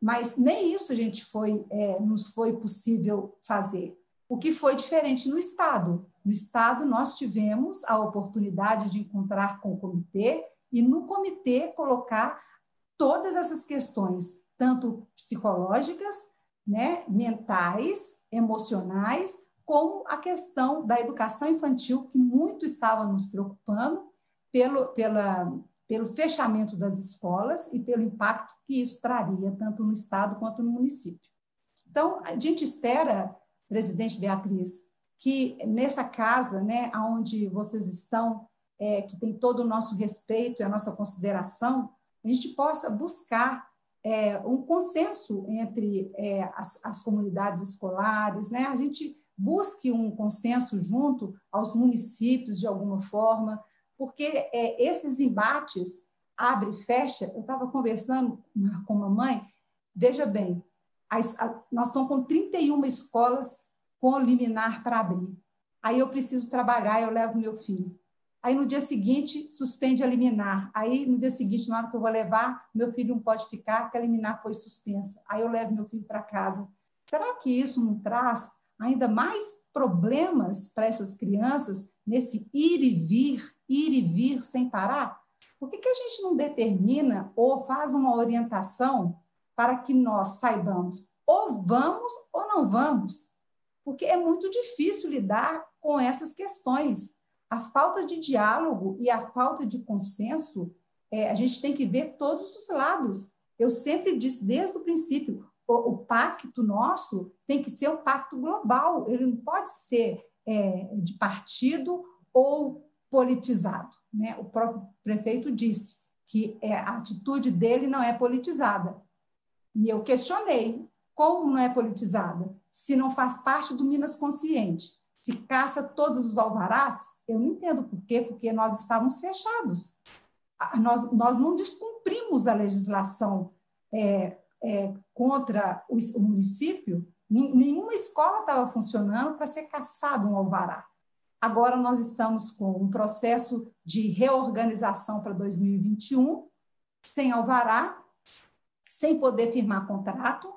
Mas nem isso a gente foi, é, nos foi possível fazer. O que foi diferente no Estado, no Estado, nós tivemos a oportunidade de encontrar com o comitê e, no comitê, colocar todas essas questões, tanto psicológicas, né, mentais, emocionais, como a questão da educação infantil, que muito estava nos preocupando pelo, pela, pelo fechamento das escolas e pelo impacto que isso traria, tanto no Estado quanto no município. Então, a gente espera, presidente Beatriz, que nessa casa, né, onde vocês estão, é, que tem todo o nosso respeito e a nossa consideração, a gente possa buscar é, um consenso entre é, as, as, comunidades escolares, né? A gente busque um consenso junto aos municípios de alguma forma, porque é, esses embates abre e fecha. Eu estava conversando com uma mãe, veja bem, a, nós estamos com 31 escolas com o liminar para abrir. Aí eu preciso trabalhar, eu levo meu filho. Aí no dia seguinte, suspende a liminar. Aí no dia seguinte, na hora que eu vou levar, meu filho não pode ficar, porque a liminar foi suspensa. Aí eu levo meu filho para casa. Será que isso não traz ainda mais problemas para essas crianças nesse ir e vir, ir e vir sem parar? Por que, que a gente não determina ou faz uma orientação para que nós saibamos ou vamos ou não vamos? porque é muito difícil lidar com essas questões. A falta de diálogo e a falta de consenso, é, a gente tem que ver todos os lados. Eu sempre disse desde o princípio, o, o pacto nosso tem que ser um pacto global, ele não pode ser é, de partido ou politizado. Né? O próprio prefeito disse que é, a atitude dele não é politizada. E eu questionei como não é politizada se não faz parte do Minas Consciente. Se caça todos os alvarás, eu não entendo por quê, porque nós estávamos fechados. Nós, nós não descumprimos a legislação é, é, contra o, o município, nenhuma escola estava funcionando para ser caçado um alvará. Agora nós estamos com um processo de reorganização para 2021, sem alvará, sem poder firmar contrato,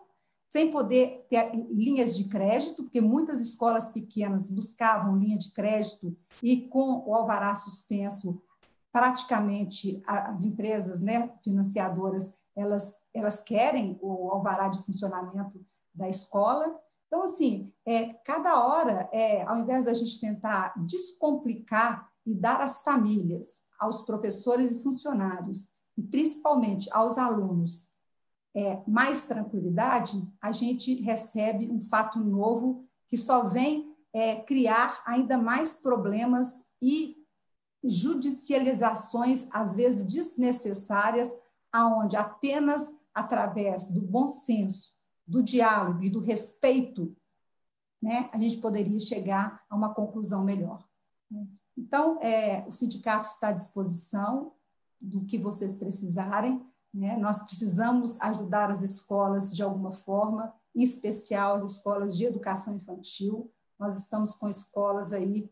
sem poder ter linhas de crédito, porque muitas escolas pequenas buscavam linha de crédito e com o alvará suspenso, praticamente as empresas né, financiadoras elas, elas querem o alvará de funcionamento da escola. Então, assim, é, cada hora, é, ao invés da gente tentar descomplicar e dar às famílias, aos professores e funcionários, e principalmente aos alunos, é, mais tranquilidade, a gente recebe um fato novo que só vem é, criar ainda mais problemas e judicializações, às vezes desnecessárias, aonde apenas através do bom senso, do diálogo e do respeito, né, a gente poderia chegar a uma conclusão melhor. Então, é, o sindicato está à disposição do que vocês precisarem. Né? Nós precisamos ajudar as escolas de alguma forma, em especial as escolas de educação infantil. Nós estamos com escolas aí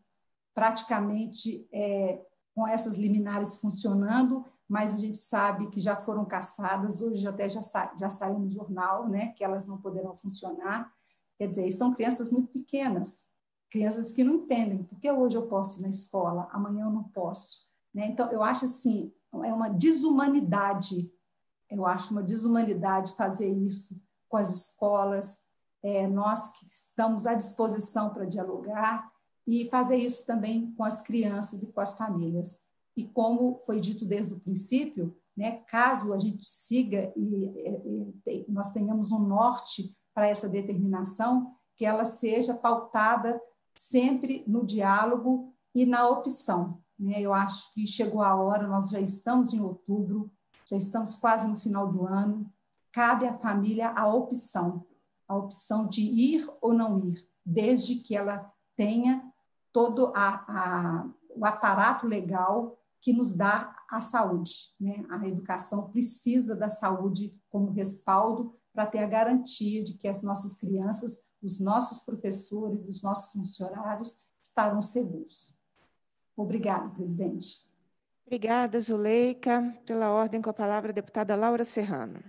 praticamente é, com essas liminares funcionando, mas a gente sabe que já foram caçadas, hoje até já, sa já saiu no jornal né, que elas não poderão funcionar. Quer dizer, são crianças muito pequenas, crianças que não entendem, porque hoje eu posso ir na escola, amanhã eu não posso. Né? Então, eu acho assim, é uma desumanidade eu acho uma desumanidade fazer isso com as escolas, é, nós que estamos à disposição para dialogar e fazer isso também com as crianças e com as famílias. E como foi dito desde o princípio, né, caso a gente siga e, é, é, e, e nós tenhamos um norte para essa determinação, que ela seja pautada sempre no diálogo e na opção. Né? Eu acho que chegou a hora, nós já estamos em outubro, já estamos quase no final do ano. Cabe à família a opção, a opção de ir ou não ir, desde que ela tenha todo a, a, o aparato legal que nos dá a saúde. Né? A educação precisa da saúde como respaldo para ter a garantia de que as nossas crianças, os nossos professores, os nossos funcionários estarão seguros. Obrigada, presidente. Obrigada, Zuleika. Pela ordem, com a palavra, a deputada Laura Serrano.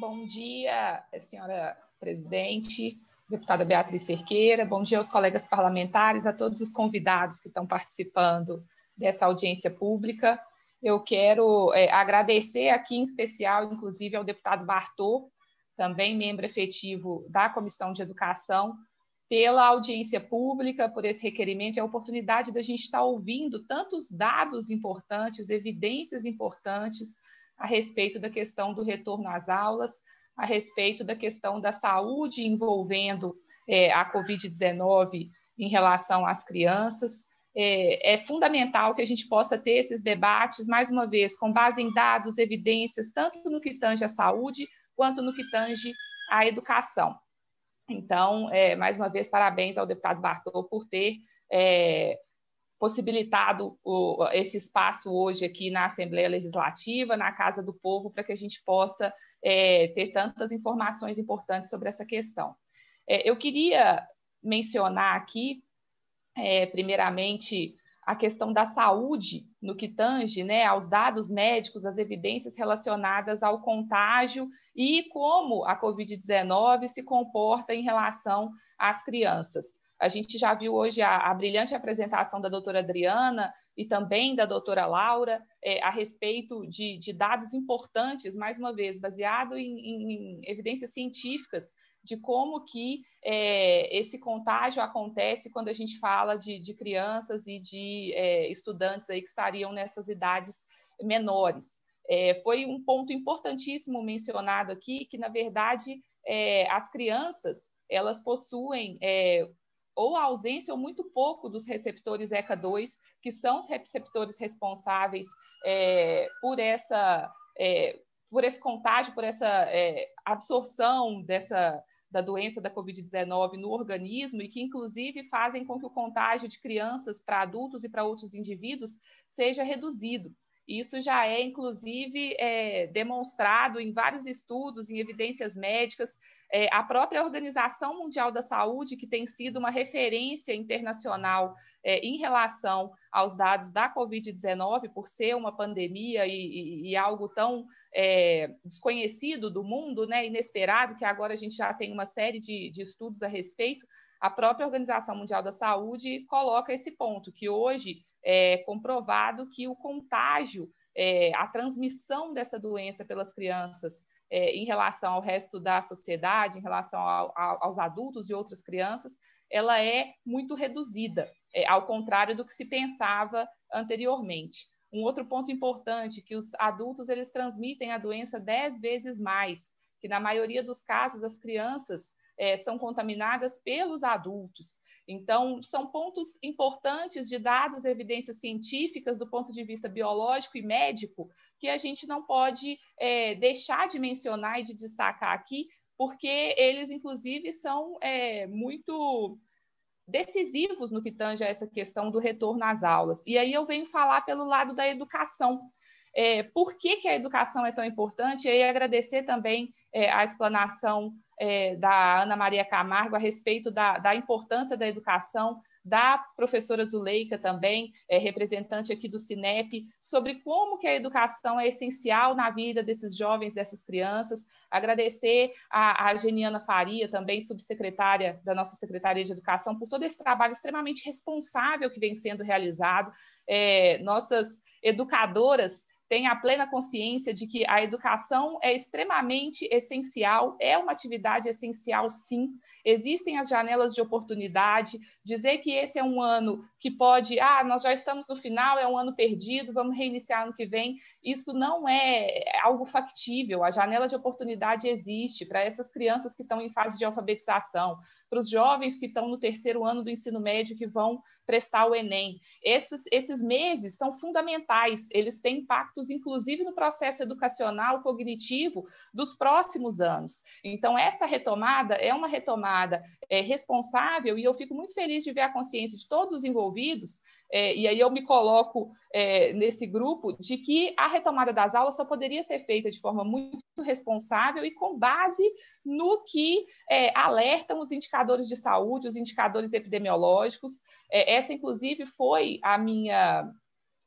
Bom dia, senhora presidente, deputada Beatriz Cerqueira. Bom dia aos colegas parlamentares, a todos os convidados que estão participando dessa audiência pública. Eu quero é, agradecer aqui, em especial, inclusive, ao deputado Bartô, também membro efetivo da Comissão de Educação, pela audiência pública, por esse requerimento é a oportunidade da gente estar ouvindo tantos dados importantes, evidências importantes a respeito da questão do retorno às aulas, a respeito da questão da saúde envolvendo é, a Covid-19 em relação às crianças. É, é, fundamental que a gente possa ter esses debates, mais uma vez, com base em dados, evidências, tanto no que tange à saúde quanto no que tange à educação. Então, é, mais uma vez, parabéns ao deputado Bartol por ter é, possibilitado o, esse espaço hoje aqui na Assembleia Legislativa, na Casa do Povo, para que a gente possa é, ter tantas informações importantes sobre essa questão. É, eu queria mencionar aqui, é, primeiramente, a questão da saúde no que tange né, aos dados médicos, as evidências relacionadas ao contágio e como a Covid-19 se comporta em relação às crianças. A gente já viu hoje a, a brilhante apresentação da doutora Adriana e também da doutora Laura é, a respeito de, de, dados importantes, mais uma vez, baseado em, em, em evidências científicas de como que é, esse contágio acontece quando a gente fala de, de crianças e de é, estudantes aí que estariam nessas idades menores. É, foi um ponto importantíssimo mencionado aqui, que na verdade é, as crianças elas possuem é, ou a ausência ou muito pouco dos receptores ECA2, que são os receptores responsáveis é, por essa por esse contágio, por essa é, absorção dessa, da doença da Covid-19 no organismo e que, inclusive, fazem com que o contágio de crianças para adultos e para outros indivíduos seja reduzido. Isso já é, inclusive, é, demonstrado em vários estudos, em evidências médicas. É, a própria Organização Mundial da Saúde, que tem sido uma referência internacional é, em relação aos dados da Covid-19, por ser uma pandemia e, e, e algo tão é, desconhecido do mundo, né, inesperado, que agora a gente já tem uma série de, de estudos a respeito, a própria Organização Mundial da Saúde coloca esse ponto, que hoje é comprovado que o contágio, é, a transmissão dessa doença pelas crianças é, em relação ao resto da sociedade, em relação ao, ao, aos adultos e outras crianças, ela é muito reduzida, é, ao contrário do que se pensava anteriormente. Um outro ponto importante, que os adultos eles transmitem a doença dez vezes mais, que na maioria dos casos as crianças é, são contaminadas pelos adultos. Então, são pontos importantes de dados, evidências científicas do ponto de vista biológico e médico que a gente não pode é, deixar de mencionar e de destacar aqui, porque eles, inclusive, são é, muito decisivos no que tange a essa questão do retorno às aulas. E aí eu venho falar pelo lado da educação, é, por que, que a educação é tão importante, e agradecer também é, a explanação é, da Ana Maria Camargo a respeito da, da importância da educação da professora Zuleika também, é, representante aqui do Cinep, sobre como que a educação é essencial na vida desses jovens, dessas crianças. Agradecer a, a Geniana Faria, também subsecretária da nossa Secretaria de Educação, por todo esse trabalho extremamente responsável que vem sendo realizado. É, nossas educadoras tem a plena consciência de que a educação é extremamente essencial, é uma atividade essencial, sim. Existem as janelas de oportunidade. Dizer que esse é um ano que pode, ah, nós já estamos no final, é um ano perdido, vamos reiniciar no que vem, isso não é algo factível. A janela de oportunidade existe para essas crianças que estão em fase de alfabetização, para os jovens que estão no terceiro ano do ensino médio que vão prestar o Enem. Esses, esses meses são fundamentais, eles têm impactos impactos, inclusive no processo educacional cognitivo dos próximos anos. Então, essa retomada é uma retomada é, responsável e eu fico muito feliz de ver a consciência de todos os envolvidos, é, e aí eu me coloco é, nesse grupo, de que a retomada das aulas só poderia ser feita de forma muito responsável e com base no que é, alertam os indicadores de saúde, os indicadores epidemiológicos. É, essa, inclusive, foi a minha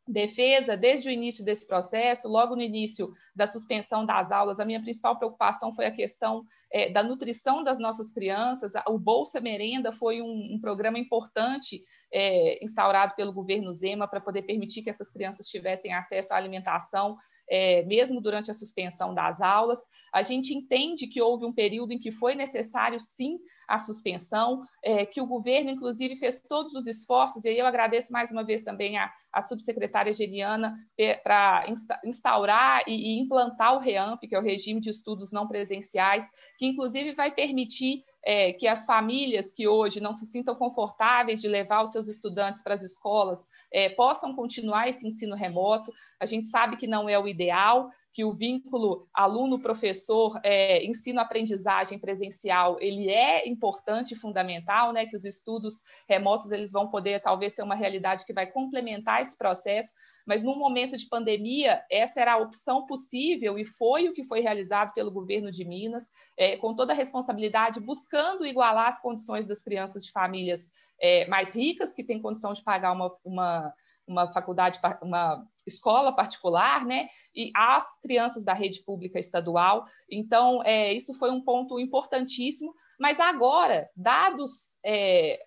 defesa, desde o início desse processo, logo no início da suspensão das aulas, a minha principal preocupação foi a questão é, da nutrição das nossas crianças. O Bolsa Merenda foi um, um programa importante é, instaurado pelo governo Zema para poder permitir que essas crianças tivessem acesso à alimentação é, mesmo durante a suspensão das aulas. A gente entende que houve um período em que foi necessário, sim, a suspensão, é, que o governo, inclusive, fez todos os esforços, e aí eu agradeço mais uma vez também a, a subsecretária Geriana para instaurar e, e implantar o REAMP, que é o Regime de Estudos Não Presenciais, que, inclusive, vai permitir é, que as famílias que hoje não se sintam confortáveis de levar os seus estudantes para as escolas é, possam continuar esse ensino remoto. A gente sabe que não é o ideal, que o vínculo aluno-professor, é, ensino-aprendizagem presencial, ele é importante e fundamental, né? Que os estudos remotos eles vão poder talvez ser uma realidade que vai complementar esse processo, mas num momento de pandemia essa era a opção possível e foi o que foi realizado pelo governo de Minas, é, com toda a responsabilidade, buscando igualar as condições das crianças de famílias é, mais ricas que têm condição de pagar uma, uma uma faculdade, uma escola particular, né, e as crianças da rede pública estadual. Então, é, isso foi um ponto importantíssimo. Mas agora, dados é,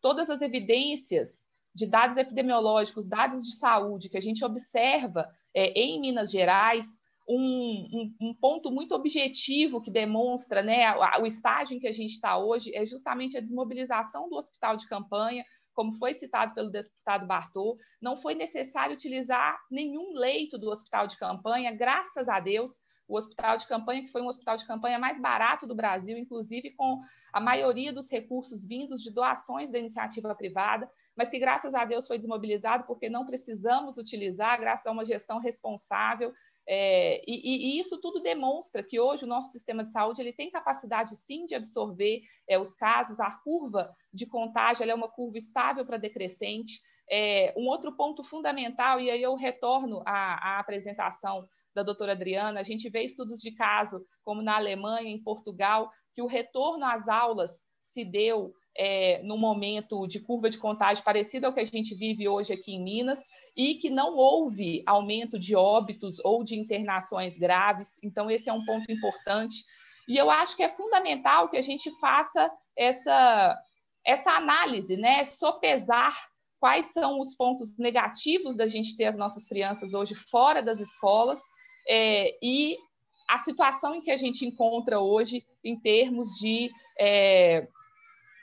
todas as evidências de dados epidemiológicos, dados de saúde que a gente observa é, em Minas Gerais, um, um, um, ponto muito objetivo que demonstra né, o estágio em que a gente está hoje é justamente a desmobilização do hospital de campanha, como foi citado pelo deputado Bartô, não foi necessário utilizar nenhum leito do hospital de campanha, graças a Deus, o hospital de campanha, que foi um hospital de campanha mais barato do Brasil, inclusive com a maioria dos recursos vindos de doações da iniciativa privada, mas que graças a Deus foi desmobilizado porque não precisamos utilizar, graças a uma gestão responsável é, e, e, isso tudo demonstra que hoje o nosso sistema de saúde ele tem capacidade sim de absorver é, os casos, a curva de contágio é uma curva estável para decrescente. É, um outro ponto fundamental, e aí eu retorno à, à apresentação da doutora Adriana, a gente vê estudos de caso, como na Alemanha, em Portugal, que o retorno às aulas se deu é, no momento de curva de contágio parecido ao que a gente vive hoje aqui em Minas, e que não houve aumento de óbitos ou de internações graves. Então, esse é um ponto importante. E eu acho que é fundamental que a gente faça essa, essa análise, né? Sopesar quais são os pontos negativos da gente ter as nossas crianças hoje fora das escolas é, e a situação em que a gente encontra hoje em termos de é,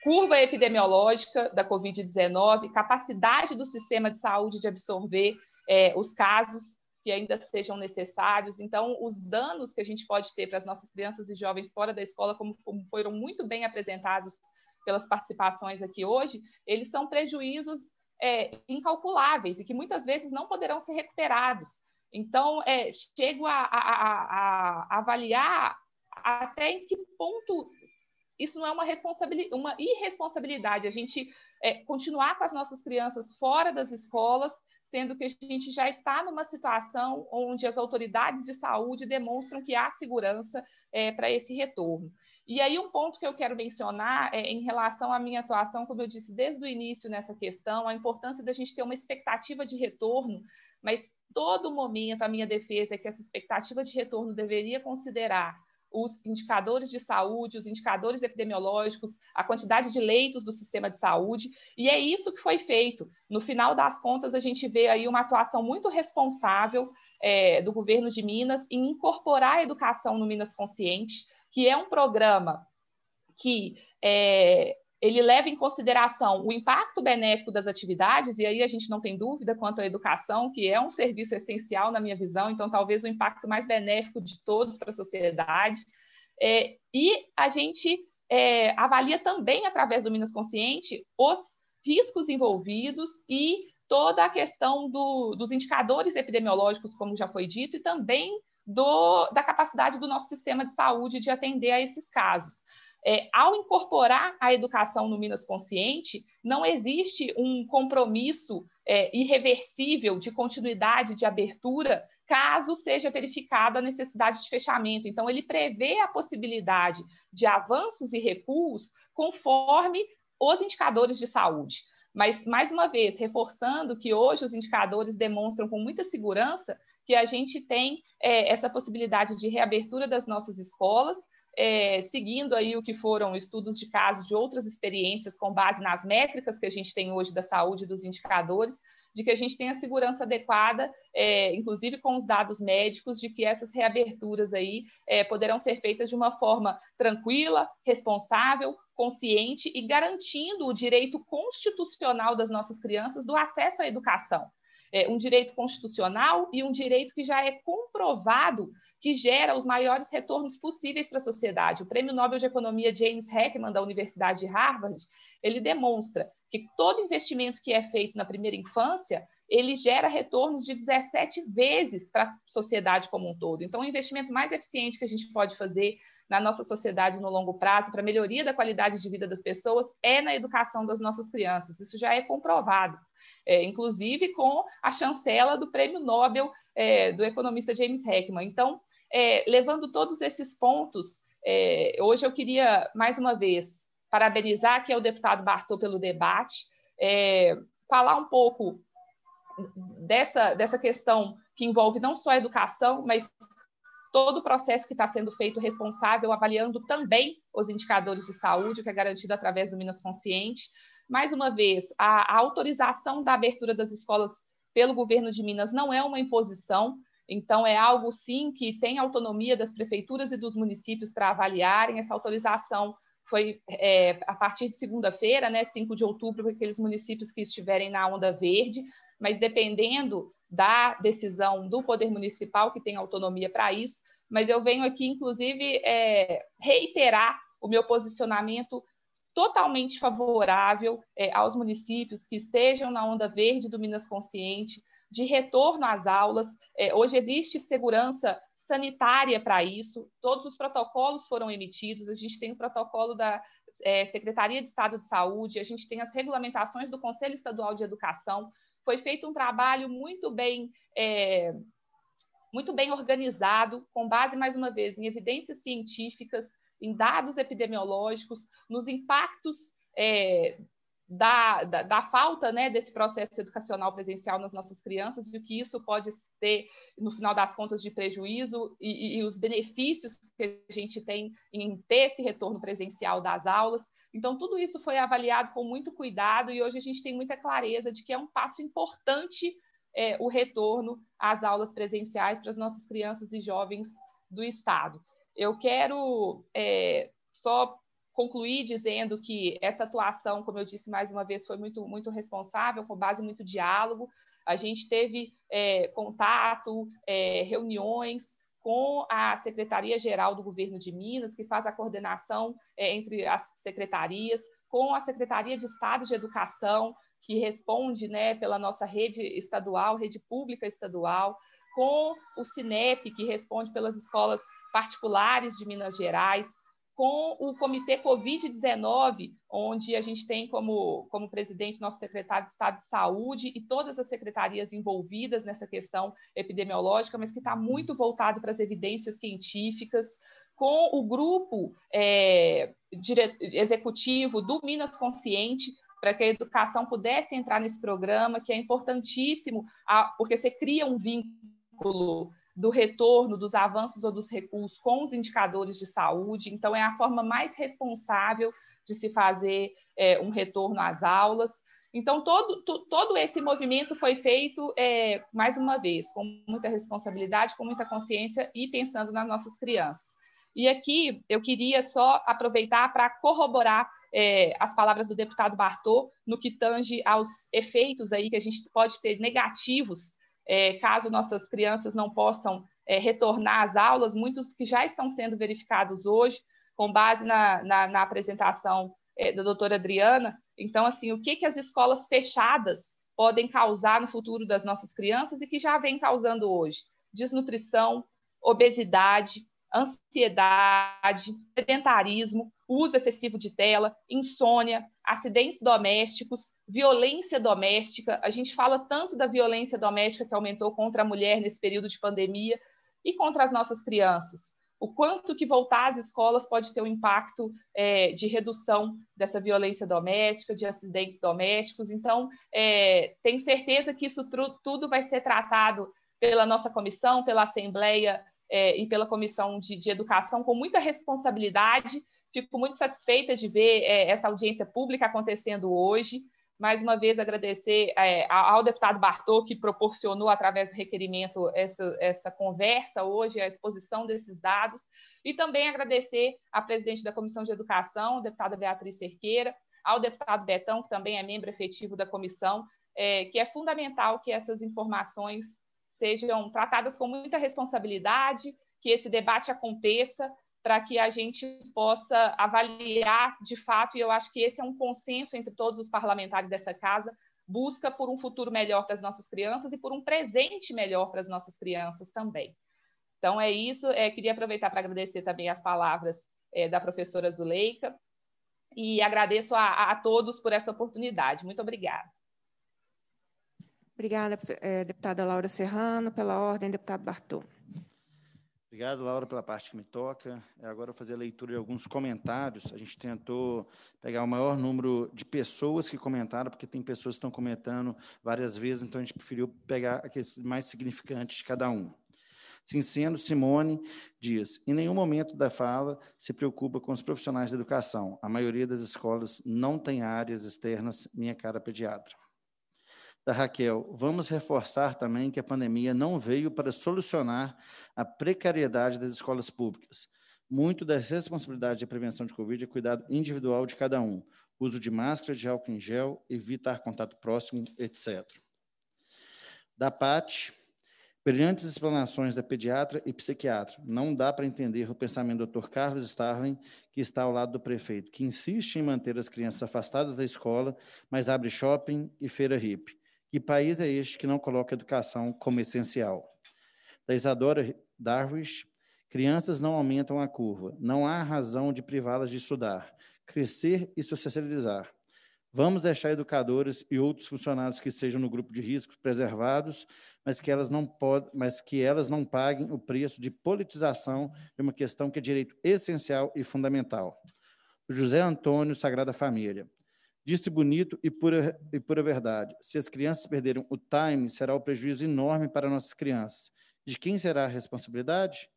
curva epidemiológica da Covid-19, capacidade do sistema de saúde de absorver é, os casos que ainda sejam necessários. Então, os danos que a gente pode ter para as nossas crianças e jovens fora da escola, como, como foram muito bem apresentados pelas participações aqui hoje, eles são prejuízos é, incalculáveis e que muitas vezes não poderão ser recuperados. Então, é, chego a, a, a, a avaliar até em que ponto isso não é uma, responsabilidade, uma irresponsabilidade. A gente é, continuar com as nossas crianças fora das escolas, sendo que a gente já está numa situação onde as autoridades de saúde demonstram que há segurança é, para esse retorno. E aí, um ponto que eu quero mencionar é, em relação à minha atuação, como eu disse desde o início nessa questão, a importância da gente ter uma expectativa de retorno, mas todo momento a minha defesa é que essa expectativa de retorno deveria considerar os indicadores de saúde, os indicadores epidemiológicos, a quantidade de leitos do sistema de saúde, e é isso que foi feito. No final das contas, a gente vê aí uma atuação muito responsável é, do governo de Minas em incorporar a educação no Minas Consciente, que é um programa que é, ele leva em consideração o impacto benéfico das atividades, e aí a gente não tem dúvida quanto à educação, que é um serviço essencial na minha visão, então talvez o impacto mais benéfico de todos para a sociedade. É, e a gente é, avalia também, através do Minas Consciente, os riscos envolvidos e toda a questão do, dos indicadores epidemiológicos, como já foi dito, e também do, da capacidade do nosso sistema de saúde de atender a esses casos. É, ao incorporar a educação no Minas Consciente, não existe um compromisso é, irreversível de continuidade, de abertura, caso seja verificada a necessidade de fechamento. Então, ele prevê a possibilidade de avanços e recuos conforme os indicadores de saúde. Mas, mais uma vez, reforçando que hoje os indicadores demonstram com muita segurança que a gente tem é, essa possibilidade de reabertura das nossas escolas, é, seguindo aí o que foram estudos de casos de outras experiências com base nas métricas que a gente tem hoje da saúde, dos indicadores, de que a gente tem a segurança adequada, é, inclusive com os dados médicos, de que essas reaberturas aí é, poderão ser feitas de uma forma tranquila, responsável, consciente e garantindo o direito constitucional das nossas crianças do acesso à educação é, um direito constitucional e um direito que já é comprovado que gera os maiores retornos possíveis para a sociedade. O Prêmio Nobel de Economia James Heckman, da Universidade de Harvard, ele demonstra que todo investimento que é feito na primeira infância ele gera retornos de 17 vezes para a sociedade como um todo. Então, o investimento mais eficiente que a gente pode fazer na nossa sociedade no longo prazo, para a melhoria da qualidade de vida das pessoas, é na educação das nossas crianças. Isso já é comprovado. É, inclusive com a chancela do prêmio Nobel é, do economista James Heckman. Então, é, levando todos esses pontos, é, hoje eu queria, mais uma vez, parabenizar aqui ao deputado Bartô pelo debate, é, falar um pouco dessa, dessa questão que envolve não só a educação, mas todo o processo que está sendo feito responsável, avaliando também os indicadores de saúde, o que é garantido através do Minas Consciente. Mais uma vez, a, a autorização da abertura das escolas pelo governo de Minas não é uma imposição, então, é algo, sim, que tem autonomia das prefeituras e dos municípios para avaliarem. Essa autorização foi é, a partir de segunda-feira, né, 5 de outubro, para aqueles municípios que estiverem na onda verde, mas dependendo da decisão do Poder Municipal, que tem autonomia para isso, mas eu venho aqui, inclusive, é, reiterar o meu posicionamento totalmente favorável é, aos municípios que estejam na onda verde do Minas Consciente, de retorno às aulas. É, hoje existe segurança sanitária para isso, todos os protocolos foram emitidos, a gente tem o protocolo da é, Secretaria de Estado de Saúde, a gente tem as regulamentações do Conselho Estadual de Educação, foi feito um trabalho muito bem. É, muito bem organizado, com base, mais uma vez, em evidências científicas, em dados epidemiológicos, nos impactos é, da, da, da, falta né, desse processo educacional presencial nas nossas crianças e o que isso pode ter, no final das contas, de prejuízo e, e, os benefícios que a gente tem em ter esse retorno presencial das aulas. Então, tudo isso foi avaliado com muito cuidado e hoje a gente tem muita clareza de que é um passo importante é, o retorno às aulas presenciais para as nossas crianças e jovens do Estado. Eu quero é, só concluir dizendo que essa atuação, como eu disse mais uma vez, foi muito, muito responsável, com base muito diálogo. A gente teve é, contato, é, reuniões com a Secretaria-Geral do Governo de Minas, que faz a coordenação é, entre as secretarias, com a Secretaria de Estado de Educação, que responde né, pela nossa rede estadual, rede pública estadual, com o Cinep, que responde pelas escolas particulares de Minas Gerais, com o Comitê Covid-19, onde a gente tem como, como presidente nosso secretário de Estado de Saúde e todas as secretarias envolvidas nessa questão epidemiológica, mas que está muito voltado para as evidências científicas, com o grupo é, dire... executivo do Minas Consciente, para que a educação pudesse entrar nesse programa, que é importantíssimo, a... porque você cria um vínculo do retorno dos avanços ou dos recursos com os indicadores de saúde. Então, é a forma mais responsável de se fazer é, um retorno às aulas. Então, todo, to, todo esse movimento foi feito, é, mais uma vez, com muita responsabilidade, com muita consciência e pensando nas nossas crianças. E aqui eu queria só aproveitar para corroborar é, as palavras do deputado Bartô no que tange aos efeitos aí que a gente pode ter negativos é, caso nossas crianças não possam é, retornar às aulas, muitos que já estão sendo verificados hoje, com base na, na, na apresentação é, da doutora Adriana. Então, assim, o que, que as escolas fechadas podem causar no futuro das nossas crianças e que já vem causando hoje? Desnutrição, obesidade, ansiedade, sedentarismo, uso excessivo de tela, insônia, acidentes domésticos, violência doméstica. A gente fala tanto da violência doméstica que aumentou contra a mulher nesse período de pandemia e contra as nossas crianças. O quanto que voltar às escolas pode ter um impacto é, de redução dessa violência doméstica, de acidentes domésticos. Então, é, tenho certeza que isso tudo vai ser tratado pela nossa comissão, pela Assembleia é, e pela Comissão de, de, Educação com muita responsabilidade. Fico muito satisfeita de ver é, essa audiência pública acontecendo hoje. Mais uma vez, agradecer é, ao deputado Bartô, que proporcionou, através do requerimento, essa, essa conversa hoje, a exposição desses dados. E também agradecer à presidente da Comissão de Educação, deputada Beatriz Cerqueira, ao deputado Betão, que também é membro efetivo da comissão, é, que é fundamental que essas informações sejam tratadas com muita responsabilidade, que esse debate aconteça para que a gente possa avaliar de fato, e eu acho que esse é um consenso entre todos os parlamentares dessa casa, busca por um futuro melhor para as nossas crianças e por um presente melhor para as nossas crianças também. Então é isso, é, queria aproveitar para agradecer também as palavras é, da professora Zuleika e agradeço a, a todos por essa oportunidade. Muito obrigada. Obrigada, eh, deputada Laura Serrano, pela ordem, deputado Bartô. Obrigado, Laura, pela parte que me toca. É, agora eu vou fazer a leitura de alguns comentários. A gente tentou pegar o maior número de pessoas que comentaram, porque tem pessoas que estão comentando várias vezes, então a gente preferiu pegar aqueles mais significantes de cada um. Assim sendo, Simone diz: em nenhum momento da fala se preocupa com os profissionais da educação. A maioria das escolas não tem áreas externas, minha cara pediatra da Raquel, vamos reforçar também que a pandemia não veio para solucionar a precariedade das escolas públicas. Muito da responsabilidade de prevenção de Covid é cuidado individual de cada um, uso de máscara, de álcool em gel, evitar contato próximo, etc. Da PAT, Brilhantes explanações da pediatra e psiquiatra. Não dá para entender o pensamento do Dr. Carlos Starling, que está ao lado do prefeito, que insiste em manter as crianças afastadas da escola, mas abre shopping e feira hippie. Que país é este que não coloca educação como essencial? Da Isadora Darwish, crianças não aumentam a curva. Não há razão de privá-las de estudar, crescer e socializar. Vamos deixar educadores e outros funcionários que sejam no grupo de risco preservados, mas que elas não, mas que elas não paguem o preço de politização de uma questão que é direito essencial e fundamental. José Antônio Sagrada Família. Disse bonito e pura, e pura verdade. Se as crianças perderem o time, será um prejuízo enorme para nossas crianças. De quem será a responsabilidade?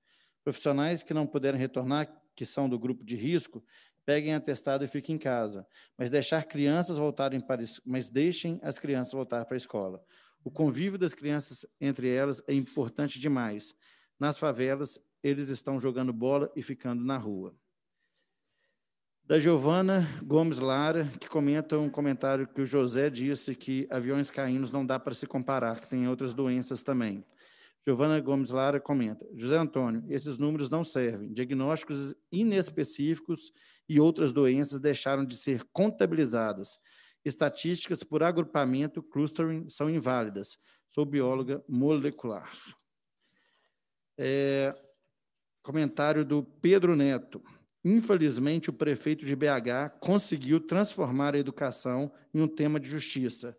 Profissionais que não puderem retornar, que são do grupo de risco, peguem atestado e fiquem em casa, mas deixar crianças voltarem para mas deixem as crianças voltar para a escola. O convívio das crianças entre elas é importante demais. Nas favelas, eles estão jogando bola e ficando na rua da Giovana Gomes Lara, que comenta um comentário que o José disse que aviões caindo não dá para se comparar, que tem outras doenças também. Giovana Gomes Lara comenta: José Antônio, esses números não servem. Diagnósticos inespecíficos e outras doenças deixaram de ser contabilizadas. Estatísticas por agrupamento, clustering, são inválidas. Sou bióloga molecular. É, comentário do Pedro Neto. Infelizmente, o prefeito de BH conseguiu transformar a educação em um tema de justiça.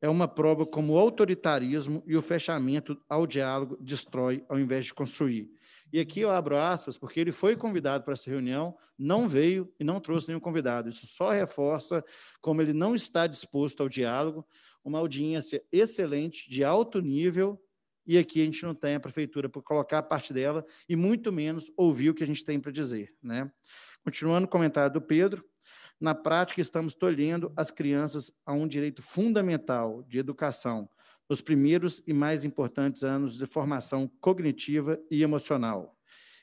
É uma prova como o autoritarismo e o fechamento ao diálogo destrói ao invés de construir. E aqui eu abro aspas, porque ele foi convidado para essa reunião, não veio e não trouxe nenhum convidado. Isso só reforça como ele não está disposto ao diálogo, uma audiência excelente, de alto nível, e aqui a gente não tem a prefeitura para colocar a parte dela e muito menos ouvir o que a gente tem para dizer. Né? Continuando o comentário do Pedro, na prática estamos tolhendo as crianças a um direito fundamental de educação nos primeiros e mais importantes anos de formação cognitiva e emocional.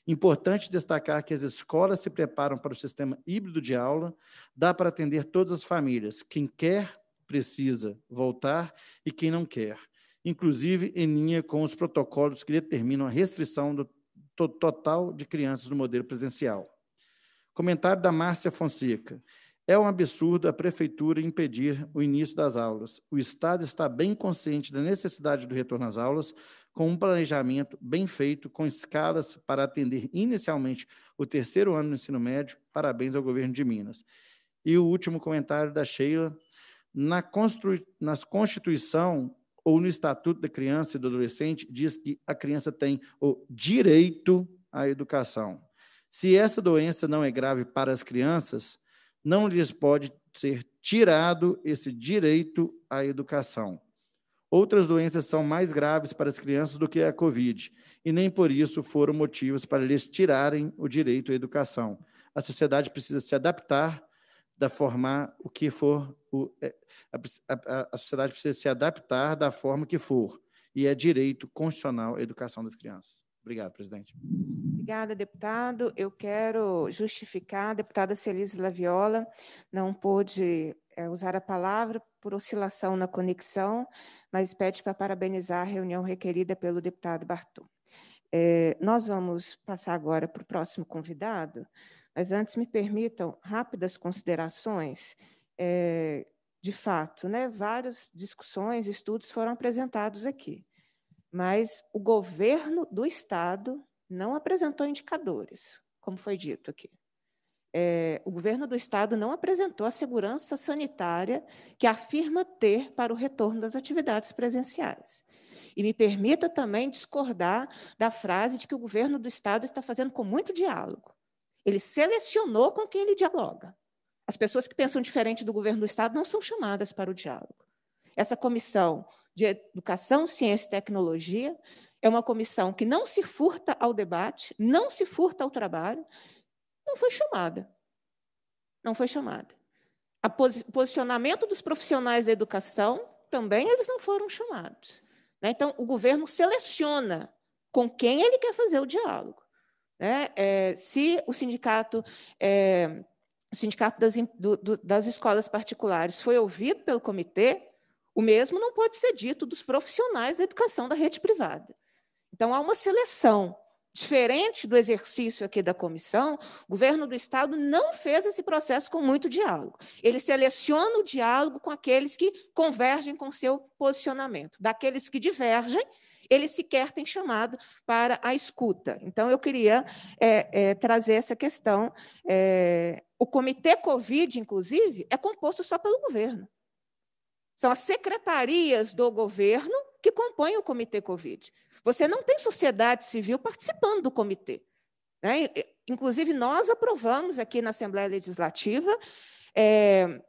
Importante destacar que as escolas se preparam para o sistema híbrido de aula, dá para atender todas as famílias, quem quer precisa voltar e quem não quer inclusive em linha com os protocolos que determinam a restrição do total de crianças no modelo presencial. Comentário da Márcia Fonseca. É um absurdo a prefeitura impedir o início das aulas. O Estado está bem consciente da necessidade do retorno às aulas, com um planejamento bem feito, com escalas para atender inicialmente o terceiro ano do ensino médio. Parabéns ao governo de Minas. E o último comentário da Sheila. Na, na Constituição ou no Estatuto da Criança e do Adolescente diz que a criança tem o direito à educação. Se essa doença não é grave para as crianças, não lhes pode ser tirado esse direito à educação. Outras doenças são mais graves para as crianças do que a Covid, e nem por isso foram motivos para lhes tirarem o direito à educação. A sociedade precisa se adaptar da formar o que for o, é, a, a, a sociedade precisa se adaptar da forma que for. E é direito constitucional a educação das crianças. Obrigado, presidente. Obrigada, deputado. Eu quero justificar, a deputada Celise Laviola não pôde é, usar a palavra por oscilação na conexão, mas pede para parabenizar a reunião requerida pelo deputado Bartu. É, nós vamos passar agora para o próximo convidado, mas antes me permitam rápidas considerações é, de fato, né, várias discussões, estudos foram apresentados aqui, mas o governo do Estado não apresentou indicadores, como foi dito aqui. É, o governo do Estado não apresentou a segurança sanitária que afirma ter para o retorno das atividades presenciais. E me permita também discordar da frase de que o governo do Estado está fazendo com muito diálogo. Ele selecionou com quem ele dialoga. As pessoas que pensam diferente do governo do Estado não são chamadas para o diálogo. Essa comissão de Educação, Ciência e Tecnologia é uma comissão que não se furta ao debate, não se furta ao trabalho, não foi chamada. Não foi chamada. O posicionamento dos profissionais da educação também eles não foram chamados. Né? Então, o governo seleciona com quem ele quer fazer o diálogo. Né? É, se o sindicato é, o sindicato das, do, do, das escolas particulares foi ouvido pelo comitê, o mesmo não pode ser dito dos profissionais da educação da rede privada. Então, há uma seleção. Diferente do exercício aqui da comissão, o governo do Estado não fez esse processo com muito diálogo. Ele seleciona o diálogo com aqueles que convergem com seu posicionamento. Daqueles que divergem, ele sequer tem chamado para a escuta. Então, eu queria é, é, trazer essa questão é, o comitê Covid, inclusive, é composto só pelo governo. São as secretarias do governo que compõem o comitê Covid. Você não tem sociedade civil participando do comitê. Né? Inclusive, nós aprovamos aqui na Assembleia Legislativa é,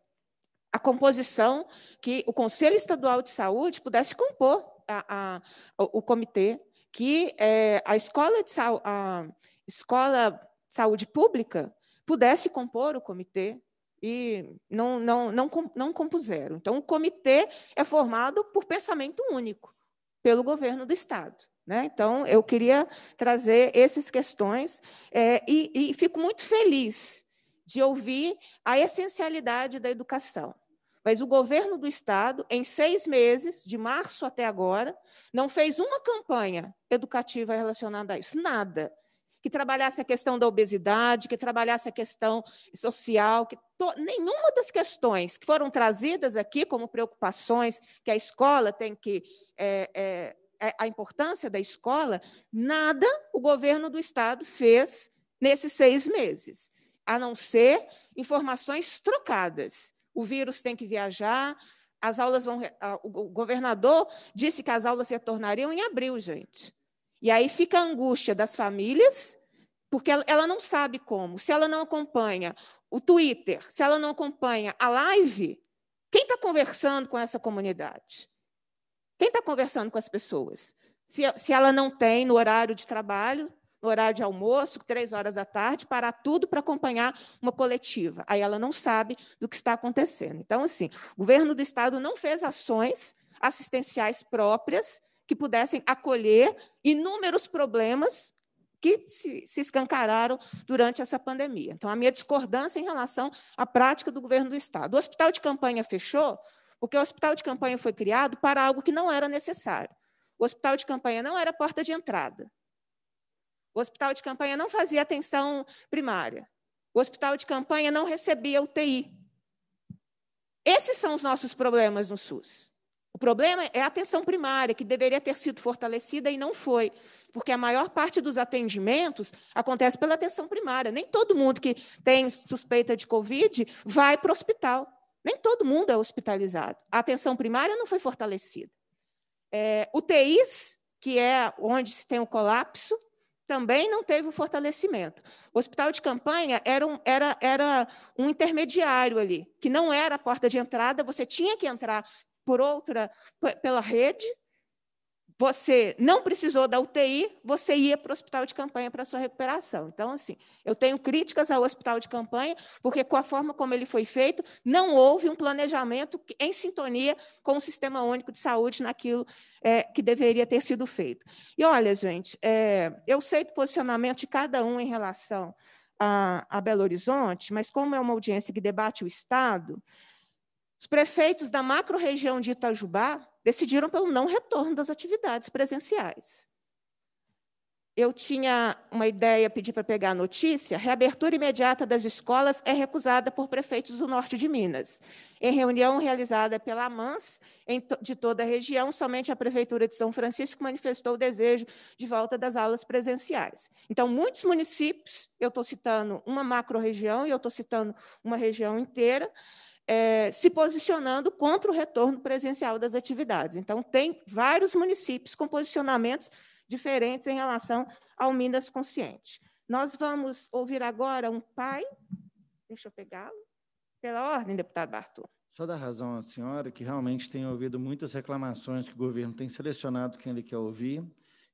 a composição que o Conselho Estadual de Saúde pudesse compor a, a, o comitê, que é, a escola de a, escola de saúde pública pudesse compor o comitê e não, não, não, não compuseram. Então, o comitê é formado por pensamento único, pelo governo do Estado. Né? Então, eu queria trazer essas questões é, e, e fico muito feliz de ouvir a essencialidade da educação. Mas o governo do Estado, em seis meses, de março até agora, não fez uma campanha educativa relacionada a isso, nada que trabalhasse a questão da obesidade, que trabalhasse a questão social, que to... nenhuma das questões que foram trazidas aqui como preocupações que a escola tem que é, é, é a importância da escola, nada o governo do estado fez nesses seis meses, a não ser informações trocadas. O vírus tem que viajar, as aulas vão. O governador disse que as aulas se tornariam em abril, gente. E aí fica a angústia das famílias, porque ela não sabe como. Se ela não acompanha o Twitter, se ela não acompanha a live, quem está conversando com essa comunidade? Quem está conversando com as pessoas? Se, se ela não tem no horário de trabalho, no horário de almoço, três horas da tarde, parar tudo para acompanhar uma coletiva. Aí ela não sabe do que está acontecendo. Então, assim, o governo do Estado não fez ações assistenciais próprias que pudessem acolher inúmeros problemas que se, se, escancararam durante essa pandemia. Então, a minha discordância em relação à prática do governo do Estado. O hospital de campanha fechou porque o hospital de campanha foi criado para algo que não era necessário. O hospital de campanha não era porta de entrada. O hospital de campanha não fazia atenção primária. O hospital de campanha não recebia UTI. Esses são os nossos problemas no SUS. O problema é a atenção primária, que deveria ter sido fortalecida e não foi, porque a maior parte dos atendimentos acontece pela atenção primária. Nem todo mundo que tem suspeita de Covid vai para o hospital. Nem todo mundo é hospitalizado. A atenção primária não foi fortalecida. É, UTIs, que é onde se tem o colapso, também não teve o fortalecimento. O hospital de campanha era um, era, era um intermediário ali, que não era a porta de entrada, você tinha que entrar por outra, pela rede, você não precisou da UTI, você ia para o hospital de campanha para sua recuperação. Então, assim, eu tenho críticas ao hospital de campanha, porque com a forma como ele foi feito, não houve um planejamento em sintonia com o Sistema Único de Saúde naquilo é, que deveria ter sido feito. E olha, gente, é, eu sei do posicionamento de cada um em relação a, a Belo Horizonte, mas como é uma audiência que debate o Estado, os prefeitos da macro-região de Itajubá decidiram pelo não retorno das atividades presenciais. Eu tinha uma ideia, pedi para pegar a notícia, reabertura imediata das escolas é recusada por prefeitos do norte de Minas. Em reunião realizada pela AMANS, de toda a região, somente a Prefeitura de São Francisco manifestou o desejo de volta das aulas presenciais. Então, muitos municípios, eu estou citando uma macro-região e eu estou citando uma região inteira, é, se posicionando contra o retorno presencial das atividades. Então, tem vários municípios com posicionamentos diferentes em relação ao Minas Consciente. Nós vamos ouvir agora um pai, deixa eu pegá-lo, pela ordem, deputado Bartô. Só dá razão à senhora que realmente tem ouvido muitas reclamações que o governo tem selecionado quem ele quer ouvir,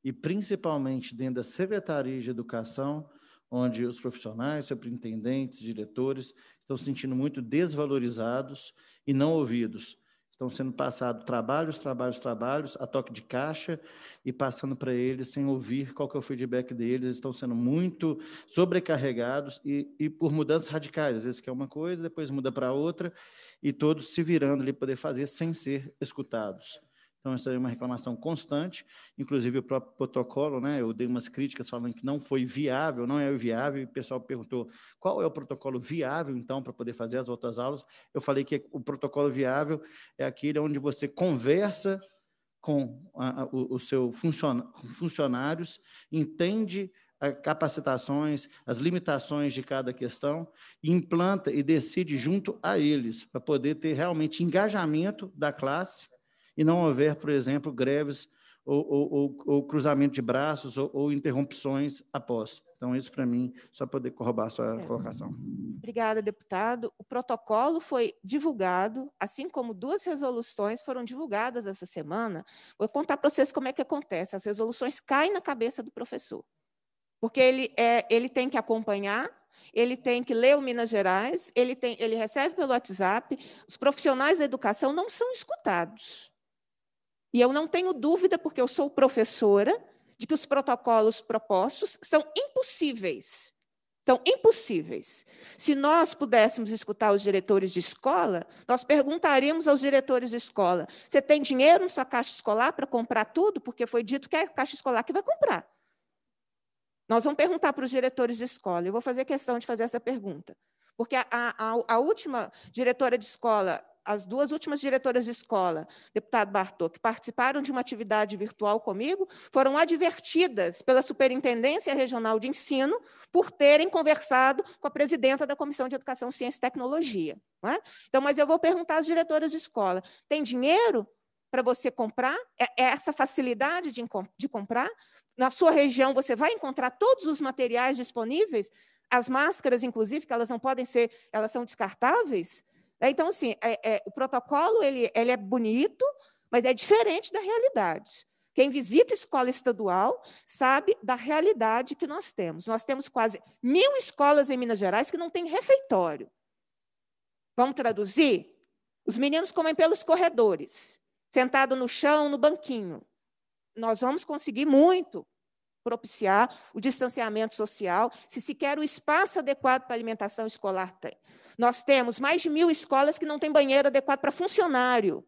e principalmente dentro da Secretaria de Educação, onde os profissionais, superintendentes, diretores estão se sentindo muito desvalorizados e não ouvidos. Estão sendo passados trabalhos, trabalhos, trabalhos, a toque de caixa e passando para eles sem ouvir qual que é o feedback deles. Estão sendo muito sobrecarregados e, e por mudanças radicais. Às vezes quer uma coisa, depois muda para outra e todos se virando ali poder fazer sem ser escutados. Então, isso é uma reclamação constante, inclusive o próprio protocolo, né? Eu dei umas críticas falando que não foi viável, não é viável, e o pessoal perguntou qual é o protocolo viável, então, para poder fazer as outras aulas. Eu falei que o protocolo viável é aquele onde você conversa com a, a, o, o, seu funcion, funcionários, entende as eh, capacitações, as limitações de cada questão, implanta e decide junto a eles, para poder ter realmente engajamento da classe e não houver, por exemplo, greves ou, ou, ou, ou cruzamento de braços ou, interrupções após. Então, isso para mim, só poder corroborar a sua é. colocação. Obrigada, deputado. O protocolo foi divulgado, assim como duas resoluções foram divulgadas essa semana. Vou contar para vocês como é que acontece. As resoluções caem na cabeça do professor, porque ele, é, ele tem que acompanhar ele tem que ler o Minas Gerais, ele, tem, ele recebe pelo WhatsApp. Os profissionais da educação não são escutados. E eu não tenho dúvida, porque eu sou professora, de que os protocolos propostos são impossíveis. São impossíveis. Se nós pudéssemos escutar os diretores de escola, nós perguntaríamos aos diretores de escola: você tem dinheiro na sua caixa escolar para comprar tudo? Porque foi dito que é a caixa escolar que vai comprar. Nós vamos perguntar para os diretores de escola. Eu vou fazer questão de fazer essa pergunta. Porque a, a, a última diretora de escola as duas últimas diretoras de escola, deputado Bartô, que participaram de uma atividade virtual comigo, foram advertidas pela Superintendência Regional de Ensino por terem conversado com a presidenta da Comissão de Educação, Ciência e Tecnologia. É? Então, mas eu vou perguntar às diretoras de escola: tem dinheiro para você comprar? É, é essa facilidade de, de comprar? Na sua região, você vai encontrar todos os materiais disponíveis? As máscaras, inclusive, que elas não podem ser, elas são descartáveis? Né? Então, assim, é, é, o protocolo ele, ele é bonito, mas é diferente da realidade. Quem visita escola estadual sabe da realidade que nós temos. Nós temos quase mil escolas em Minas Gerais que não têm refeitório. Vamos traduzir? Os meninos comem pelos corredores, sentado no chão, no banquinho. Nós vamos conseguir muito propiciar o distanciamento social, se sequer o espaço adequado para alimentação escolar tem. Nós temos mais de mil escolas que não têm banheiro adequado para funcionário.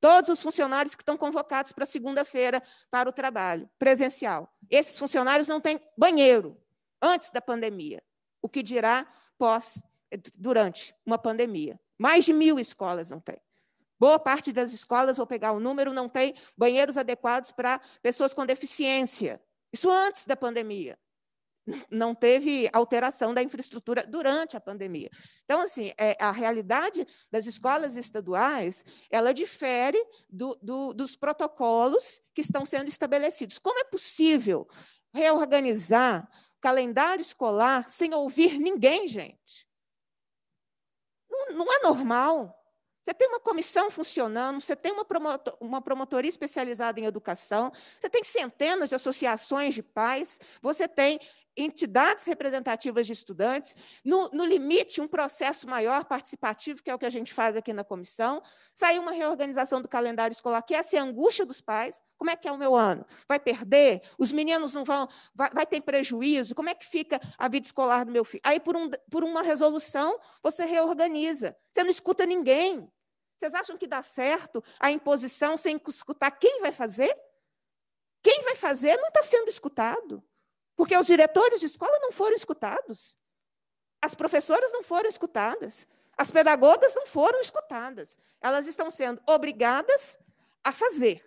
Todos os funcionários que estão convocados para segunda-feira para o trabalho presencial. Esses funcionários não têm banheiro antes da pandemia, o que dirá pós, durante uma pandemia. Mais de mil escolas não têm. Boa parte das escolas, vou pegar o número, não tem banheiros adequados para pessoas com deficiência. Isso antes da pandemia não teve alteração da infraestrutura durante a pandemia. Então, assim, é, a realidade das escolas estaduais, ela difere do, do, dos protocolos que estão sendo estabelecidos. Como é possível reorganizar o calendário escolar sem ouvir ninguém, gente? Não, não é normal. Você tem uma comissão funcionando, você tem uma, promotor, uma promotoria especializada em educação, você tem centenas de associações de pais, você tem entidades representativas de estudantes, no, no limite, um processo maior participativo, que é o que a gente faz aqui na comissão. Saiu uma reorganização do calendário escolar, que essa é a angústia dos pais. Como é que é o meu ano? Vai perder? Os meninos não vão. Vai, vai ter prejuízo? Como é que fica a vida escolar do meu filho? Aí, por, um, por uma resolução, você reorganiza. Você não escuta ninguém. Vocês acham que dá certo a imposição sem escutar quem vai fazer? Quem vai fazer não está sendo escutado. Porque os diretores de escola não foram escutados, as professoras não foram escutadas, as pedagogas não foram escutadas. Elas estão sendo obrigadas a fazer,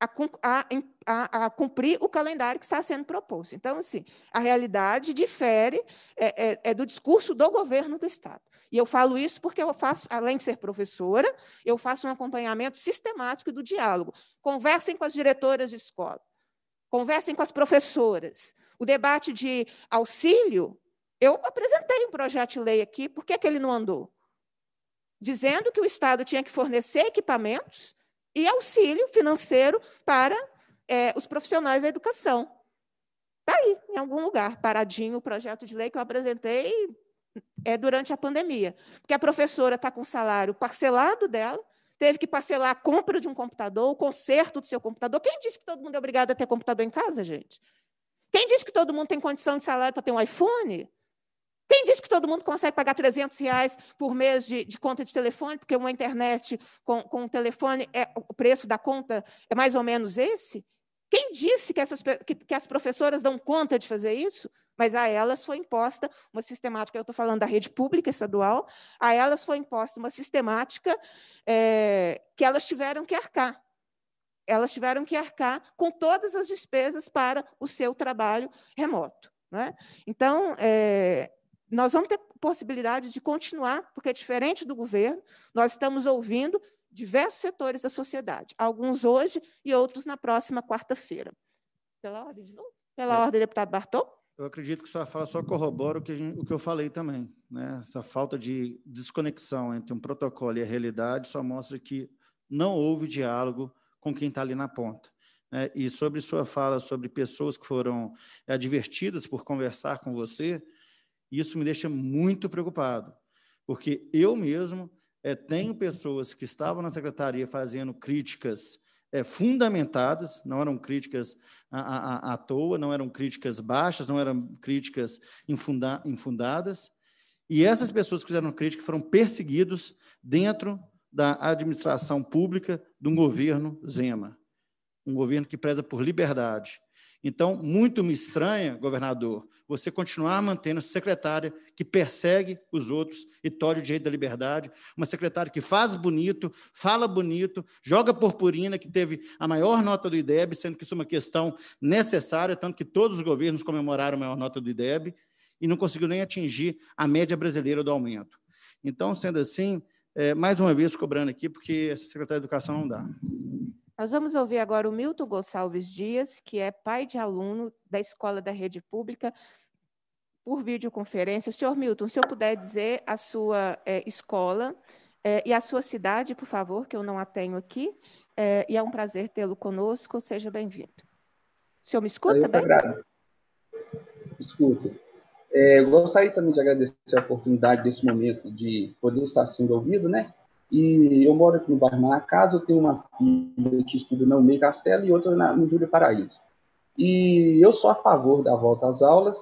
a, a, a, a cumprir o calendário que está sendo proposto. Então, assim, a realidade difere é, é, é do discurso do governo do Estado. E eu falo isso porque eu faço, além de ser professora, eu faço um acompanhamento sistemático do diálogo. Conversem com as diretoras de escola, conversem com as professoras, o debate de auxílio, eu apresentei um projeto de lei aqui, por que, que ele não andou? Dizendo que o Estado tinha que fornecer equipamentos e auxílio financeiro para é, os profissionais da educação. Está aí, em algum lugar, paradinho o projeto de lei que eu apresentei é, durante a pandemia. Porque a professora está com o salário parcelado dela, teve que parcelar a compra de um computador, o conserto do seu computador. Quem disse que todo mundo é obrigado a ter computador em casa, gente? Quem disse que todo mundo tem condição de salário para ter um iPhone? Quem disse que todo mundo consegue pagar 300 reais por mês de, de conta de telefone, porque uma internet com, com um telefone, é, o preço da conta é mais ou menos esse? Quem disse que, essas, que, que as professoras dão conta de fazer isso? Mas a elas foi imposta uma sistemática, eu estou falando da rede pública estadual, a elas foi imposta uma sistemática é, que elas tiveram que arcar elas tiveram que arcar com todas as despesas para o seu trabalho remoto. né? Então, é, nós vamos ter possibilidade de continuar, porque é diferente do governo, nós estamos ouvindo diversos setores da sociedade, alguns hoje e outros na próxima quarta-feira. Pela ordem de novo? Pela é. ordem, deputado Bartol? Eu acredito que sua fala só corrobora o que, o que eu falei também. Né? Essa falta de desconexão entre um protocolo e a realidade só mostra que não houve diálogo com quem está ali na ponta. Né? E sobre sua fala sobre pessoas que foram advertidas por conversar com você, isso me deixa muito preocupado, porque eu mesmo é, tenho pessoas que estavam na secretaria fazendo críticas é, fundamentadas, não eram críticas à, à, à, toa, não eram críticas baixas, não eram críticas infunda, infundadas. E essas pessoas que fizeram crítica foram perseguidos dentro da administração pública de um governo Zema, um governo que preza por liberdade. Então, muito me estranha, governador, você continuar mantendo essa secretária que persegue os outros e tolhe o direito da liberdade, uma secretária que faz bonito, fala bonito, joga purpurina, que teve a maior nota do IDEB, sendo que isso é uma questão necessária, tanto que todos os governos comemoraram a maior nota do IDEB e não conseguiu nem atingir a média brasileira do aumento. Então, sendo assim, é, mais uma vez cobrando aqui, porque essa secretária de Educação não dá. Nós vamos ouvir agora o Milton Gonçalves Dias, que é pai de aluno da Escola da Rede Pública, por videoconferência. Senhor Milton, se eu puder dizer a sua é, escola é, e a sua cidade, por favor, que eu não a tenho aqui, é, e é um prazer tê-lo conosco, seja bem-vindo. O senhor me escuta eu bem? Escuto. É, gostaria também de agradecer a oportunidade desse momento de poder estar sendo ouvido, né? E eu moro aqui no bairro Manacás, eu tenho uma filha que estuda na UMEI Castelo e outra na, no Júlio Paraíso. E eu sou a favor da volta às aulas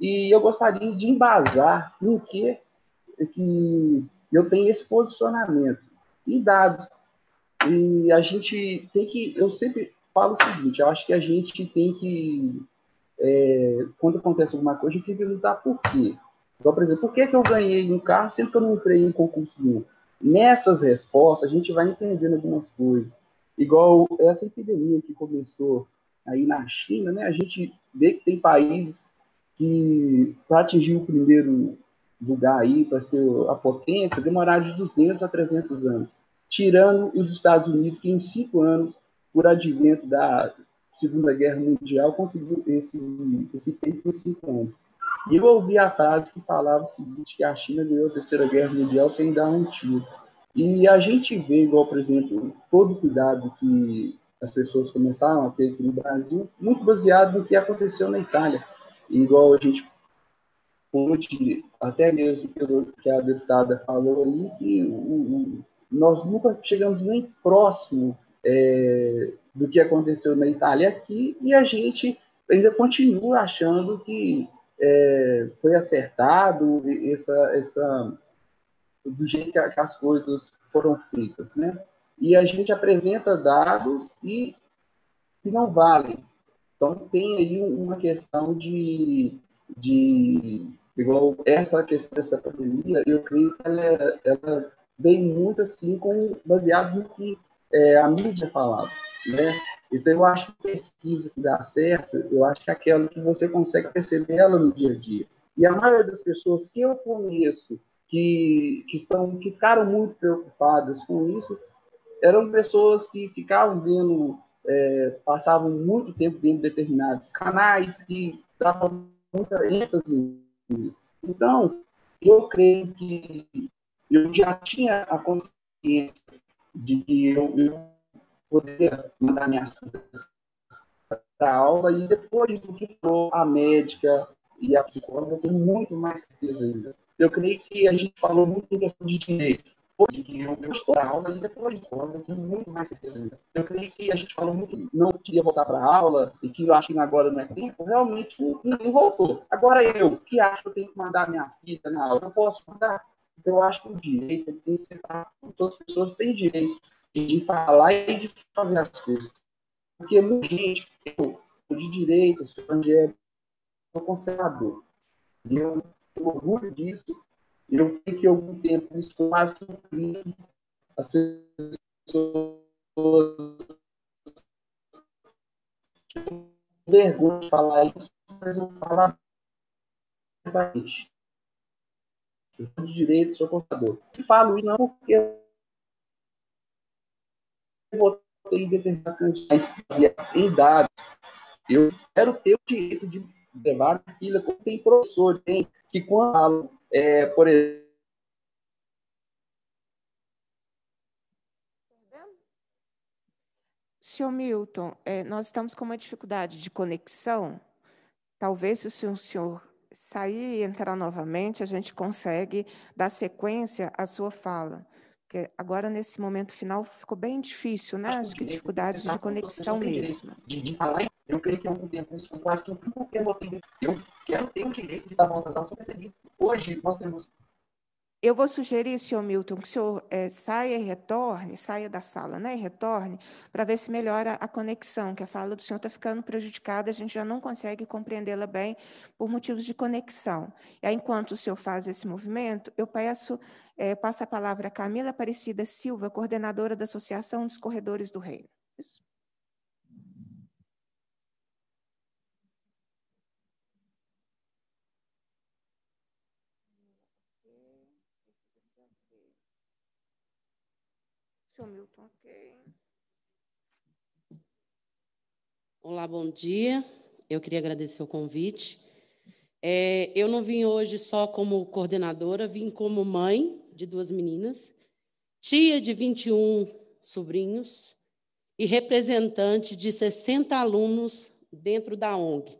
e eu gostaria de embasar em que, que eu tenho esse posicionamento e dados. E a gente tem que, eu sempre falo o seguinte, eu acho que a gente tem que é, quando acontece alguma coisa, eu tenho que lutar por quê? Então, por exemplo, por que, que eu ganhei um carro sendo que eu não entrei em concurso nenhum? Nessas respostas, a gente vai entendendo algumas coisas. Igual essa epidemia que começou aí na China, né? A gente vê que tem países que, para atingir o primeiro lugar aí, para ser a potência, demoraram de 200 a 300 anos. Tirando os Estados Unidos, que em cinco anos, por advento da Segunda Guerra Mundial conseguiu esse, esse feito em cinco anos. E eu ouvi a frase que falava o seguinte, que a China ganhou a Terceira Guerra Mundial sem dar um tiro. E a gente vê, igual, por exemplo, todo o cuidado que as pessoas começaram a ter aqui no Brasil, muito baseado no que aconteceu na Itália. E igual a gente onde até mesmo pelo que a deputada falou ali, que o, o, nós nunca chegamos nem próximo é, do que aconteceu na Itália aqui, e a gente ainda continua achando que é, foi acertado essa, essa, do jeito que, as coisas foram feitas, né? E a gente apresenta dados e que não valem. Então tem aí uma questão de, de igual essa questão dessa pandemia, eu creio que ela, ela vem muito assim com baseado no que é, a mídia falava, né? Então, eu acho que pesquisa que dá certo, eu acho que é aquela que você consegue perceber ela no dia a dia. E a maioria das pessoas que eu conheço, que, que, estão, que ficaram muito preocupadas com isso, eram pessoas que ficavam vendo, é, passavam muito tempo dentro de determinados canais, que davam muita ênfase nisso. Então, eu creio que eu já tinha a consciência de eu, eu poder mandar minhas coisas para aula e depois do que for a médica e a psicóloga, eu tenho muito mais certeza ainda. Eu creio que a gente falou muito questão de direito. Hoje, que eu, eu estou aula e depois de aula, eu tenho muito mais certeza ainda. Eu creio que a gente falou muito, não queria voltar para a aula e que eu acho que agora não é tempo, realmente ninguém voltou. Agora eu, que acho que eu tenho que mandar minha filha na aula, eu posso mandar então, eu acho que o direito tem é que ser para todas as pessoas têm direito de falar e de fazer as coisas. Porque muita gente, eu, de direita, sou evangélico, sou conservador. E eu tenho orgulho disso. Eu fiquei algum tempo isso quase que As pessoas vergonha de falar isso, mas eu falar eu sou de direito, sou contador. E falo isso não porque eu votei em determinado candidato em dados. Eu quero ter o direito de levar a fila, como tem professor, tem, que quando falo, é, por exemplo, Senhor Milton, é, nós estamos com uma dificuldade de conexão. Talvez se o senhor sair e entrar novamente, a gente consegue dar sequência à sua fala. Porque agora, nesse momento final, ficou bem difícil, né? Acho que dificuldades de conexão mesmo. eu creio que eu quase que eu quero ter o direito de dar uma razão sobre esse Hoje, nós temos eu vou sugerir, senhor Milton, que o senhor é, saia e retorne, saia da sala, né? E retorne, para ver se melhora a conexão, que a fala do senhor está ficando prejudicada, a gente já não consegue compreendê-la bem por motivos de conexão. E aí, enquanto o senhor faz esse movimento, eu peço, é, passo a palavra a Camila Aparecida Silva, coordenadora da Associação dos Corredores do Reino. Isso. Seu Milton, ok. Olá, bom dia. Eu queria agradecer o convite. É, eu não vim hoje só como coordenadora, vim como mãe de duas meninas, tia de 21 sobrinhos e representante de 60 alunos dentro da ONG.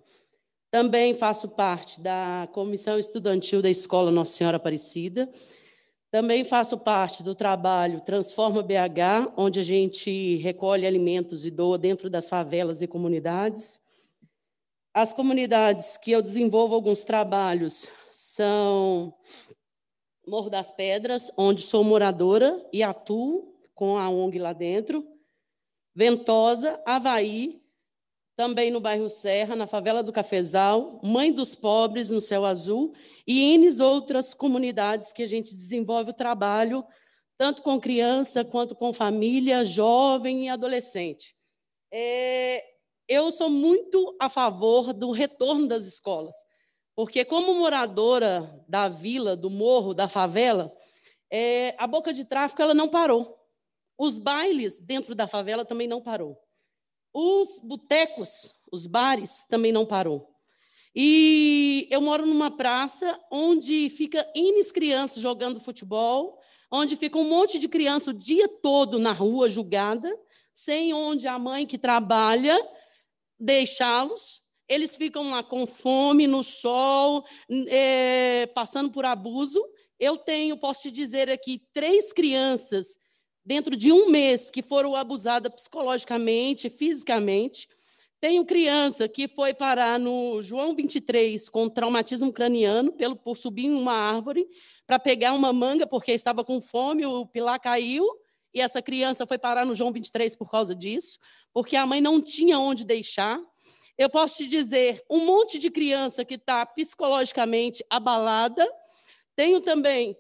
Também faço parte da comissão estudantil da Escola Nossa Senhora Aparecida também faço parte do trabalho Transforma BH, onde a gente recolhe alimentos e doa dentro das favelas e comunidades. As comunidades que eu desenvolvo alguns trabalhos são Morro das Pedras, onde sou moradora e atuo com a ONG lá dentro, Ventosa, Havaí, também no bairro Serra, na favela do Cafezal, Mãe dos Pobres, no Céu Azul, e N outras comunidades que a gente desenvolve o trabalho, tanto com criança quanto com família, jovem e adolescente. É, eu sou muito a favor do retorno das escolas, porque, como moradora da vila, do morro, da favela, é, a boca de tráfico ela não parou. Os bailes dentro da favela também não parou. Os botecos, os bares, também não parou. E eu moro numa praça onde fica Ines crianças jogando futebol, onde fica um monte de criança o dia todo na rua julgada, sem onde a mãe que trabalha deixá-los. Eles ficam lá com fome, no sol, é, passando por abuso. Eu tenho, posso te dizer aqui, três crianças dentro de um mês que foram abusadas psicologicamente, fisicamente. Tenho criança que foi parar no João 23 com traumatismo craniano pelo, por subir em uma árvore para pegar uma manga porque estava com fome, o pilar caiu e essa criança foi parar no João 23 por causa disso, porque a mãe não tinha onde deixar. Eu posso te dizer um monte de criança que está psicologicamente abalada. Tenho também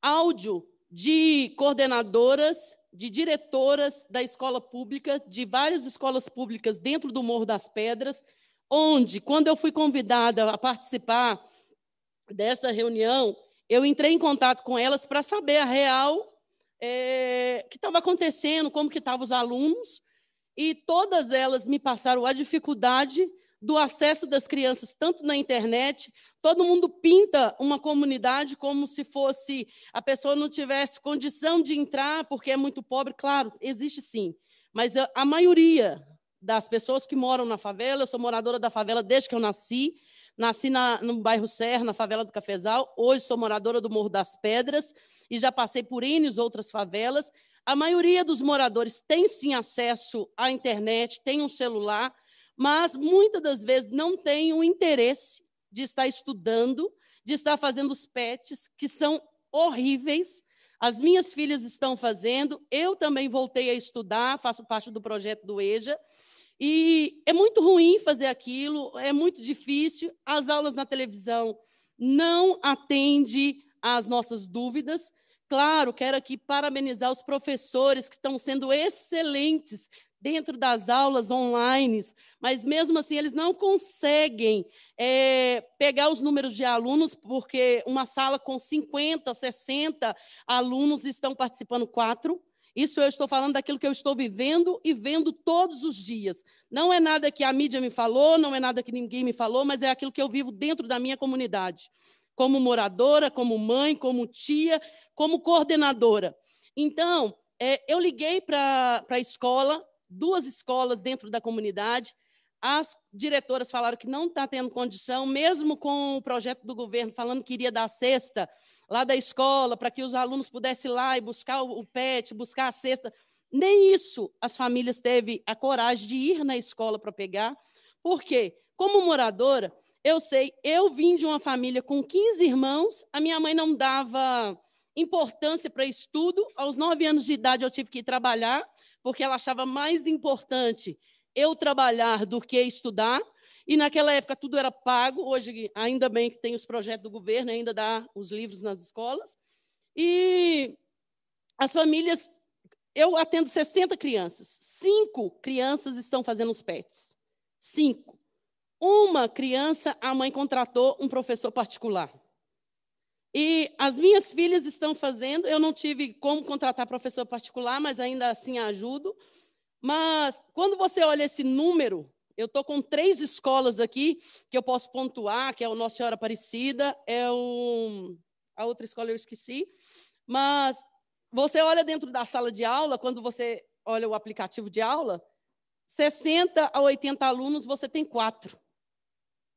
áudio de coordenadoras, de diretoras da escola pública, de várias escolas públicas dentro do Morro das Pedras, onde, quando eu fui convidada a participar dessa reunião, eu entrei em contato com elas para saber a real é, que estava acontecendo, como que estavam os alunos, e todas elas me passaram a dificuldade do acesso das crianças, tanto na internet, todo mundo pinta uma comunidade como se fosse a pessoa não tivesse condição de entrar porque é muito pobre. Claro, existe sim, mas a maioria das pessoas que moram na favela, eu sou moradora da favela desde que eu nasci, Nasci na, no bairro Serra, na favela do Cafezal. Hoje sou moradora do Morro das Pedras e já passei por N outras favelas. A maioria dos moradores tem sim acesso à internet, tem um celular, mas muitas das vezes não têm o interesse de estar estudando, de estar fazendo os pets, que são horríveis. As minhas filhas estão fazendo, eu também voltei a estudar, faço parte do projeto do EJA. E é muito ruim fazer aquilo, é muito difícil. As aulas na televisão não atendem às nossas dúvidas. Claro, quero aqui parabenizar os professores que estão sendo excelentes, dentro das aulas online, mas mesmo assim eles não conseguem é, pegar os números de alunos, porque uma sala com 50, 60 alunos estão participando quatro. Isso eu estou falando daquilo que eu estou vivendo e vendo todos os dias. Não é nada que a mídia me falou, não é nada que ninguém me falou, mas é aquilo que eu vivo dentro da minha comunidade, como moradora, como mãe, como tia, como coordenadora. Então, é, eu liguei para a escola, duas escolas dentro da comunidade. As diretoras falaram que não está tendo condição, mesmo com o projeto do governo falando que iria dar cesta lá da escola, para que os alunos pudessem ir lá e buscar o PET, buscar a cesta. Nem isso as famílias teve a coragem de ir na escola para pegar. Por quê? Como moradora, eu sei, eu vim de uma família com 15 irmãos, a minha mãe não dava importância para estudo. Aos 9 anos de idade eu tive que ir trabalhar porque ela achava mais importante eu trabalhar do que estudar. E naquela época tudo era pago, hoje ainda bem que tem os projetos do governo, ainda dá os livros nas escolas. E as famílias, eu atendo 60 crianças, cinco crianças estão fazendo os pets. Cinco. Uma criança, a mãe contratou um professor particular. E as minhas filhas estão fazendo. Eu não tive como contratar professor particular, mas ainda assim ajudo. Mas quando você olha esse número, eu estou com três escolas aqui que eu posso pontuar, que é o Nossa Senhora Aparecida, é o... a outra escola eu esqueci. Mas você olha dentro da sala de aula, quando você olha o aplicativo de aula, 60 a 80 alunos, você tem quatro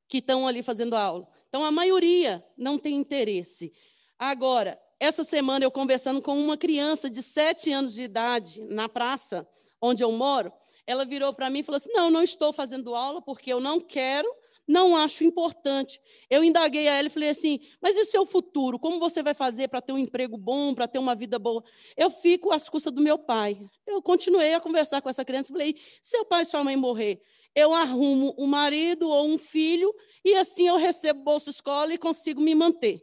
que estão ali fazendo aula. Então, a maioria não tem interesse. Agora, essa semana eu conversando com uma criança de sete anos de idade na praça onde eu moro, ela virou para mim e falou assim: Não, não estou fazendo aula porque eu não quero, não acho importante. Eu indaguei a ela e falei assim: Mas e seu futuro? Como você vai fazer para ter um emprego bom, para ter uma vida boa? Eu fico às custas do meu pai. Eu continuei a conversar com essa criança e falei: Seu pai e sua mãe morrer, eu arrumo um marido ou um filho e assim eu recebo bolsa escola e consigo me manter.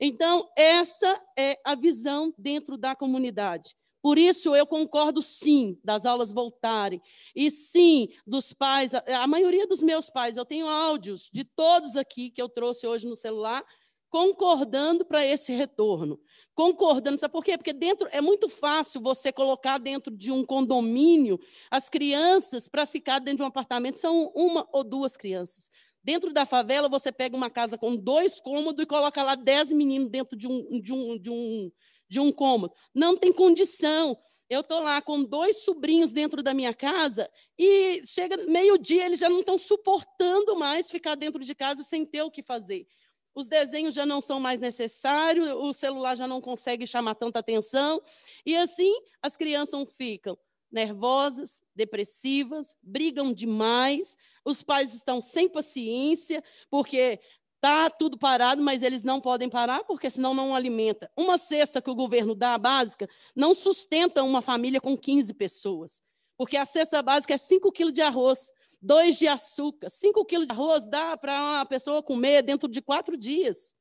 Então, essa é a visão dentro da comunidade. Por isso, eu concordo sim das aulas voltarem. E sim, dos pais, a maioria dos meus pais, eu tenho áudios de todos aqui que eu trouxe hoje no celular, concordando para esse retorno concordando. Sabe por quê? Porque dentro é muito fácil você colocar dentro de um condomínio as crianças para ficar dentro de um apartamento, são uma ou duas crianças. Dentro da favela, você pega uma casa com dois cômodos e coloca lá dez meninos dentro de um, de um, de um, de um cômodo. Não tem condição. Eu estou lá com dois sobrinhos dentro da minha casa e chega meio-dia, eles já não estão suportando mais ficar dentro de casa sem ter o que fazer os desenhos já não são mais necessários, o celular já não consegue chamar tanta atenção, e assim as crianças ficam nervosas, depressivas, brigam demais, os pais estão sem paciência, porque está tudo parado, mas eles não podem parar, porque senão não alimenta. Uma cesta que o governo dá, básica, não sustenta uma família com 15 pessoas, porque a cesta básica é 5 quilos de arroz, dois de açúcar. Cinco quilos de arroz dá para uma pessoa comer dentro de quatro dias.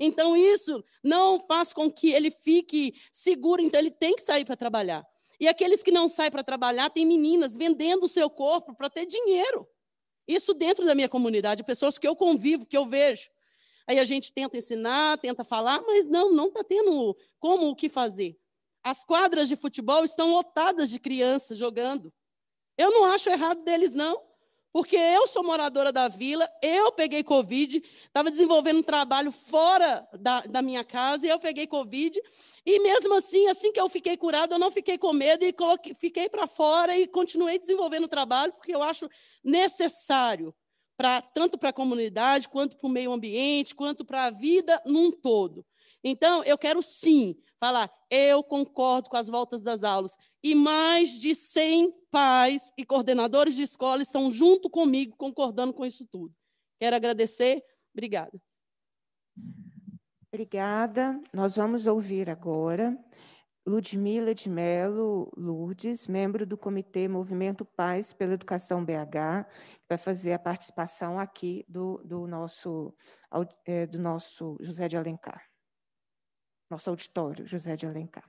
Então, isso não faz com que ele fique seguro, então ele tem que sair para trabalhar. E aqueles que não saem para trabalhar, tem meninas vendendo o seu corpo para ter dinheiro. Isso dentro da minha comunidade, pessoas que eu convivo, que eu vejo. Aí a gente tenta ensinar, tenta falar, mas não, não está tendo como o que fazer. As quadras de futebol estão lotadas de crianças jogando. Eu não acho errado deles, não porque eu sou moradora da vila, eu peguei Covid, estava desenvolvendo um trabalho fora da, da minha casa, e eu peguei Covid, e mesmo assim, assim que eu fiquei curada, eu não fiquei com medo e coloquei, fiquei para fora e continuei desenvolvendo o trabalho, porque eu acho necessário, pra, tanto para a comunidade, quanto para o meio ambiente, quanto para a vida num todo. Então, eu quero sim Falar, eu concordo com as voltas das aulas. E mais de 100 pais e coordenadores de escola estão junto comigo, concordando com isso tudo. Quero agradecer. Obrigada. Obrigada. Nós vamos ouvir agora Ludmila de Melo Lourdes, membro do Comitê Movimento Paz pela Educação BH, que vai fazer a participação aqui do, do, nosso, é, do nosso José de Alencar nosso auditório, José de Alencar.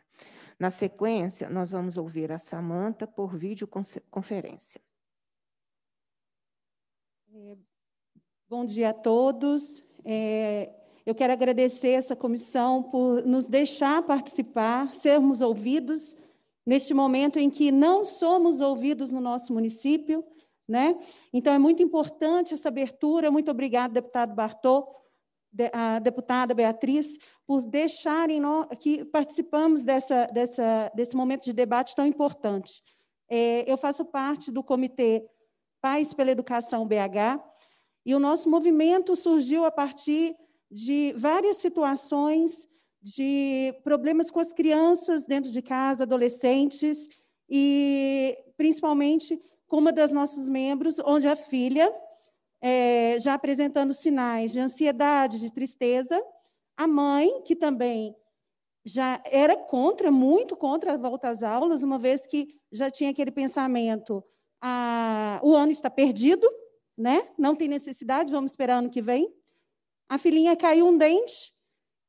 Na sequência, nós vamos ouvir a Samanta por videoconferência. É, bom dia a todos. É, eu quero agradecer essa comissão por nos deixar participar, sermos ouvidos neste momento em que não somos ouvidos no nosso município, né? Então é muito importante essa abertura. Muito obrigada, deputado Bartô, a deputada Beatriz por deixarem nós que participamos dessa, dessa, desse momento de debate tão importante. É, eu faço parte do Comitê Pais pela Educação BH e o nosso movimento surgiu a partir de várias situações de problemas com as crianças dentro de casa, adolescentes e principalmente com uma das nossas membros, onde a filha é, já apresentando sinais de ansiedade, de tristeza. A mãe, que também já era contra, muito contra a volta às aulas, uma vez que já tinha aquele pensamento: ah, o ano está perdido, né? não tem necessidade, vamos esperar ano que vem. A filhinha caiu um dente,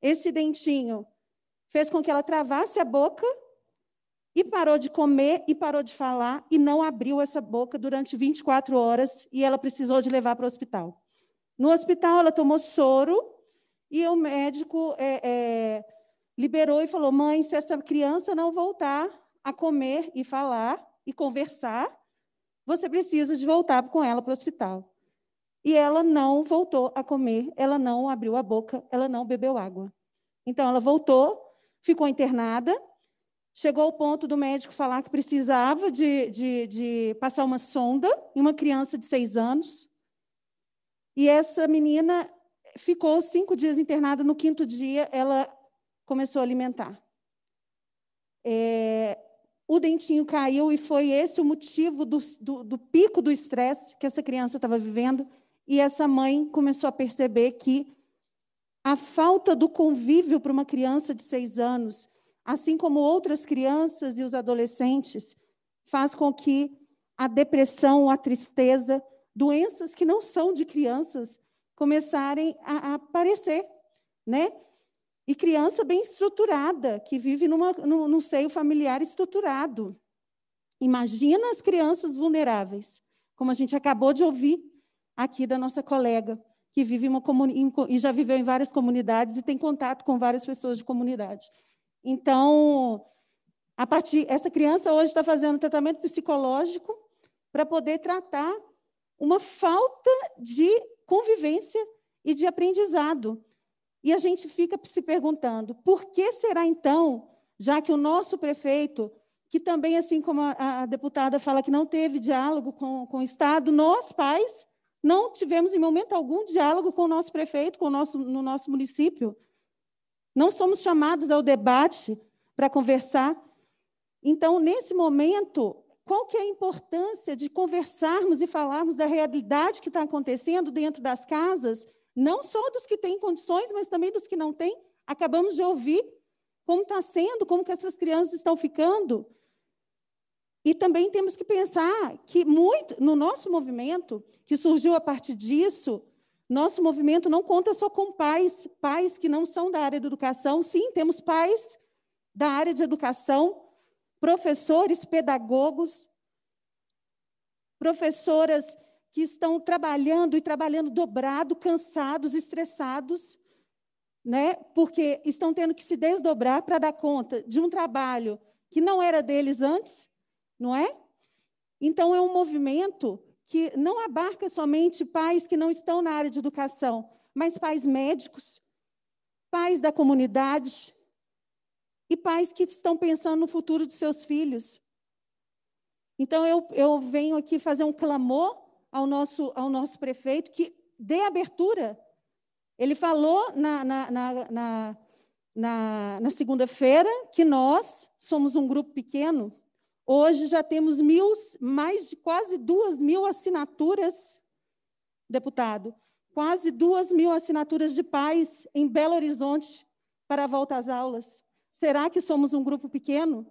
esse dentinho fez com que ela travasse a boca e parou de comer e parou de falar e não abriu essa boca durante 24 horas e ela precisou de levar para o hospital. No hospital, ela tomou soro e o médico é, é, liberou e falou: mãe, se essa criança não voltar a comer e falar e conversar, você precisa de voltar com ela para o hospital. E ela não voltou a comer, ela não abriu a boca, ela não bebeu água. Então, ela voltou, ficou internada Chegou o ponto do médico falar que precisava de, de, de passar uma sonda em uma criança de seis anos. E essa menina ficou cinco dias internada. No quinto dia, ela começou a alimentar. É, o dentinho caiu e foi esse o motivo do, do, do pico do estresse que essa criança estava vivendo. E essa mãe começou a perceber que a falta do convívio para uma criança de seis anos assim como outras crianças e os adolescentes, faz com que a depressão, a tristeza, doenças que não são de crianças começarem a, aparecer, né? E criança bem estruturada, que vive numa, num, num seio familiar estruturado. Imagina as crianças vulneráveis, como a gente acabou de ouvir aqui da nossa colega, que vive uma comuni... e já viveu em várias comunidades e tem contato com várias pessoas de comunidade. Então, a partir essa criança hoje está fazendo tratamento psicológico para poder tratar uma falta de convivência e de aprendizado. E a gente fica se perguntando, por que será então, já que o nosso prefeito, que também, assim como a, a deputada fala, que não teve diálogo com, com o Estado, nós, pais, não tivemos em momento algum diálogo com o nosso prefeito, com o nosso, no nosso município. Não somos chamados ao debate para conversar. Então, nesse momento, qual que é a importância de conversarmos e falarmos da realidade que está acontecendo dentro das casas, não só dos que têm condições, mas também dos que não têm? Acabamos de ouvir como está sendo, como que essas crianças estão ficando. E também temos que pensar que muito no nosso movimento, que surgiu a partir disso, nosso movimento não conta só com pais, pais que não são da área de educação. Sim, temos pais da área de educação, professores, pedagogos, professoras que estão trabalhando e trabalhando dobrado, cansados, estressados, né? Porque estão tendo que se desdobrar para dar conta de um trabalho que não era deles antes, não é? Então é um movimento que não abarca somente pais que não estão na área de educação, mas pais médicos, pais da comunidade e pais que estão pensando no futuro de seus filhos. Então, eu, eu venho aqui fazer um clamor ao nosso, ao nosso prefeito que dê abertura. Ele falou na, na, na, na, na segunda-feira que nós somos um grupo pequeno, Hoje já temos mil, mais de quase duas mil assinaturas, deputado, quase duas mil assinaturas de pais em Belo Horizonte para a volta às aulas. Será que somos um grupo pequeno?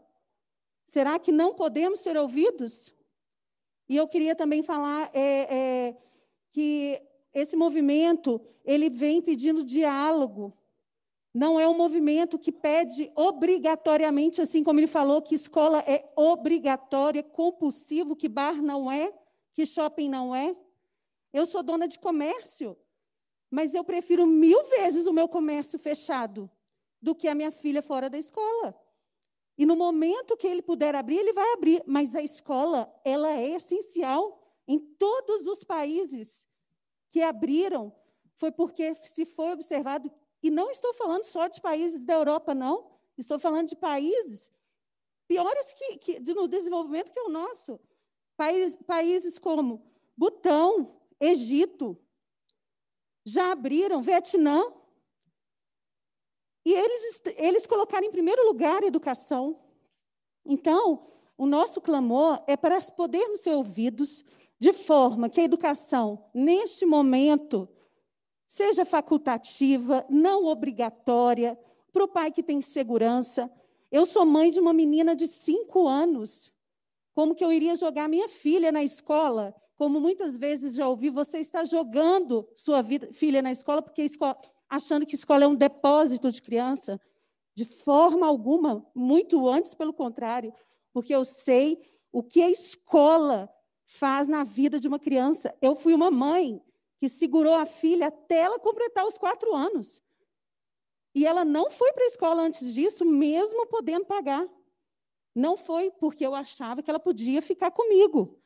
Será que não podemos ser ouvidos? E eu queria também falar é, é, que esse movimento ele vem pedindo diálogo não é um movimento que pede obrigatoriamente, assim como ele falou, que escola é obrigatória, compulsivo, que bar não é, que shopping não é. Eu sou dona de comércio, mas eu prefiro mil vezes o meu comércio fechado do que a minha filha fora da escola. E no momento que ele puder abrir, ele vai abrir. Mas a escola, ela é essencial em todos os países que abriram. Foi porque se foi observado e não estou falando só de países da Europa, não. Estou falando de países piores que, que de, no desenvolvimento que é o nosso. países países como Butão, Egito, já abriram, Vietnã. E eles, eles colocaram em primeiro lugar a educação. Então, o nosso clamor é para podermos ser ouvidos de forma que a educação, neste momento, seja facultativa, não obrigatória, para o pai que tem segurança. Eu sou mãe de uma menina de cinco anos. Como que eu iria jogar minha filha na escola? Como muitas vezes já ouvi, você está jogando sua vida, filha na escola porque escola, achando que escola é um depósito de criança. De forma alguma, muito antes, pelo contrário, porque eu sei o que a escola faz na vida de uma criança. Eu fui uma mãe que segurou a filha até ela completar os quatro anos. E ela não foi para a escola antes disso, mesmo podendo pagar. Não foi porque eu achava que ela podia ficar comigo.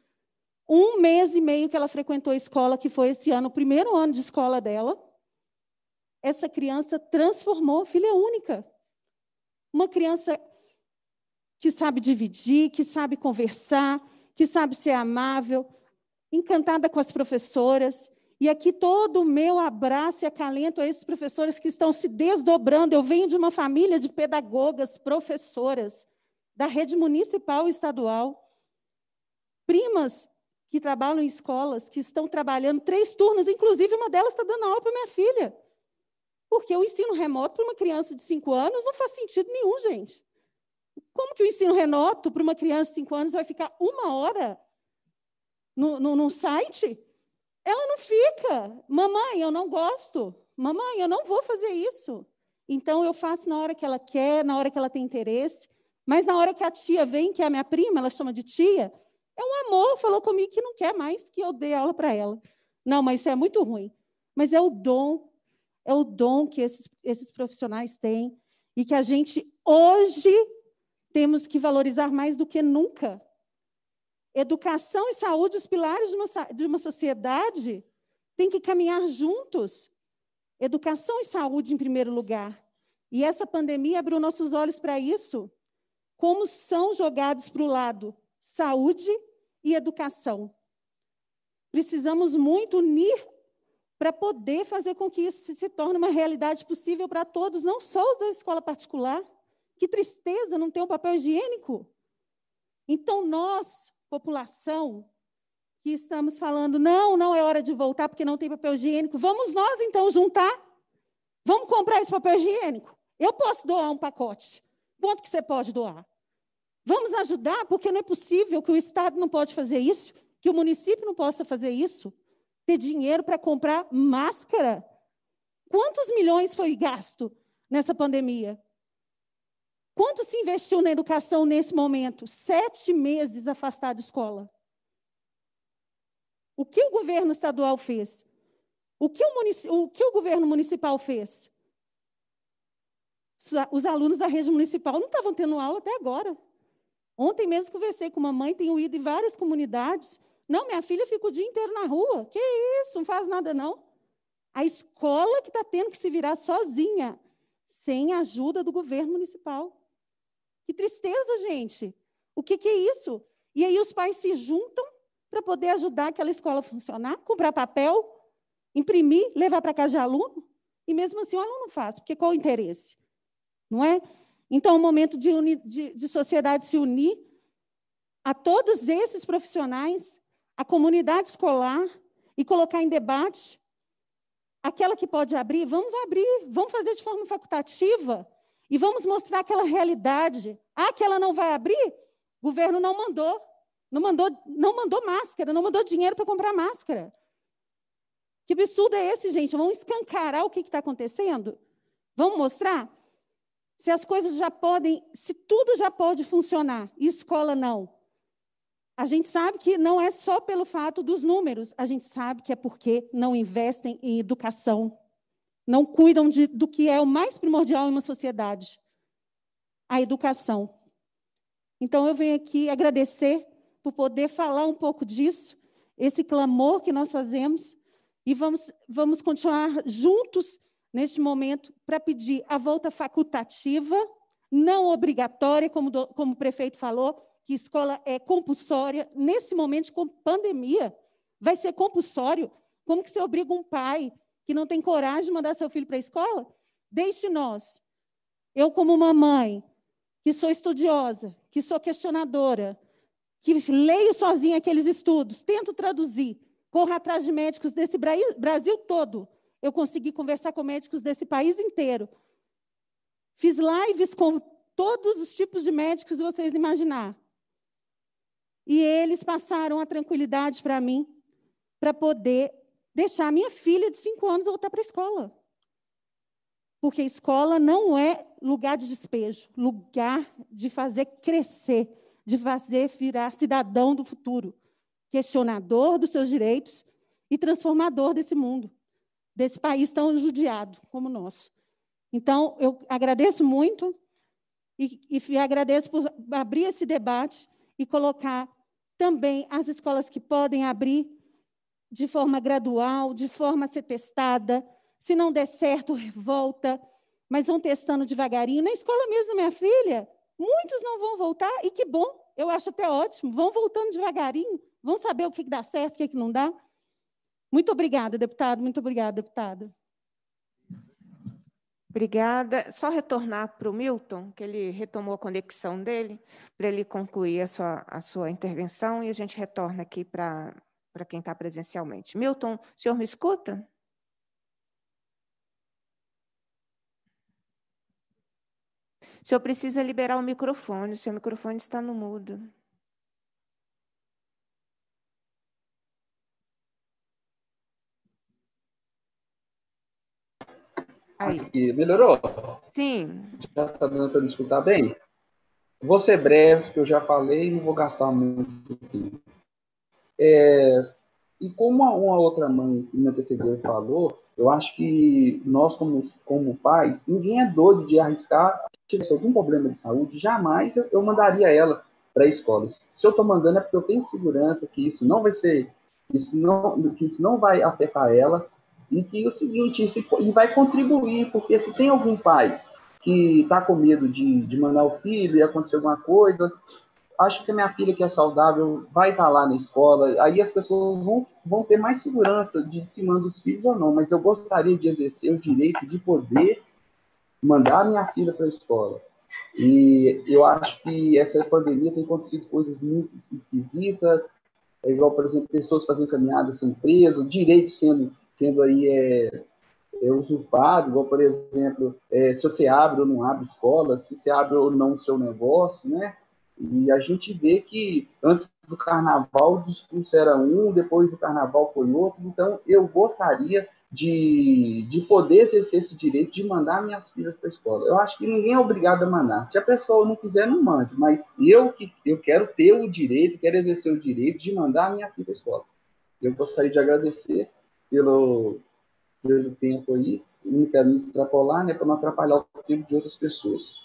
Um mês e meio que ela frequentou a escola, que foi esse ano, o primeiro ano de escola dela, essa criança transformou, filha é única. Uma criança que sabe dividir, que sabe conversar, que sabe ser amável, encantada com as professoras, e aqui todo o meu abraço e acalento a esses professores que estão se desdobrando. Eu venho de uma família de pedagogas, professoras, da rede municipal e estadual. Primas que trabalham em escolas, que estão trabalhando três turnos, inclusive uma delas está dando aula para minha filha. Porque o ensino remoto para uma criança de cinco anos não faz sentido nenhum, gente. Como que o ensino remoto para uma criança de cinco anos vai ficar uma hora num site? Ela não fica. Mamãe, eu não gosto. Mamãe, eu não vou fazer isso. Então eu faço na hora que ela quer, na hora que ela tem interesse. Mas na hora que a tia vem, que é a minha prima, ela chama de tia, é um amor, falou comigo que não quer mais que eu dê aula para ela. Não, mas isso é muito ruim. Mas é o dom, é o dom que esses, esses profissionais têm e que a gente hoje temos que valorizar mais do que nunca. Educação e saúde, os pilares de uma, de uma sociedade, têm que caminhar juntos. Educação e saúde em primeiro lugar. E essa pandemia abriu nossos olhos para isso. Como são jogados para o lado saúde e educação. Precisamos muito unir para poder fazer com que isso se torne uma realidade possível para todos, não só os da escola particular. Que tristeza não ter um papel higiênico. Então, nós, população que estamos falando, não, não é hora de voltar porque não tem papel higiênico. Vamos nós então juntar? Vamos comprar esse papel higiênico? Eu posso doar um pacote. Quanto que você pode doar? Vamos ajudar, porque não é possível que o Estado não pode fazer isso, que o município não possa fazer isso, ter dinheiro para comprar máscara. Quantos milhões foi gasto nessa pandemia? Quanto se investiu na educação nesse momento? Sete meses afastado da escola. O que o governo estadual fez? O que o, o que o, governo municipal fez? Os alunos da rede municipal não estavam tendo aula até agora. Ontem mesmo conversei com uma mãe, tenho ido em várias comunidades. Não, minha filha fica o dia inteiro na rua. Que isso? Não faz nada, não. A escola que está tendo que se virar sozinha, sem a ajuda do governo municipal. Que tristeza, gente. O que, que é isso? E aí os pais se juntam para poder ajudar aquela escola a funcionar, comprar papel, imprimir, levar para casa de aluno. E mesmo assim o aluno faz, porque qual o interesse? Não é? Então, o é momento de, uni, de, de sociedade se unir a todos esses profissionais, a comunidade escolar, e colocar em debate aquela que pode abrir, vamos abrir, vamos fazer de forma facultativa, e vamos mostrar aquela realidade. Ah, que ela não vai abrir? O governo não mandou. Não mandou, não mandou máscara, não mandou dinheiro para comprar máscara. Que absurdo é esse, gente? Vamos escancarar o que está acontecendo? Vamos mostrar? Se as coisas já podem, se tudo já pode funcionar e escola não. A gente sabe que não é só pelo fato dos números, a gente sabe que é porque não investem em educação não cuidam de, do que é o mais primordial em uma sociedade: a educação. Então, eu venho aqui agradecer por poder falar um pouco disso, esse clamor que nós fazemos, e vamos, vamos continuar juntos neste momento para pedir a volta facultativa, não obrigatória, como, do, como o prefeito falou, que escola é compulsória. Nesse momento com pandemia, vai ser compulsório. Como que você obriga um pai que não tem coragem de mandar seu filho para a escola? Deixe nós, eu como uma mãe, que sou estudiosa, que sou questionadora, que leio sozinha aqueles estudos, tento traduzir, corro atrás de médicos desse Brasil todo. Eu consegui conversar com médicos desse país inteiro. Fiz lives com todos os tipos de médicos que vocês imaginar. E eles passaram a tranquilidade para mim, para poder deixar minha filha de cinco anos voltar para a escola. Porque a escola não é lugar de despejo, lugar de fazer crescer, de fazer virar cidadão do futuro, questionador dos seus direitos e transformador desse mundo, desse país tão judiado como o nosso. Então, eu agradeço muito e, e agradeço por abrir esse debate e colocar também as escolas que podem abrir de forma gradual, de forma a ser testada. Se não der certo, volta. Mas vão testando devagarinho. Na escola mesmo, minha filha, muitos não vão voltar, e que bom, eu acho até ótimo. Vão voltando devagarinho, vão saber o que dá certo, o que não dá. Muito obrigada, deputado. Muito obrigada, deputada. Obrigada. Só retornar para o Milton, que ele retomou a conexão dele, para ele concluir a sua, a sua intervenção, e a gente retorna aqui para para quem está presencialmente. Milton, o senhor me escuta? O senhor precisa liberar o microfone, o seu microfone está no mudo. Aí. Aqui, melhorou? Sim. Já está dando para me escutar bem? Vou ser breve, porque eu já falei e não vou gastar muito tempo. É, e como a, uma outra mãe que me antecedeu falou, eu acho que nós, como, como pais, ninguém é doido de arriscar. Se tivesse algum problema de saúde, jamais eu, eu mandaria ela para a escola. Se eu estou mandando é porque eu tenho segurança que isso não vai ser, isso não, que isso não vai afetar ela e que é o seguinte, isso, e vai contribuir, porque se tem algum pai que está com medo de, de mandar o filho e acontecer alguma coisa, acho que a minha filha que é saudável vai estar tá lá na escola. Aí as pessoas vão, vão ter mais segurança de se mandar os filhos ou não. Mas eu gostaria de exercer o direito de poder mandar a minha filha para a escola. E eu acho que essa pandemia tem acontecido coisas muito esquisitas. É igual, por exemplo, pessoas fazendo caminhadas sendo presas, direito sendo, sendo aí é, é usurpado, igual, por exemplo, é, se você abre ou não abre escola, se você abre ou não o seu negócio, né? E a gente vê que antes do carnaval o discurso era um, depois do carnaval foi outro. Então, eu gostaria de, de poder exercer esse direito de mandar minhas filhas para a escola. Eu acho que ninguém é obrigado a mandar. Se a pessoa não quiser, não mande. Mas eu que eu quero ter o direito, quero exercer o direito de mandar minha filha para a escola. Eu gostaria de agradecer pelo, pelo tempo aí. Não quero me extrapolar, né, para não atrapalhar o tempo de outras pessoas.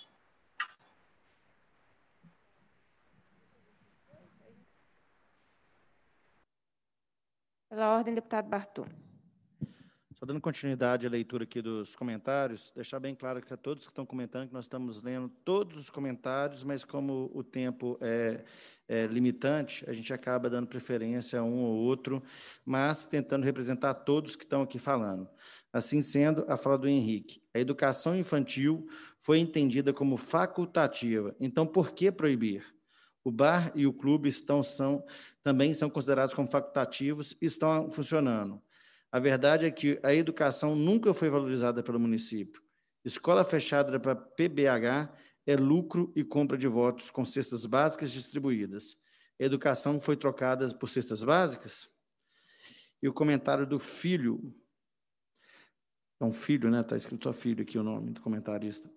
Pela ordem, deputado Bartu. Só dando continuidade à leitura aqui dos comentários, deixar bem claro que a todos que estão comentando que nós estamos lendo todos os comentários, mas como o tempo é, é limitante, a gente acaba dando preferência a um ou outro, mas tentando representar todos que estão aqui falando. Assim sendo, a fala do Henrique. A educação infantil foi entendida como facultativa, então por que proibir? O bar e o clube estão, são, também são considerados como facultativos e estão funcionando. A verdade é que a educação nunca foi valorizada pelo município. Escola fechada para PBH é lucro e compra de votos com cestas básicas distribuídas. A educação foi trocada por cestas básicas? E o comentário do filho, é um filho, né? Está escrito só filho aqui o nome do comentarista.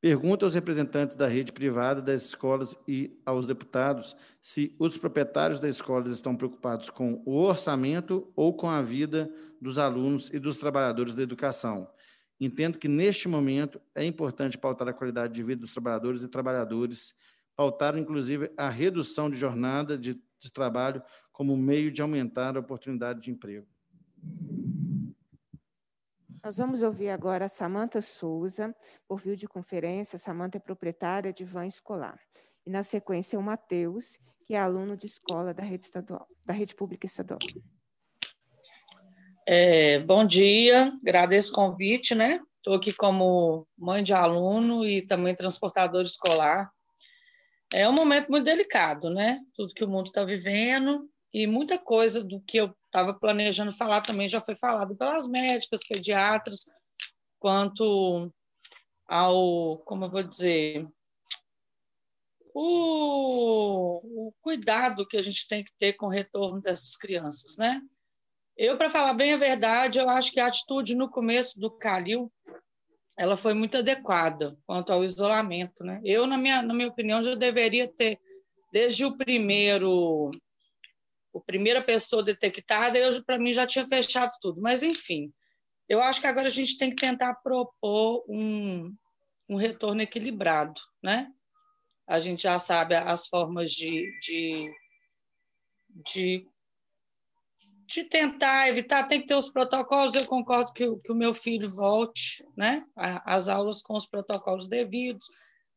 Pergunta aos representantes da rede privada das escolas e aos deputados se os proprietários das escolas estão preocupados com o orçamento ou com a vida dos alunos e dos trabalhadores da educação. Entendo que, neste momento, é importante pautar a qualidade de vida dos trabalhadores e trabalhadores, pautar, inclusive, a redução de jornada de, de trabalho como meio de aumentar a oportunidade de emprego. Nós vamos ouvir agora a Samanta Souza, por videoconferência. Samanta é proprietária de van escolar. E na sequência o Matheus, que é aluno de escola da rede estadual, da rede pública estadual. É, bom dia, agradeço o convite, né? Estou aqui como mãe de aluno e também transportador escolar. É um momento muito delicado, né? Tudo que o mundo está vivendo, e muita coisa do que eu estava planejando falar também já foi falado pelas médicas, pediatras, quanto ao, como eu vou dizer, o, o cuidado que a gente tem que ter com o retorno dessas crianças, né? Eu, para falar bem a verdade, eu acho que a atitude no começo do Calil, ela foi muito adequada quanto ao isolamento, né? Eu, na minha, na minha opinião, já deveria ter, desde o primeiro o primeira pessoa detectada, eu para mim já tinha fechado tudo. Mas enfim, eu acho que agora a gente tem que tentar propor um, um retorno equilibrado, né? A gente já sabe as formas de, de, de, de tentar evitar, tem que ter os protocolos. Eu concordo que, que o meu filho volte né? às aulas com os protocolos devidos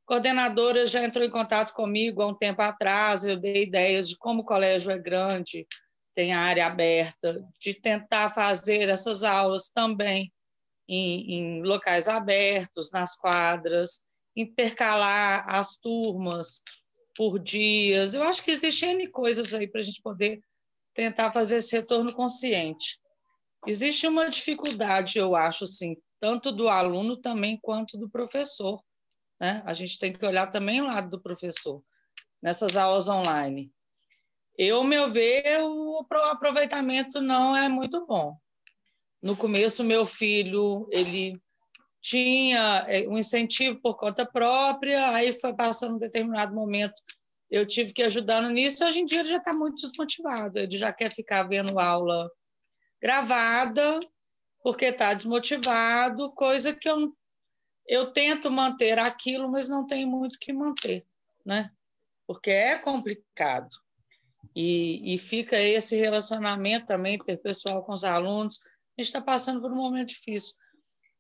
coordenadora já entrou em contato comigo há um tempo atrás, eu dei ideias de como o colégio é grande, tem a área aberta, de tentar fazer essas aulas também em, em locais abertos, nas quadras, intercalar as turmas por dias. Eu acho que existem coisas aí para a gente poder tentar fazer esse retorno consciente. Existe uma dificuldade, eu acho, assim, tanto do aluno também quanto do professor né? A gente tem que olhar também o lado do professor nessas aulas online. Eu, meu ver, o aproveitamento não é muito bom. No começo, meu filho, ele tinha é, um incentivo por conta própria, aí foi passando um determinado momento, eu tive que ajudando nisso, hoje em dia ele já está muito desmotivado, ele já quer ficar vendo aula gravada, porque está desmotivado, coisa que eu eu tento manter aquilo, mas não tem muito que manter, né? Porque é complicado. E, e fica esse relacionamento também interpessoal com os alunos. A gente está passando por um momento difícil.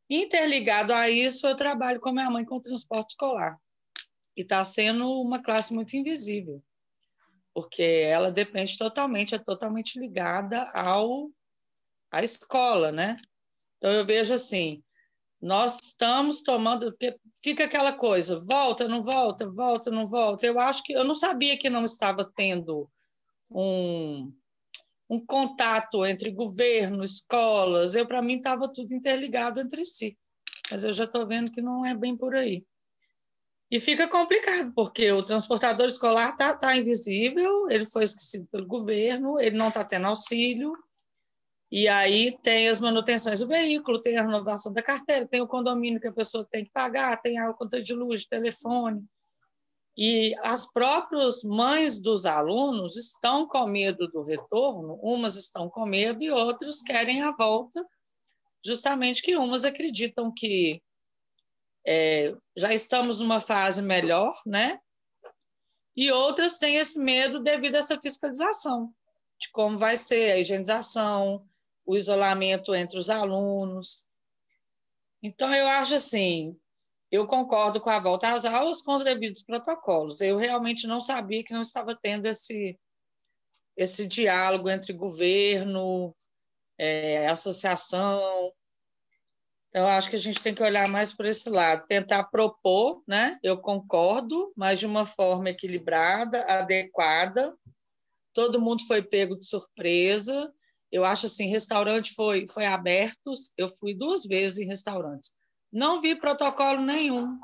Interligado a isso, eu trabalho com a minha mãe com o transporte escolar. E está sendo uma classe muito invisível, porque ela depende totalmente, é totalmente ligada ao à escola, né? Então eu vejo assim, nós estamos tomando, porque fica aquela coisa, volta, não volta, volta, não volta. Eu acho que eu não sabia que não estava tendo um, um contato entre governo, escolas. Eu para mim estava tudo interligado entre si, mas eu já estou vendo que não é bem por aí. E fica complicado, porque o transportador escolar está tá invisível, ele foi esquecido pelo governo, ele não está tendo auxílio, e aí tem as manutenções do veículo, tem a renovação da carteira, tem o condomínio que a pessoa tem que pagar, tem a conta de luz, telefone. E as próprias mães dos alunos estão com medo do retorno, umas estão com medo e outras querem a volta, justamente que umas acreditam que é, já estamos numa fase melhor, né? E outras têm esse medo devido a essa fiscalização, de como vai ser a higienização, o isolamento entre os alunos. Então, eu acho assim, eu concordo com a volta às aulas com os devidos protocolos. Eu realmente não sabia que não estava tendo esse, esse diálogo entre governo, é, associação. Então, acho que a gente tem que olhar mais por esse lado, tentar propor, né? Eu concordo, mas de uma forma equilibrada, adequada. Todo mundo foi pego de surpresa, eu acho assim, restaurante foi, foi abertos, eu fui duas vezes em restaurantes. Não vi protocolo nenhum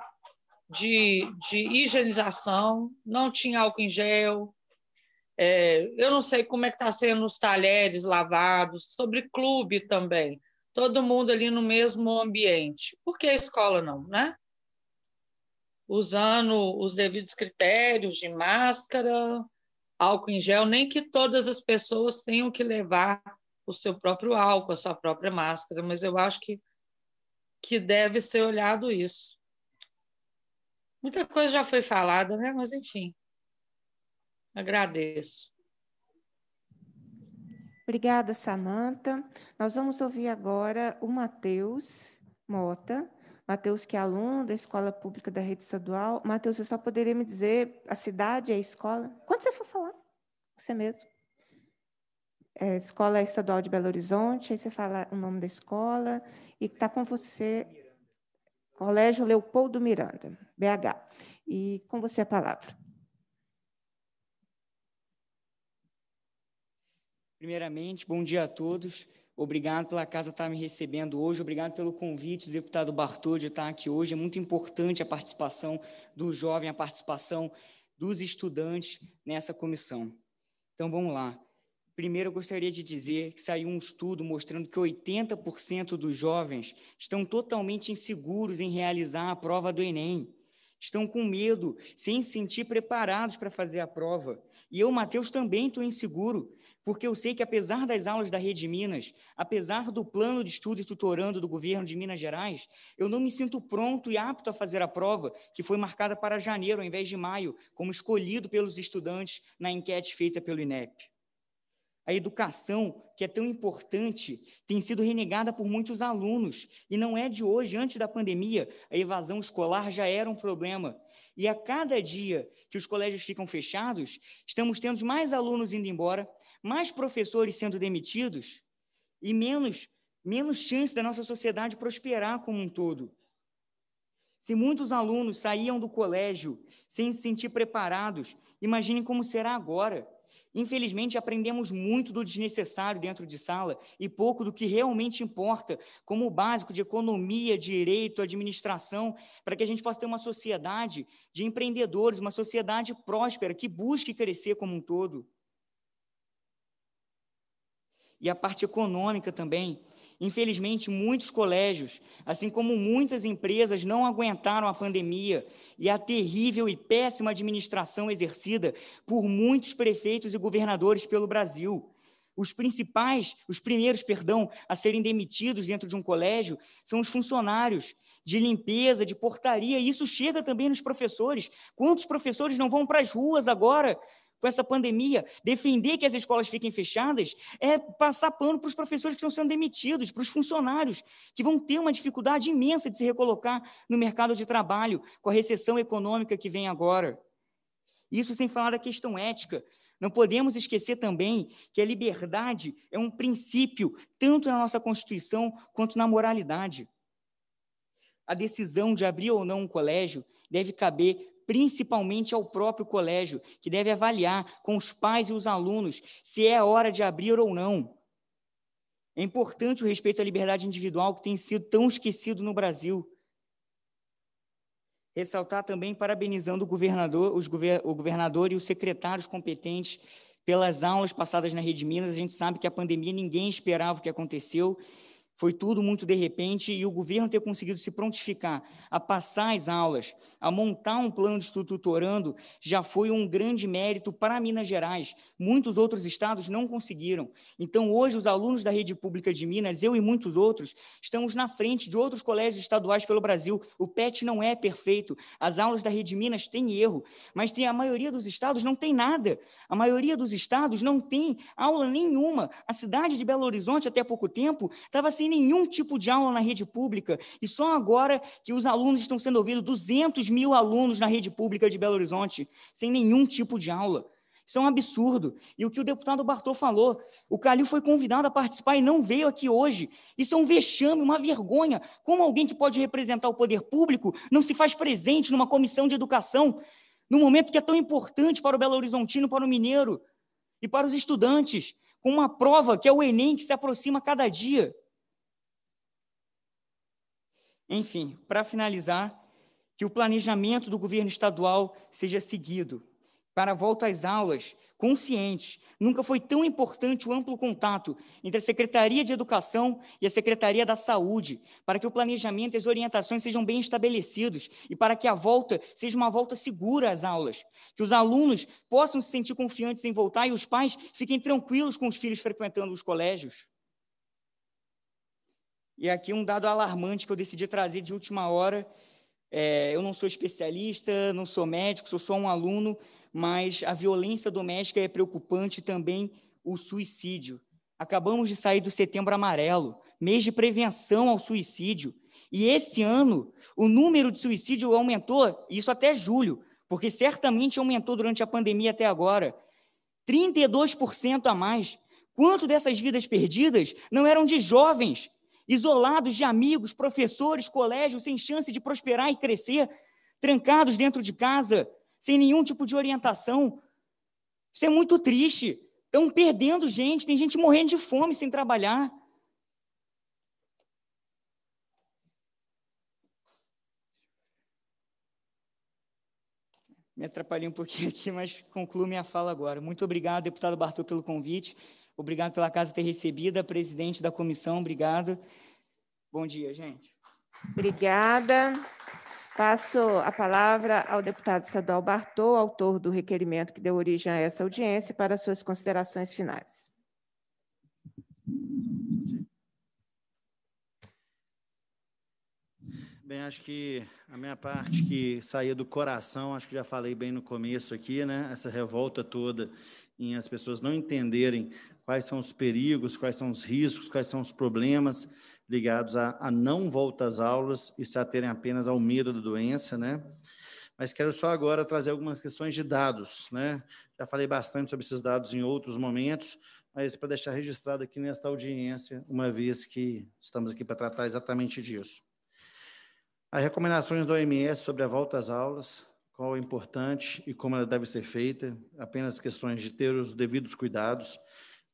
de, de higienização, não tinha álcool em gel. É, eu não sei como é que está sendo os talheres lavados, sobre clube também. Todo mundo ali no mesmo ambiente. Por que a escola não, né? Usando os devidos critérios de máscara, álcool em gel, nem que todas as pessoas tenham que levar o seu próprio álcool, a sua própria máscara, mas eu acho que, que deve ser olhado isso. Muita coisa já foi falada, né? Mas enfim, agradeço. Obrigada, Samanta. Nós vamos ouvir agora o Matheus Mota. Matheus, que é aluno da Escola Pública da Rede Estadual. Matheus, você só poderia me dizer a cidade, a escola? Quando você for falar, você mesmo é, Escola Estadual de Belo Horizonte, aí você fala o nome da escola, e está com você, Colégio Leopoldo Miranda, BH. E com você a palavra. Primeiramente, bom dia a todos. Obrigado pela casa estar tá me recebendo hoje, obrigado pelo convite do deputado Bartô de estar tá aqui hoje. É muito importante a participação do jovem, a participação dos estudantes nessa comissão. Então, vamos lá. Primeiro, eu gostaria de dizer que saiu um estudo mostrando que 80% dos jovens estão totalmente inseguros em realizar a prova do Enem. Estão com medo, sem se sentir preparados para fazer a prova. E eu, Matheus, também estou inseguro, porque eu sei que, apesar das aulas da Rede Minas, apesar do plano de estudo e tutorando do governo de Minas Gerais, eu não me sinto pronto e apto a fazer a prova, que foi marcada para janeiro, ao invés de maio, como escolhido pelos estudantes na enquete feita pelo INEP. A educação, que é tão importante, tem sido renegada por muitos alunos. E não é de hoje, antes da pandemia, a evasão escolar já era um problema. E a cada dia que os colégios ficam fechados, estamos tendo mais alunos indo embora, mais professores sendo demitidos e menos, menos chance da nossa sociedade prosperar como um todo. Se muitos alunos saíam do colégio sem se sentir preparados, imagine como será agora. Infelizmente, aprendemos muito do desnecessário dentro de sala e pouco do que realmente importa, como o básico de economia, direito, administração, para que a gente possa ter uma sociedade de empreendedores, uma sociedade próspera, que busque crescer como um todo. E a parte econômica também, Infelizmente, muitos colégios, assim como muitas empresas, não aguentaram a pandemia e a terrível e péssima administração exercida por muitos prefeitos e governadores pelo Brasil. Os principais, os primeiros, perdão, a serem demitidos dentro de um colégio são os funcionários de limpeza, de portaria, e isso chega também nos professores. Quantos professores não vão para as ruas agora com essa pandemia, defender que as escolas fiquem fechadas, é passar pano para os professores que estão sendo demitidos, para os funcionários, que vão ter uma dificuldade imensa de se recolocar no mercado de trabalho, com a recessão econômica que vem agora. Isso sem falar da questão ética. Não podemos esquecer também que a liberdade é um princípio, tanto na nossa Constituição quanto na moralidade. A decisão de abrir ou não um colégio deve caber principalmente ao próprio colégio, que deve avaliar com os pais e os alunos se é hora de abrir ou não. É importante o respeito à liberdade individual que tem sido tão esquecido no Brasil. Ressaltar também parabenizando o governador, os o governador e os secretários competentes pelas aulas passadas na Rede Minas. A gente sabe que a pandemia ninguém esperava o que aconteceu foi tudo muito de repente e o governo ter conseguido se prontificar a passar as aulas, a montar um plano de estudo tutorando, já foi um grande mérito para Minas Gerais. Muitos outros estados não conseguiram. Então, hoje, os alunos da rede pública de Minas, eu e muitos outros, estamos na frente de outros colégios estaduais pelo Brasil. O PET não é perfeito. As aulas da rede Minas têm erro, mas tem, a maioria dos estados não tem nada. A maioria dos estados não tem aula nenhuma. A cidade de Belo Horizonte, até pouco tempo, estava sem nenhum tipo de aula na rede pública. E só agora que os alunos estão sendo ouvidos, 200 mil alunos na rede pública de Belo Horizonte, sem nenhum tipo de aula. Isso é um absurdo. E o que o deputado Bartô falou, o Calil foi convidado a participar e não veio aqui hoje. Isso é um vexame, uma vergonha. Como alguém que pode representar o poder público não se faz presente numa comissão de educação, num momento que é tão importante para o Belo Horizontino, para o mineiro e para os estudantes, com uma prova que é o Enem que se aproxima cada dia. Enfim, para finalizar, que o planejamento do governo estadual seja seguido. Para a volta às aulas, conscientes, nunca foi tão importante o amplo contato entre a Secretaria de Educação e a Secretaria da Saúde, para que o planejamento e as orientações sejam bem estabelecidos e para que a volta seja uma volta segura às aulas, que os alunos possam se sentir confiantes em voltar e os pais fiquem tranquilos com os filhos frequentando os colégios. E aqui um dado alarmante que eu decidi trazer de última hora. É, eu não sou especialista, não sou médico, sou só um aluno, mas a violência doméstica é preocupante também o suicídio. Acabamos de sair do Setembro Amarelo, mês de prevenção ao suicídio. E esse ano, o número de suicídio aumentou, isso até julho, porque certamente aumentou durante a pandemia até agora. 32% a mais. Quanto dessas vidas perdidas não eram de jovens isolados de amigos, professores, colégios, sem chance de prosperar e crescer, trancados dentro de casa, sem nenhum tipo de orientação. Isso é muito triste. Estão perdendo gente, tem gente morrendo de fome sem trabalhar. Me atrapalhei um pouquinho aqui, mas concluo minha fala agora. Muito obrigado, deputado Bartô, pelo convite. Obrigado pela casa ter recebido. A presidente da comissão, obrigado. Bom dia, gente. Obrigada. Passo a palavra ao deputado estadual Bartô, autor do requerimento que deu origem a essa audiência, para suas considerações finais. Bem, acho que a minha parte que saía do coração, acho que já falei bem no começo aqui, né? Essa revolta toda em as pessoas não entenderem quais são os perigos, quais são os riscos, quais são os problemas ligados a, a não volta às aulas e se aterem apenas ao medo da doença, né? Mas quero só agora trazer algumas questões de dados, né? Já falei bastante sobre esses dados em outros momentos, mas para deixar registrado aqui nesta audiência, uma vez que estamos aqui para tratar exatamente disso. As recomendações da OMS sobre a volta às aulas, qual é importante e como ela deve ser feita, apenas questões de ter os devidos cuidados,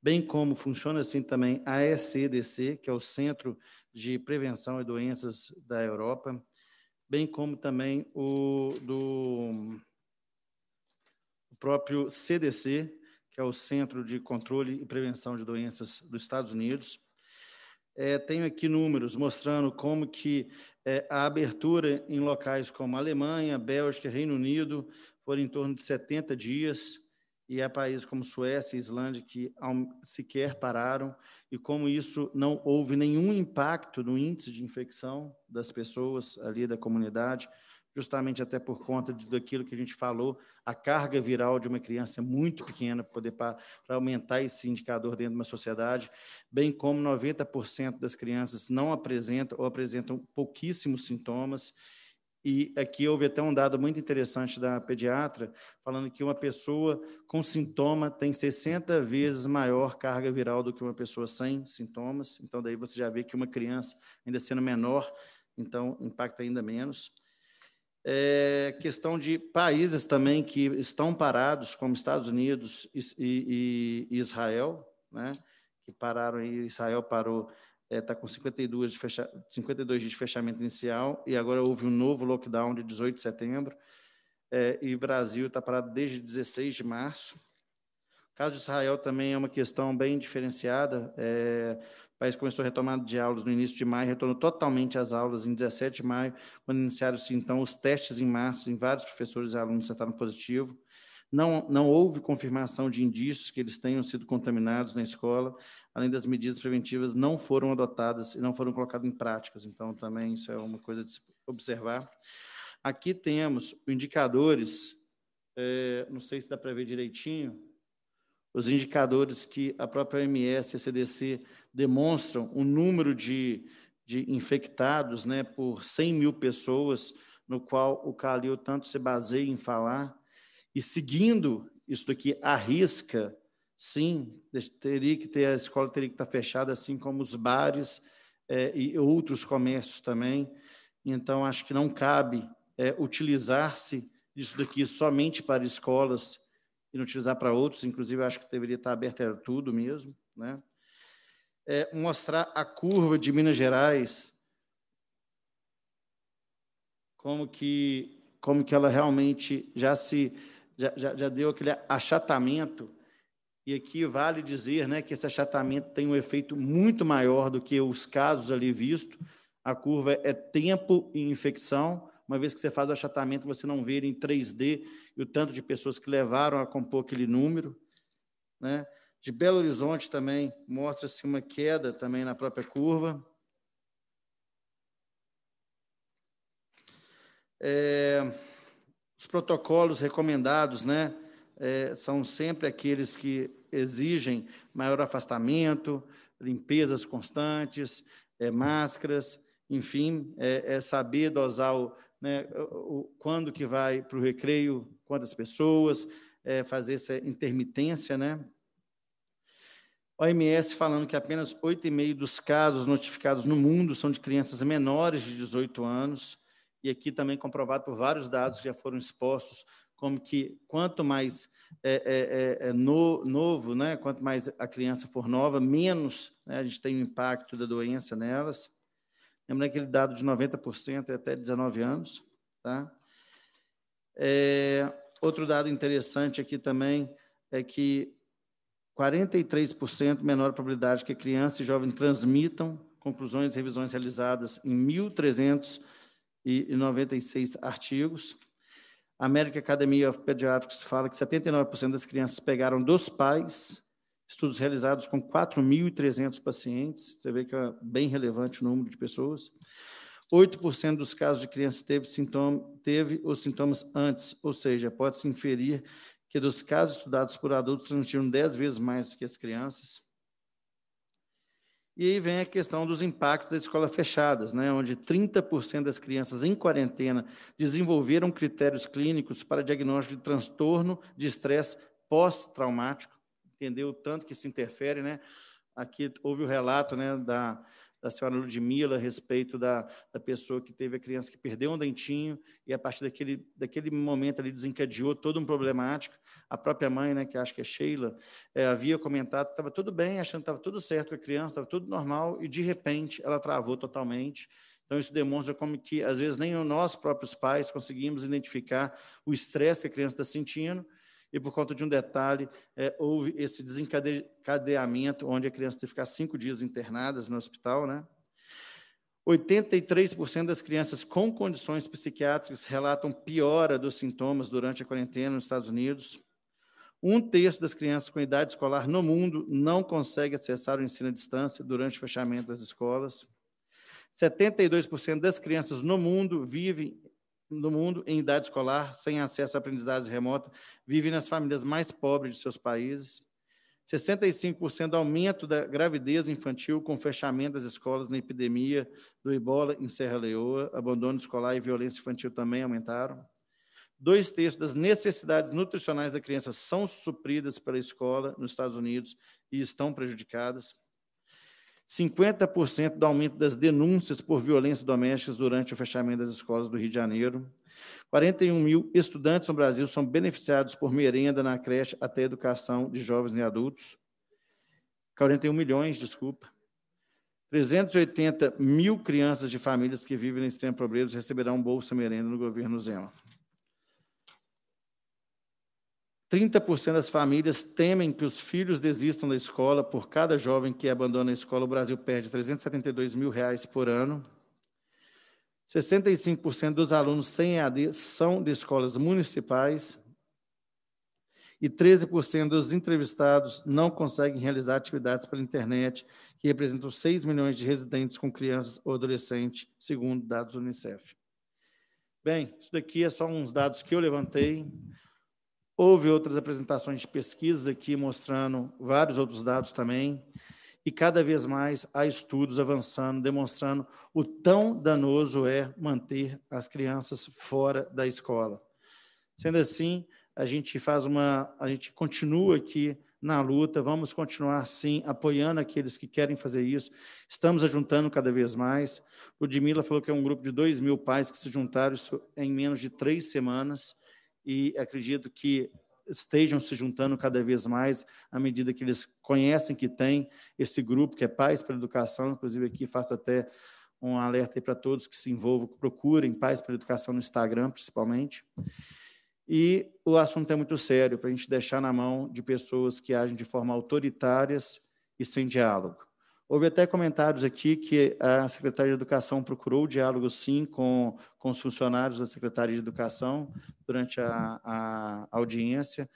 bem como funciona assim também a ECDC, que é o Centro de Prevenção e Doenças da Europa, bem como também o do o próprio CDC, que é o Centro de Controle e Prevenção de Doenças dos Estados Unidos. É, tenho aqui números mostrando como que é, a abertura em locais como Alemanha, Bélgica, Reino Unido, foram em torno de 70 dias, e há países como Suécia e Islândia que sequer pararam, e como isso não houve nenhum impacto no índice de infecção das pessoas ali da comunidade, justamente até por conta de, daquilo que a gente falou, a carga viral de uma criança é muito pequena para poder para aumentar esse indicador dentro de uma sociedade, bem como 90% das crianças não apresentam ou apresentam pouquíssimos sintomas, e aqui houve até um dado muito interessante da pediatra, falando que uma pessoa com sintoma tem 60 vezes maior carga viral do que uma pessoa sem sintomas. Então, daí você já vê que uma criança, ainda sendo menor, então impacta ainda menos. É questão de países também que estão parados, como Estados Unidos e, e, e Israel, né? que pararam, Israel parou está é, tá com 52, de fecha, 52 dias de fechamento inicial e agora houve um novo lockdown de 18 de setembro é, e o Brasil está parado desde 16 de março. O caso de Israel também é uma questão bem diferenciada. É, o país começou a retomada de aulas no início de maio, retornou totalmente às aulas em 17 de maio, quando iniciaram-se então os testes em março, em vários professores e alunos testaram positivo. Não, não houve confirmação de indícios que eles tenham sido contaminados na escola, além das medidas preventivas não foram adotadas e não foram colocadas em práticas. Então, também isso é uma coisa de observar. Aqui temos indicadores, é, não sei se dá para ver direitinho, os indicadores que a própria MS e a CDC demonstram o número de, de infectados né, por 100 mil pessoas, no qual o Calil tanto se baseia em falar, e seguindo isso daqui à risca, sim, teria que ter, a escola teria que estar tá fechada, assim como os bares é, e outros comércios também. Então, acho que não cabe é, utilizar-se disso daqui somente para escolas e não utilizar para outros. Inclusive, acho que deveria estar tá aberto a tudo mesmo. Né? É, mostrar a curva de Minas Gerais, como que, como que ela realmente já se já, já, já deu aquele achatamento, e aqui vale dizer né, que esse achatamento tem um efeito muito maior do que os casos ali vistos. A curva é tempo e infecção. Uma vez que você faz o achatamento, você não vê em 3D e o tanto de pessoas que levaram a compor aquele número. Né? De Belo Horizonte também mostra-se uma queda também na própria curva. É... Os protocolos recomendados, né, é, são sempre aqueles que exigem maior afastamento, limpezas constantes, é, máscaras, enfim, é, é saber dosar o, né, o, quando que vai para o recreio, quantas pessoas, é, fazer essa intermitência, né? OMS falando que apenas 8,5% dos casos notificados no mundo são de crianças menores de 18 anos e aqui também comprovado por vários dados que já foram expostos, como que quanto mais é, é, é, é, no, novo, né, quanto mais a criança for nova, menos né, a gente tem o impacto da doença nelas. Lembra aquele dado de 90% até 19 anos, tá? É, outro dado interessante aqui também é que 43% menor probabilidade que a criança e jovem transmitam conclusões e revisões realizadas em 1.300 e 96 artigos. A American Academy of Pediatrics fala que 79% das crianças pegaram dos pais. Estudos realizados com 4.300 pacientes. Você vê que é bem relevante o número de pessoas. 8% dos casos de crianças teve, sintoma, teve os sintomas antes, ou seja, pode-se inferir que dos casos estudados por adultos transmitiram 10 vezes mais do que as crianças. E aí vem a questão dos impactos das escolas fechadas, né, onde 30% das crianças em quarentena desenvolveram critérios clínicos para diagnóstico de transtorno de estresse pós-traumático, entendeu o tanto que se interfere, né? Aqui houve o relato, né, da da senhora Ludmila a respeito da, da pessoa que teve a criança que perdeu um dentinho e a partir daquele, daquele momento ele desencadeou todo um problemática. A própria mãe, né, que acho que é Sheila, é, havia comentado que estava tudo bem, achando que estava tudo certo com a criança, estava tudo normal e de repente ela travou totalmente. Então, isso demonstra como que, às vezes, nem nós próprios pais conseguimos identificar o estresse que a criança está sentindo e por conta de um detalhe, é, houve esse desencadeamento, onde a criança teve que ficar cinco dias internadas no hospital, né? 83% das crianças com condições psiquiátricas relatam piora dos sintomas durante a quarentena nos Estados Unidos. Um terço das crianças com idade escolar no mundo não consegue acessar o ensino à distância durante o fechamento das escolas. 72% das crianças no mundo vivem do mundo em idade escolar, sem acesso à aprendizagem remota, vivem nas famílias mais pobres de seus países. 65% aumento da gravidez infantil com fechamento das escolas na epidemia do ebola em Serra Leoa, abandono escolar e violência infantil também aumentaram. Dois terços das necessidades nutricionais da criança são supridas pela escola nos Estados Unidos e estão prejudicadas. 50% do aumento das denúncias por violência doméstica durante o fechamento das escolas do Rio de Janeiro. 41 mil estudantes no Brasil são beneficiados por merenda na creche até a educação de jovens e adultos. 41 milhões, desculpa. 380 mil crianças de famílias que vivem em extremo problemas receberão bolsa merenda no governo Zema. 30% das famílias temem que os filhos desistam da escola. Por cada jovem que abandona a escola, o Brasil perde 372 mil reais por ano. 65% dos alunos sem EAD são de escolas municipais. E 13% dos entrevistados não conseguem realizar atividades pela internet, que representam 6 milhões de residentes com crianças ou adolescentes, segundo dados do Unicef. Bem, isso daqui é só uns dados que eu levantei. Houve outras apresentações de pesquisas aqui mostrando vários outros dados também. E cada vez mais há estudos avançando, demonstrando o tão danoso é manter as crianças fora da escola. Sendo assim, a gente faz uma, a gente continua aqui na luta, vamos continuar sim apoiando aqueles que querem fazer isso. Estamos ajuntando cada vez mais. O Dimila falou que é um grupo de dois mil pais que se juntaram é em menos de três semanas e acredito que estejam se juntando cada vez mais à medida que eles conhecem que tem esse grupo que é Pais para Educação, inclusive aqui faço até um alerta para todos que se envolvam, que procurem Pais para Educação no Instagram, principalmente. E o assunto é muito sério para a gente deixar na mão de pessoas que agem de forma autoritárias e sem diálogo. Houve até comentários aqui que a Secretaria de Educação procurou o diálogo, sim, com, com os funcionários da Secretaria de Educação durante a, a audiência.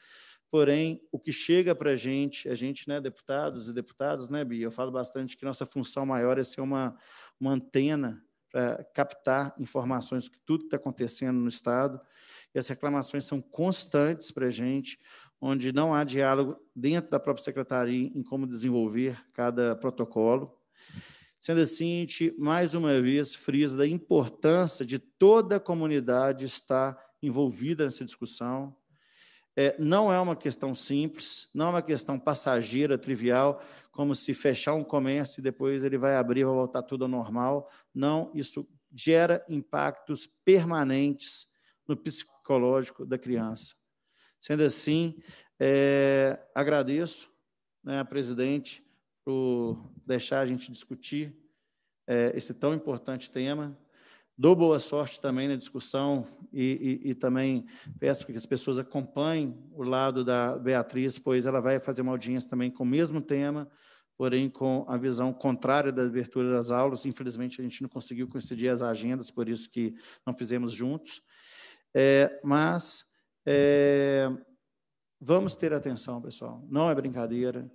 Porém, o que chega para a gente, a gente, né, deputados e deputadas, né, Bia? Eu falo bastante que nossa função maior é ser uma, uma antena para captar informações de tudo que está acontecendo no Estado. E as reclamações são constantes para a gente onde não há diálogo dentro da própria secretaria em como desenvolver cada protocolo. Sendo assim, a gente, mais uma vez, frisa da importância de toda a comunidade estar envolvida nessa discussão. É, não é uma questão simples, não é uma questão passageira, trivial, como se fechar um comércio e depois ele vai abrir, vai voltar tudo ao normal. Não, isso gera impactos permanentes no psicológico da criança. Sendo assim, é, agradeço né, a presidente por deixar a gente discutir é, esse tão importante tema. Dou boa sorte também na discussão e, e, e também peço que as pessoas acompanhem o lado da Beatriz, pois ela vai fazer uma audiência também com o mesmo tema, porém com a visão contrária da abertura das aulas. Infelizmente, a gente não conseguiu coincidir as agendas, por isso que não fizemos juntos. É, mas é, vamos ter atenção, pessoal. Não é brincadeira.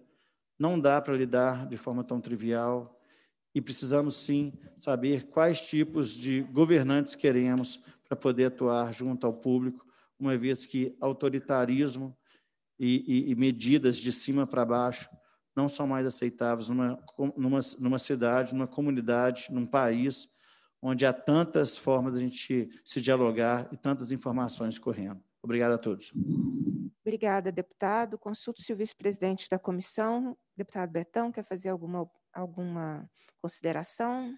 Não dá para lidar de forma tão trivial. E precisamos sim saber quais tipos de governantes queremos para poder atuar junto ao público, uma vez que autoritarismo e, e, e medidas de cima para baixo não são mais aceitáveis numa, numa, numa cidade, numa comunidade, num país onde há tantas formas de a gente se dialogar e tantas informações correndo. Obrigado a todos. Obrigada, deputado. Consulto se o vice-presidente da comissão, deputado Betão, quer fazer alguma, alguma consideração?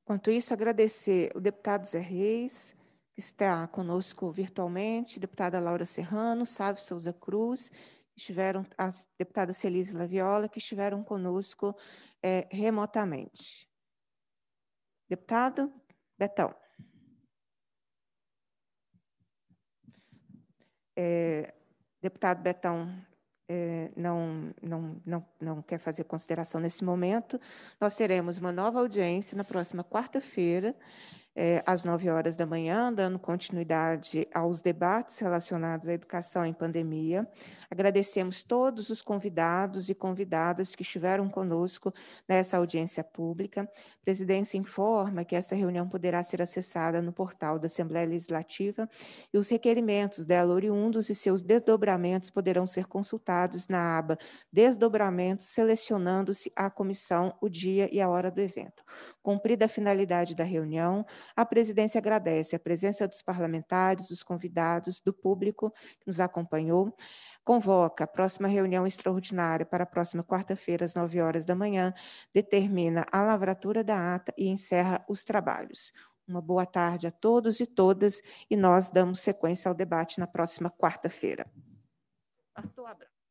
Enquanto isso, agradecer o deputado Zé Reis, que está conosco virtualmente, deputada Laura Serrano, Sávio Souza Cruz, estiveram, a deputada Celise Laviola, que estiveram conosco é, remotamente. Deputado Betão. é, deputado Betão é, não, não, não, não quer fazer consideração nesse momento, nós teremos uma nova audiência na próxima quarta-feira é, às 9 horas da manhã, dando continuidade aos debates relacionados à educação em pandemia. Agradecemos todos os convidados e convidadas que estiveram conosco nessa audiência pública. A presidência informa que essa reunião poderá ser acessada no portal da Assembleia Legislativa e os requerimentos dela oriundos e seus desdobramentos poderão ser consultados na aba Desdobramentos, selecionando-se a comissão, o dia e a hora do evento. Cumprida a finalidade da reunião, a presidência agradece a presença dos parlamentares, dos convidados, do público que nos acompanhou. Convoca a próxima reunião extraordinária para a próxima quarta-feira, às 9 horas da manhã, determina a lavratura da ata e encerra os trabalhos. Uma boa tarde a todos e todas, e nós damos sequência ao debate na próxima quarta-feira. Arthur Abraão.